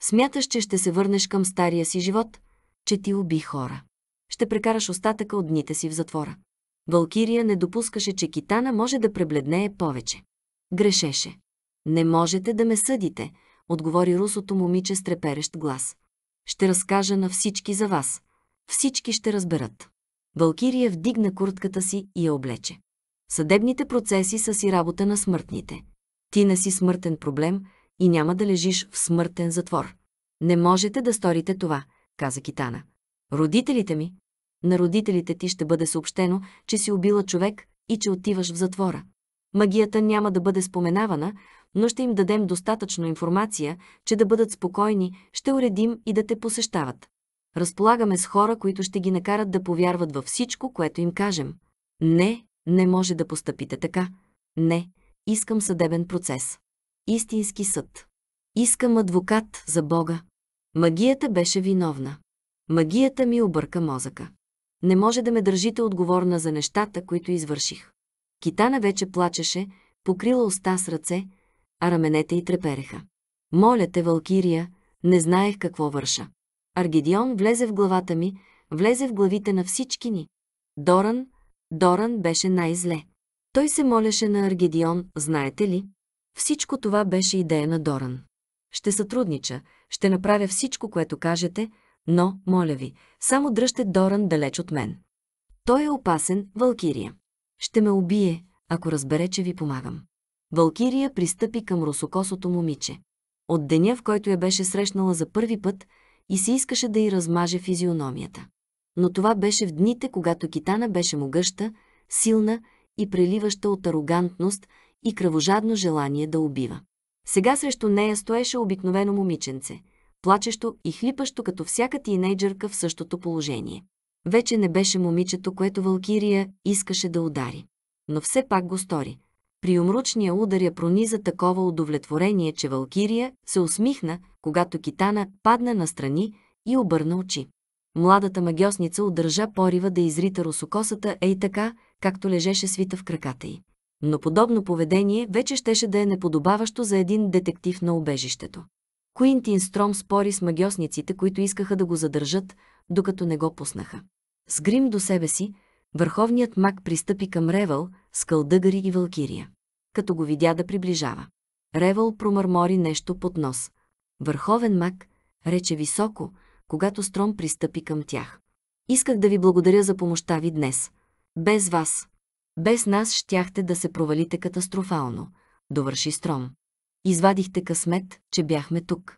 [SPEAKER 1] Смяташ, че ще се върнеш към стария си живот, че ти уби хора. Ще прекараш остатъка от дните си в затвора. Валкирия не допускаше, че Китана може да пребледнее повече. Грешеше. Не можете да ме съдите, отговори русото момиче с треперещ глас. Ще разкажа на всички за вас. Всички ще разберат. Валкирия вдигна куртката си и я облече. Съдебните процеси са си работа на смъртните. Ти не си смъртен проблем и няма да лежиш в смъртен затвор. Не можете да сторите това, каза Китана. Родителите ми, на родителите ти ще бъде съобщено, че си убила човек и че отиваш в затвора. Магията няма да бъде споменавана, но ще им дадем достатъчно информация, че да бъдат спокойни, ще уредим и да те посещават разполагаме с хора, които ще ги накарат да повярват във всичко, което им кажем. Не, не може да постъпите така. Не, искам съдебен процес. Истински съд. Искам адвокат за Бога. Магията беше виновна. Магията ми обърка мозъка. Не може да ме държите отговорна за нещата, които извърших. Китана вече плачеше, покрила уста с ръце, а раменете й трепереха. Моля те, Валкирия, не знаех какво върша. Аргедион влезе в главата ми, влезе в главите на всички ни. Доран, Доран беше най-зле. Той се молеше на Аргедион, знаете ли? Всичко това беше идея на Доран. Ще сътруднича, ще направя всичко, което кажете, но, моля ви, само дръжте Доран далеч от мен. Той е опасен, Валкирия. Ще ме убие, ако разбере, че ви помагам. Валкирия пристъпи към русокосото момиче. От деня, в който я беше срещнала за първи път, и се искаше да й размаже физиономията. Но това беше в дните, когато Китана беше могъща, силна и преливаща от арогантност и кръвожадно желание да убива. Сега срещу нея стоеше обикновено момиченце, плачещо и хлипащо като всяка тинейджърка в същото положение. Вече не беше момичето, което Валкирия искаше да удари. Но все пак го стори. При умручния удар я прониза такова удовлетворение, че Валкирия се усмихна, когато китана падна настрани и обърна очи. Младата магиосница удържа порива да изрита русокосата ей така, както лежеше свита в краката й. Но подобно поведение вече щеше да е неподобаващо за един детектив на убежището. Куинтин Стром спори с магиосниците, които искаха да го задържат, докато не го пуснаха. С грим до себе си, върховният маг пристъпи към Ревъл, Скалдъгари и Валкирия, като го видя да приближава. Ревъл промърмори нещо под нос. Върховен мак, рече високо, когато Стром пристъпи към тях. Исках да ви благодаря за помощта ви днес. Без вас, без нас щяхте да се провалите катастрофално, довърши Стром. Извадихте късмет, че бяхме тук.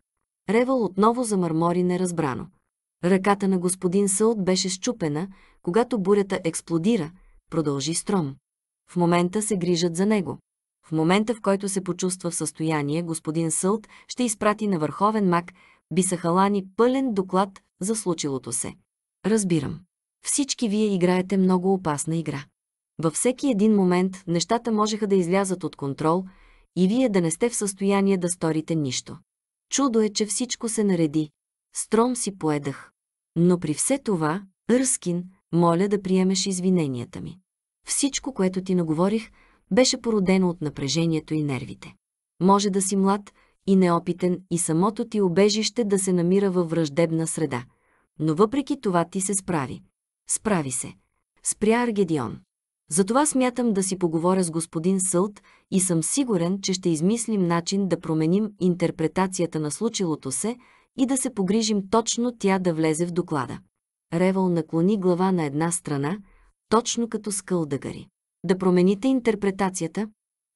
[SPEAKER 1] Ревал отново замърмори неразбрано. Ръката на господин Сълт беше щупена, когато бурята експлодира, продължи Стром. В момента се грижат за него. В момента, в който се почувства в състояние, господин Сълт ще изпрати на върховен мак Бисахалани пълен доклад за случилото се. Разбирам. Всички вие играете много опасна игра. Във всеки един момент нещата можеха да излязат от контрол и вие да не сте в състояние да сторите нищо. Чудо е, че всичко се нареди. Стром си поедах. Но при все това, Ръскин, моля да приемеш извиненията ми. Всичко, което ти наговорих, беше породено от напрежението и нервите. Може да си млад и неопитен и самото ти обежище да се намира във враждебна среда, но въпреки това ти се справи. Справи се. Спря Аргедион. Затова смятам да си поговоря с господин Сълт и съм сигурен, че ще измислим начин да променим интерпретацията на случилото се и да се погрижим точно тя да влезе в доклада. Ревъл наклони глава на една страна, точно като скълдъгари да промените интерпретацията,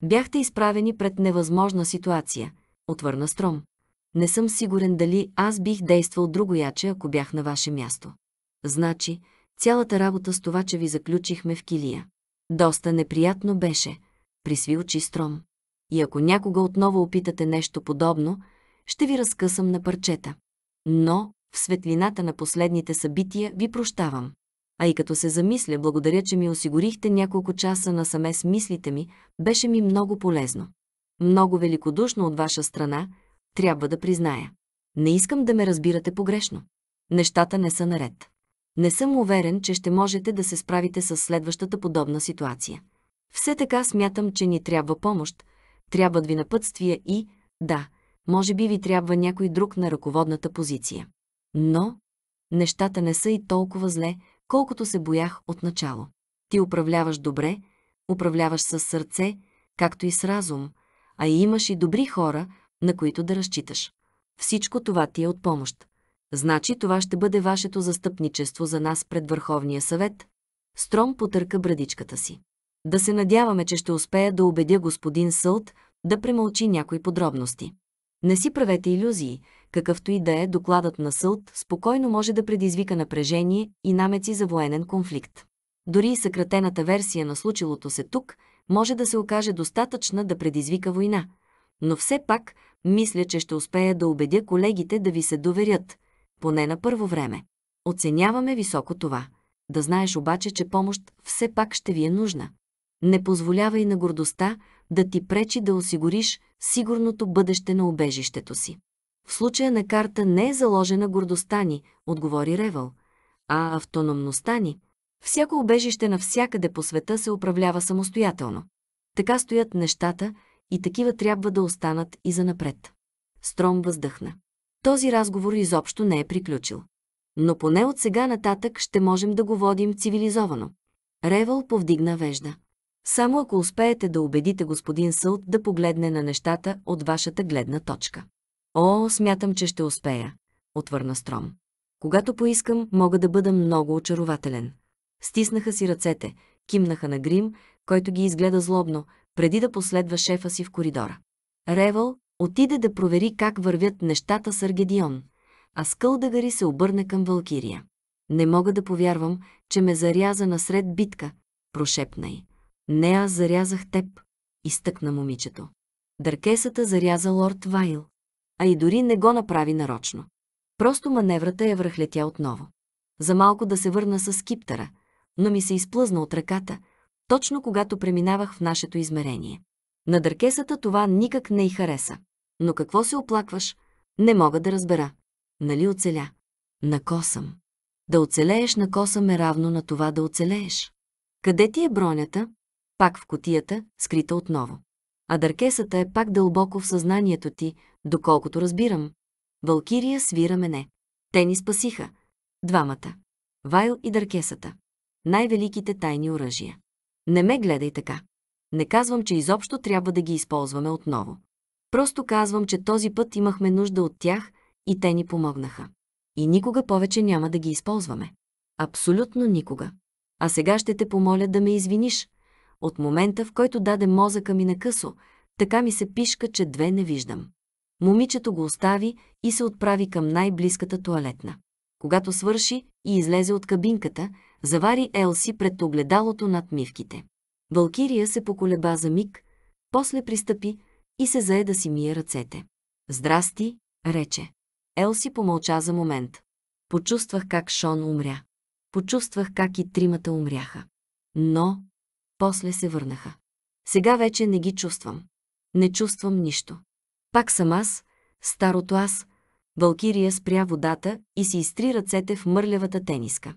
[SPEAKER 1] бяхте изправени пред невъзможна ситуация, отвърна Стром. Не съм сигурен дали аз бих действал другояче, ако бях на ваше място. Значи, цялата работа с това, че ви заключихме в килия. Доста неприятно беше, присви очи Стром. И ако някога отново опитате нещо подобно, ще ви разкъсам на парчета. Но, в светлината на последните събития, ви прощавам а и като се замисля, благодаря, че ми осигурихте няколко часа насаме с мислите ми, беше ми много полезно. Много великодушно от ваша страна, трябва да призная. Не искам да ме разбирате погрешно. Нещата не са наред. Не съм уверен, че ще можете да се справите с следващата подобна ситуация. Все така смятам, че ни трябва помощ, трябват ви напътствия и, да, може би ви трябва някой друг на ръководната позиция. Но нещата не са и толкова зле, колкото се боях от начало. Ти управляваш добре, управляваш с сърце, както и с разум, а и имаш и добри хора, на които да разчиташ. Всичко това ти е от помощ. Значи това ще бъде вашето застъпничество за нас пред Върховния съвет. Стром потърка брадичката си. Да се надяваме, че ще успея да убедя господин Сълт да премълчи някои подробности. Не си правете иллюзии, какъвто и да е докладът на СЪЛТ, спокойно може да предизвика напрежение и намеци за военен конфликт. Дори и съкратената версия на случилото се тук може да се окаже достатъчна да предизвика война, но все пак мисля, че ще успея да убедя колегите да ви се доверят, поне на първо време. Оценяваме високо това. Да знаеш обаче, че помощ все пак ще ви е нужна. Не позволявай на гордостта да ти пречи да осигуриш сигурното бъдеще на убежището си. В случая на карта не е заложена гордостта ни, отговори Ревъл, а автономността ни. Всяко обежище навсякъде по света се управлява самостоятелно. Така стоят нещата и такива трябва да останат и занапред. Стром въздъхна. Този разговор изобщо не е приключил. Но поне от сега нататък ще можем да го водим цивилизовано. Ревъл повдигна вежда. Само ако успеете да убедите господин Сълт да погледне на нещата от вашата гледна точка. О, смятам, че ще успея, отвърна Стром. Когато поискам, мога да бъда много очарователен. Стиснаха си ръцете, кимнаха на грим, който ги изгледа злобно, преди да последва шефа си в коридора. Ревъл отиде да провери как вървят нещата с Аргедион, а Скълдагари се обърна към Валкирия. Не мога да повярвам, че ме заряза насред битка, прошепна й. Не аз зарязах теб, изтъкна момичето. Дъркесата заряза лорд Вайл а и дори не го направи нарочно. Просто маневрата я връхлетя отново. За малко да се върна с скиптера, но ми се изплъзна от ръката, точно когато преминавах в нашето измерение. На дъркесата това никак не й хареса. Но какво се оплакваш? Не мога да разбера. Нали оцеля? На косъм. Да оцелееш на косъм е равно на това да оцелееш. Къде ти е бронята? Пак в котията, скрита отново. А дъркесата е пак дълбоко в съзнанието ти, Доколкото разбирам, Валкирия свира мене. Те ни спасиха. Двамата. Вайл и Дъркесата. Най-великите тайни оръжия. Не ме гледай така. Не казвам, че изобщо трябва да ги използваме отново. Просто казвам, че този път имахме нужда от тях и те ни помогнаха. И никога повече няма да ги използваме. Абсолютно никога. А сега ще те помоля да ме извиниш. От момента, в който даде мозъка ми на късо, така ми се пишка, че две не виждам. Момичето го остави и се отправи към най-близката туалетна. Когато свърши и излезе от кабинката, завари Елси пред огледалото над мивките. Валкирия се поколеба за миг, после пристъпи и се зае да си мие ръцете. «Здрасти», рече. Елси помълча за момент. Почувствах как Шон умря. Почувствах как и тримата умряха. Но после се върнаха. Сега вече не ги чувствам. Не чувствам нищо. Пак съм аз, старото аз. Валкирия спря водата и си изтри ръцете в мърлявата тениска.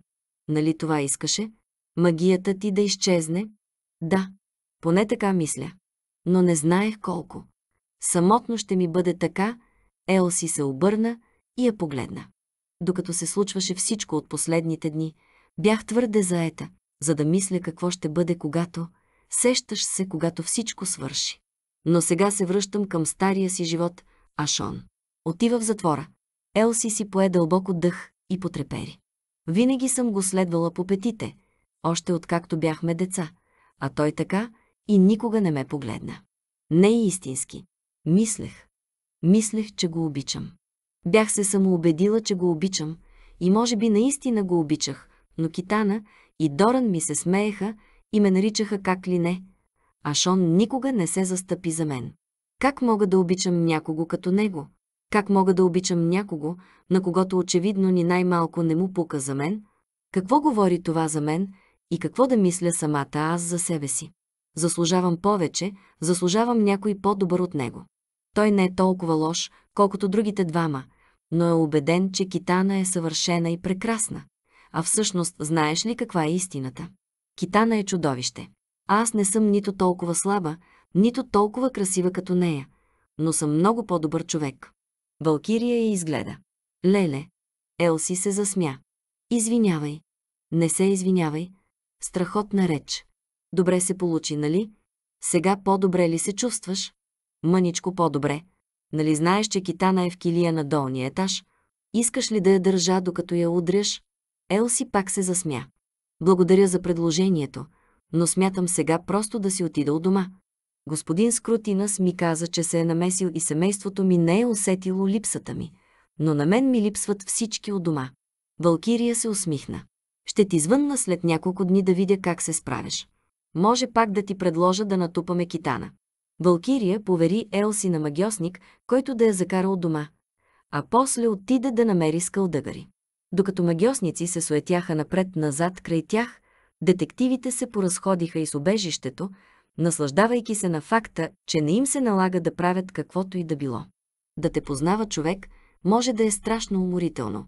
[SPEAKER 1] Нали това искаше? Магията ти да изчезне? Да, поне така мисля. Но не знаех колко. Самотно ще ми бъде така, Елси се обърна и я погледна. Докато се случваше всичко от последните дни, бях твърде заета, за да мисля какво ще бъде когато... Сещаш се, когато всичко свърши. Но сега се връщам към стария си живот, Ашон. Отива в затвора. Елси си пое дълбоко дъх и потрепери. Винаги съм го следвала по петите, още откакто бяхме деца, а той така и никога не ме погледна. Не е истински. Мислех. Мислех, че го обичам. Бях се самоубедила, че го обичам и може би наистина го обичах, но Китана и Доран ми се смееха и ме наричаха как ли не – а Шон никога не се застъпи за мен. Как мога да обичам някого като него? Как мога да обичам някого, на когото очевидно ни най-малко не му пука за мен? Какво говори това за мен и какво да мисля самата аз за себе си? Заслужавам повече, заслужавам някой по-добър от него. Той не е толкова лош, колкото другите двама, но е убеден, че Китана е съвършена и прекрасна. А всъщност знаеш ли каква е истината? Китана е чудовище. Аз не съм нито толкова слаба, нито толкова красива като нея, но съм много по-добър човек. Валкирия я изгледа. Леле. Елси се засмя. Извинявай. Не се извинявай. Страхотна реч. Добре се получи, нали? Сега по-добре ли се чувстваш? Мъничко по-добре. Нали знаеш, че китана е в килия на долния етаж? Искаш ли да я държа, докато я удряш? Елси пак се засмя. Благодаря за предложението но смятам сега просто да си отида от дома. Господин Скрутинас ми каза, че се е намесил и семейството ми не е усетило липсата ми, но на мен ми липсват всички от дома. Валкирия се усмихна. Ще ти звънна след няколко дни да видя как се справиш. Може пак да ти предложа да натупаме китана. Валкирия повери Елси на магиосник, който да я закара от дома, а после отиде да намери скалдъгари. Докато магиосници се суетяха напред-назад край тях, детективите се поразходиха из обежището, наслаждавайки се на факта, че не им се налага да правят каквото и да било. Да те познава човек може да е страшно уморително,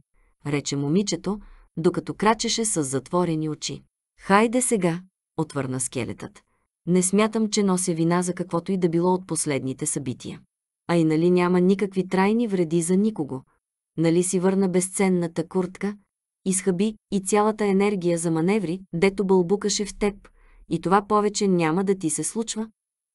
[SPEAKER 1] рече момичето, докато крачеше с затворени очи. Хайде сега, отвърна скелетът. Не смятам, че нося вина за каквото и да било от последните събития. А и нали няма никакви трайни вреди за никого? Нали си върна безценната куртка, изхъби и цялата енергия за маневри, дето бълбукаше в теб, и това повече няма да ти се случва.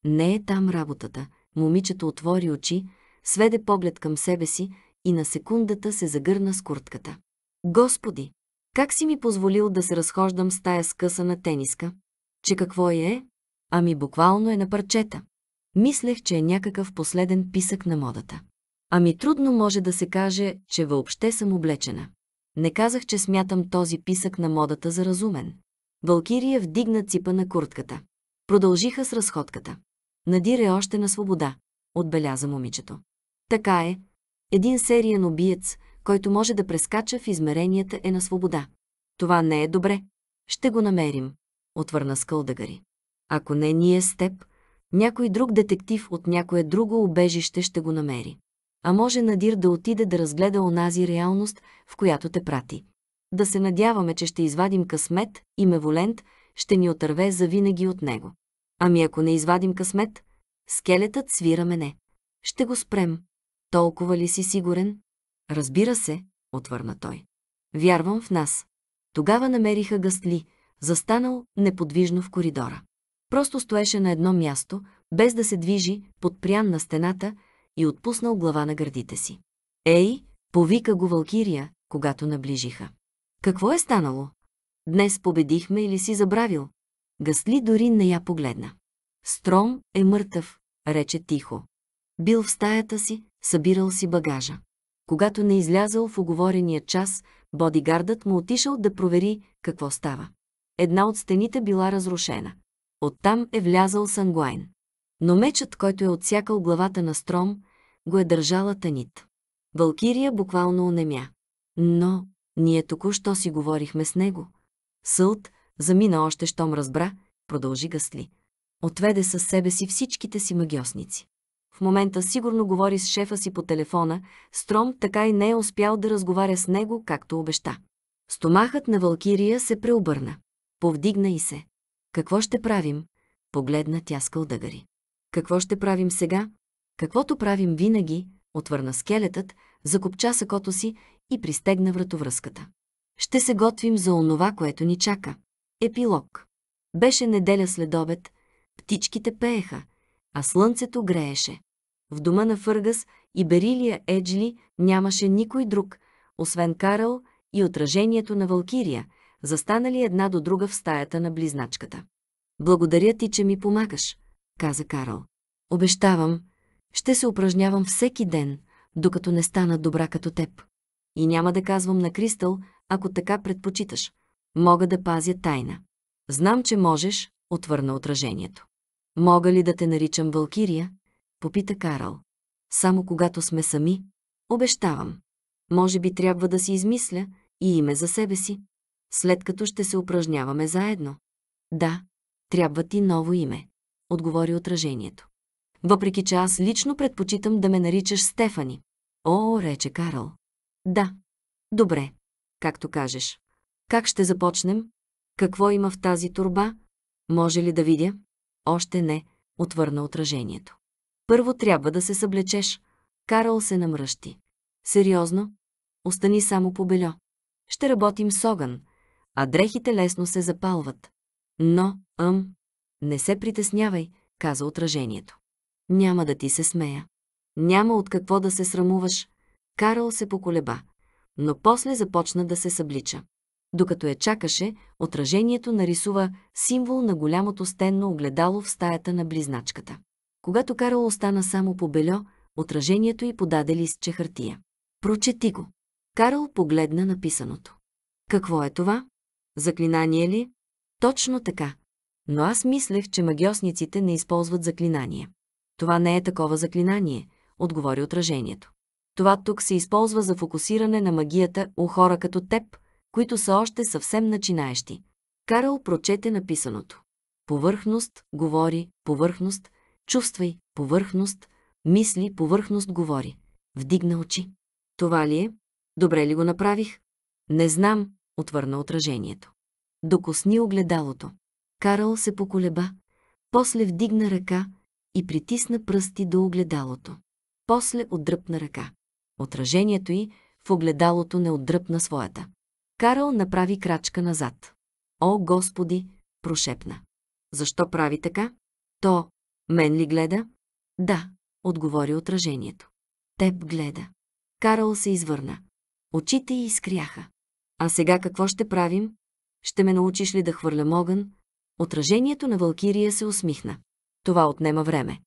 [SPEAKER 1] Не е там работата. Момичето отвори очи, сведе поглед към себе си и на секундата се загърна с куртката. Господи, как си ми позволил да се разхождам с тая скъсана тениска? Че какво е, е? Ами буквално е на парчета. Мислех, че е някакъв последен писък на модата. Ами трудно може да се каже, че въобще съм облечена. Не казах, че смятам този писък на модата за разумен. Валкирия вдигна ципа на куртката. Продължиха с разходката. Надире е още на свобода, отбеляза момичето. Така е. Един сериен убиец, който може да прескача в измеренията е на свобода. Това не е добре. Ще го намерим, отвърна скълдагари. Ако не ние с теб, някой друг детектив от някое друго убежище ще го намери а може Надир да отиде да разгледа онази реалност, в която те прати. Да се надяваме, че ще извадим късмет и меволент ще ни отърве завинаги от него. Ами ако не извадим късмет, скелетът свира мене. Ще го спрем. Толкова ли си сигурен? Разбира се, отвърна той. Вярвам в нас. Тогава намериха гъстли, застанал неподвижно в коридора. Просто стоеше на едно място, без да се движи, подпрян на стената, и отпуснал глава на гърдите си. Ей, повика го Валкирия, когато наближиха. Какво е станало? Днес победихме или си забравил? Гасли дори не я погледна. Стром е мъртъв, рече тихо. Бил в стаята си, събирал си багажа. Когато не излязал в оговорения час, бодигардът му отишъл да провери какво става. Една от стените била разрушена. Оттам е влязал Сангуайн. Но мечът, който е отсякал главата на Стром, го е държала Танит. Валкирия буквално онемя. Но, ние току-що си говорихме с него. Сълт замина още, щом разбра, продължи Гасли. Отведе със себе си всичките си магиосници. В момента сигурно говори с шефа си по телефона, Стром така и не е успял да разговаря с него, както обеща. Стомахът на Валкирия се преобърна. Повдигна и се. Какво ще правим? Погледна тя скълдъгари. Какво ще правим сега? Каквото правим винаги, отвърна скелетът, закопча сакото си и пристегна вратовръзката. Ще се готвим за онова, което ни чака. Епилог. Беше неделя след обед, птичките пееха, а слънцето грееше. В дома на Фъргас и Берилия Еджли нямаше никой друг, освен Карл и отражението на Валкирия, застанали една до друга в стаята на близначката. Благодаря ти, че ми помагаш, каза Карл. Обещавам, ще се упражнявам всеки ден, докато не стана добра като теб. И няма да казвам на Кристал, ако така предпочиташ. Мога да пазя тайна. Знам, че можеш, отвърна отражението. Мога ли да те наричам Валкирия? Попита Карл. Само когато сме сами, обещавам. Може би трябва да си измисля и име за себе си, след като ще се упражняваме заедно. Да, трябва ти ново име, отговори отражението. Въпреки че аз лично предпочитам да ме наричаш Стефани. О, рече Карл. Да. Добре. Както кажеш. Как ще започнем? Какво има в тази турба? Може ли да видя? Още не, отвърна отражението. Първо трябва да се съблечеш. Карл се намръщи. Сериозно? Остани само по бельо. Ще работим с огън, а дрехите лесно се запалват. Но, ъм, не се притеснявай, каза отражението. Няма да ти се смея. Няма от какво да се срамуваш. Карал се поколеба, но после започна да се съблича. Докато я чакаше, отражението нарисува символ на голямото стенно огледало в стаята на близначката. Когато Карл остана само по бельо, отражението й подаде листче хартия. Прочети го. Карл погледна написаното. Какво е това? Заклинание ли? Точно така. Но аз мислех, че магиосниците не използват заклинания. Това не е такова заклинание, отговори отражението. Това тук се използва за фокусиране на магията у хора като теб, които са още съвсем начинаещи. Карл прочете написаното. Повърхност, говори, повърхност, чувствай, повърхност, мисли, повърхност, говори. Вдигна очи. Това ли е? Добре ли го направих? Не знам, отвърна отражението. Докосни огледалото. Карл се поколеба. После вдигна ръка, и притисна пръсти до огледалото. После отдръпна ръка. Отражението й в огледалото не отдръпна своята. Карл направи крачка назад. О, Господи! прошепна. Защо прави така? То, мен ли гледа? Да, отговори отражението. Теб гледа. Карл се извърна. Очите й изкряха. А сега какво ще правим? Ще ме научиш ли да хвърлям огън? Отражението на Валкирия се усмихна. Това отнема време.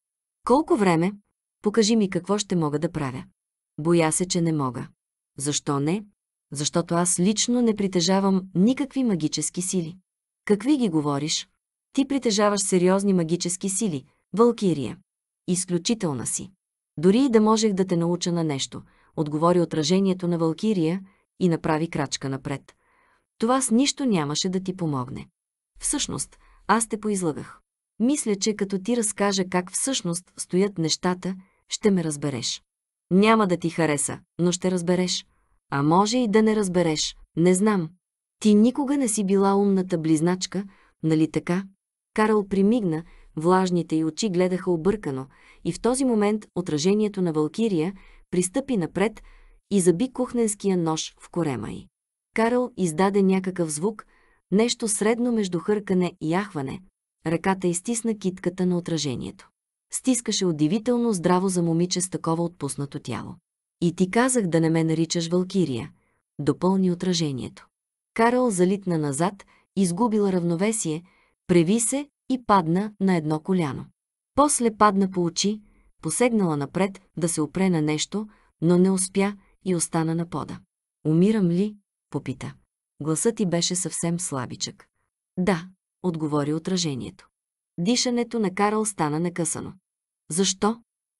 [SPEAKER 1] Колко време? Покажи ми какво ще мога да правя. Боя се, че не мога. Защо не? Защото аз лично не притежавам никакви магически сили. Какви ги говориш? Ти притежаваш сериозни магически сили, Валкирия. Изключителна си. Дори и да можех да те науча на нещо, отговори отражението на Валкирия и направи крачка напред. Това с нищо нямаше да ти помогне. Всъщност, аз те поизлагах. Мисля, че като ти разкажа как всъщност стоят нещата, ще ме разбереш. Няма да ти хареса, но ще разбереш. А може и да не разбереш, не знам. Ти никога не си била умната близначка, нали така? Карл примигна, влажните й очи гледаха объркано и в този момент отражението на Валкирия пристъпи напред и заби кухненския нож в корема й. Карал издаде някакъв звук, нещо средно между хъркане и яхване, Ръката изтисна китката на отражението. Стискаше удивително здраво за момиче с такова отпуснато тяло. И ти казах да не ме наричаш Валкирия. Допълни отражението. Карл залитна назад, изгубила равновесие, преви се и падна на едно коляно. После падна по очи, посегнала напред да се опре на нещо, но не успя и остана на пода. «Умирам ли?» – попита. Гласът ти беше съвсем слабичък. «Да», отговори отражението. Дишането на Карл стана накъсано. Защо?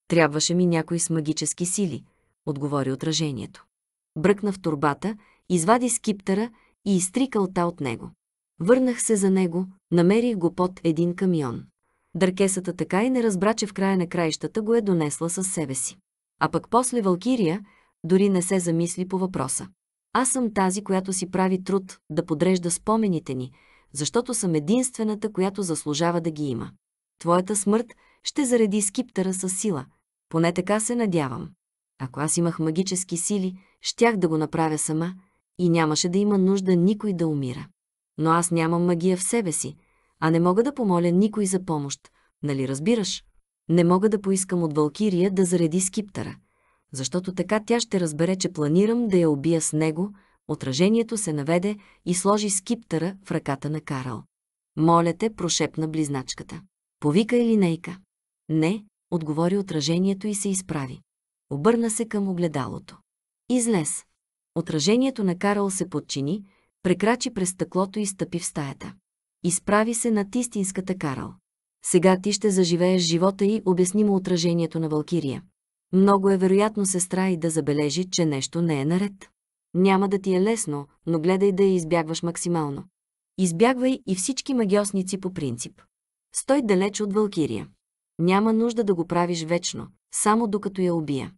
[SPEAKER 1] Трябваше ми някой с магически сили, отговори отражението. Бръкна в турбата, извади скиптера и изтри кълта от него. Върнах се за него, намерих го под един камион. Дъркесата така и не разбра, че в края на краищата го е донесла със себе си. А пък после Валкирия дори не се замисли по въпроса. Аз съм тази, която си прави труд да подрежда спомените ни, защото съм единствената, която заслужава да ги има. Твоята смърт ще зареди скиптъра със сила. Поне така се надявам. Ако аз имах магически сили, щях да го направя сама и нямаше да има нужда никой да умира. Но аз нямам магия в себе си, а не мога да помоля никой за помощ. Нали разбираш? Не мога да поискам от Валкирия да зареди скиптъра, защото така тя ще разбере, че планирам да я убия с него, отражението се наведе и сложи скиптъра в ръката на Карл. Моля те, прошепна близначката. Повика е линейка. Не, отговори отражението и се изправи. Обърна се към огледалото. Излез. Отражението на Карл се подчини, прекрачи през стъклото и стъпи в стаята. Изправи се над истинската Карл. Сега ти ще заживееш живота и обясни му отражението на Валкирия. Много е вероятно сестра и да забележи, че нещо не е наред. Няма да ти е лесно, но гледай да я избягваш максимално. Избягвай и всички магиосници по принцип. Стой далеч от Валкирия. Няма нужда да го правиш вечно, само докато я убия.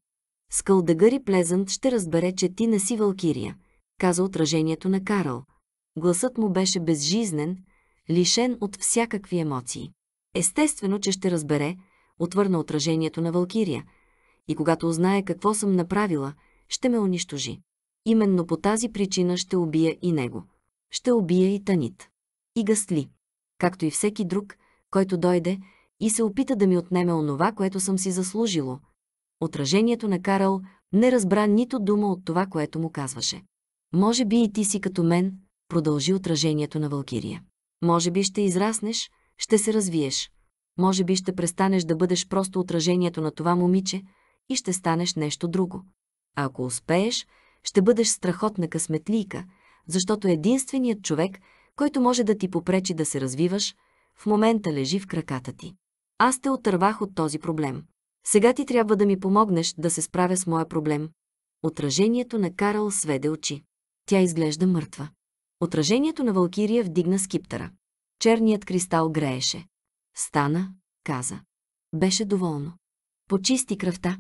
[SPEAKER 1] и Плезант ще разбере, че ти не си Валкирия, каза отражението на Карл. Гласът му беше безжизнен, лишен от всякакви емоции. Естествено, че ще разбере, отвърна отражението на Валкирия, и когато узнае какво съм направила, ще ме унищожи. Именно по тази причина ще убия и него. Ще убия и Танит. И Гасли. Както и всеки друг, който дойде и се опита да ми отнеме онова, което съм си заслужило. Отражението на Карл не разбра нито дума от това, което му казваше. Може би и ти си като мен, продължи отражението на Валкирия. Може би ще израснеш, ще се развиеш. Може би ще престанеш да бъдеш просто отражението на това момиче и ще станеш нещо друго. А ако успееш, ще бъдеш страхотна късметлийка, защото единственият човек, който може да ти попречи да се развиваш, в момента лежи в краката ти. Аз те отървах от този проблем. Сега ти трябва да ми помогнеш да се справя с моя проблем. Отражението на Карл сведе очи. Тя изглежда мъртва. Отражението на Валкирия вдигна скиптъра. Черният кристал грееше. Стана, каза. Беше доволно. Почисти кръвта.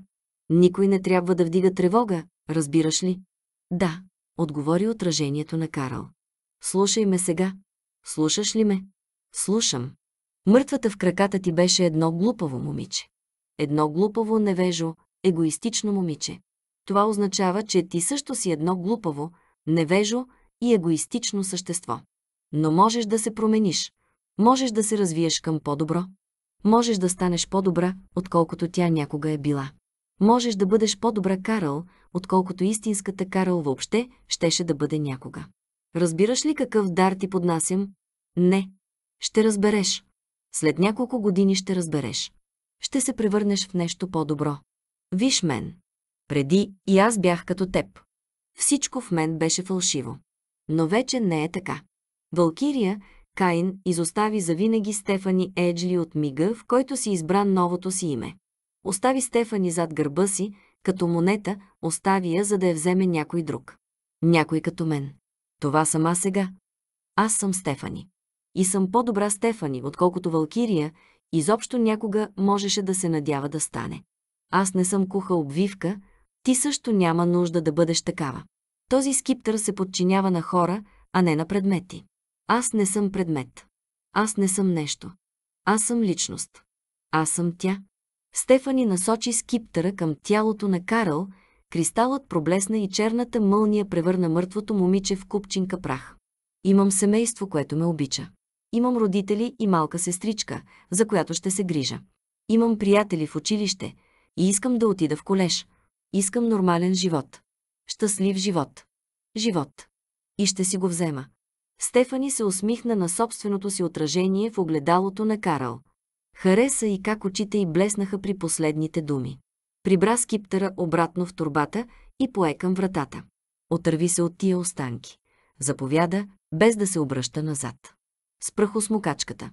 [SPEAKER 1] Никой не трябва да вдига тревога, разбираш ли? Да, отговори отражението на Карл. Слушай ме сега. Слушаш ли ме? Слушам. Мъртвата в краката ти беше едно глупаво момиче. Едно глупаво, невежо, егоистично момиче. Това означава, че ти също си едно глупаво, невежо и егоистично същество. Но можеш да се промениш. Можеш да се развиеш към по-добро. Можеш да станеш по-добра, отколкото тя някога е била. Можеш да бъдеш по-добра Карл, отколкото истинската Карл въобще щеше да бъде някога. Разбираш ли какъв дар ти поднасям? Не. Ще разбереш. След няколко години ще разбереш. Ще се превърнеш в нещо по-добро. Виж мен. Преди и аз бях като теб. Всичко в мен беше фалшиво. Но вече не е така. Валкирия, Каин, изостави завинаги Стефани Еджли от мига, в който си избра новото си име. Остави Стефани зад гърба си, като монета, остави я, за да я вземе някой друг. Някой като мен. Това сама сега. Аз съм Стефани. И съм по-добра Стефани, отколкото Валкирия, изобщо някога можеше да се надява да стане. Аз не съм куха обвивка, ти също няма нужда да бъдеш такава. Този скиптър се подчинява на хора, а не на предмети. Аз не съм предмет. Аз не съм нещо. Аз съм личност. Аз съм тя. Стефани насочи скиптъра към тялото на Карл, кристалът проблесна и черната мълния превърна мъртвото момиче в купчинка прах. Имам семейство, което ме обича. Имам родители и малка сестричка, за която ще се грижа. Имам приятели в училище и искам да отида в колеж. Искам нормален живот. Щастлив живот. Живот. И ще си го взема. Стефани се усмихна на собственото си отражение в огледалото на Карл. Хареса и как очите й блеснаха при последните думи. Прибра скиптера обратно в турбата и пое към вратата. Отърви се от тия останки. Заповяда, без да се обръща назад. Спрах осмукачката.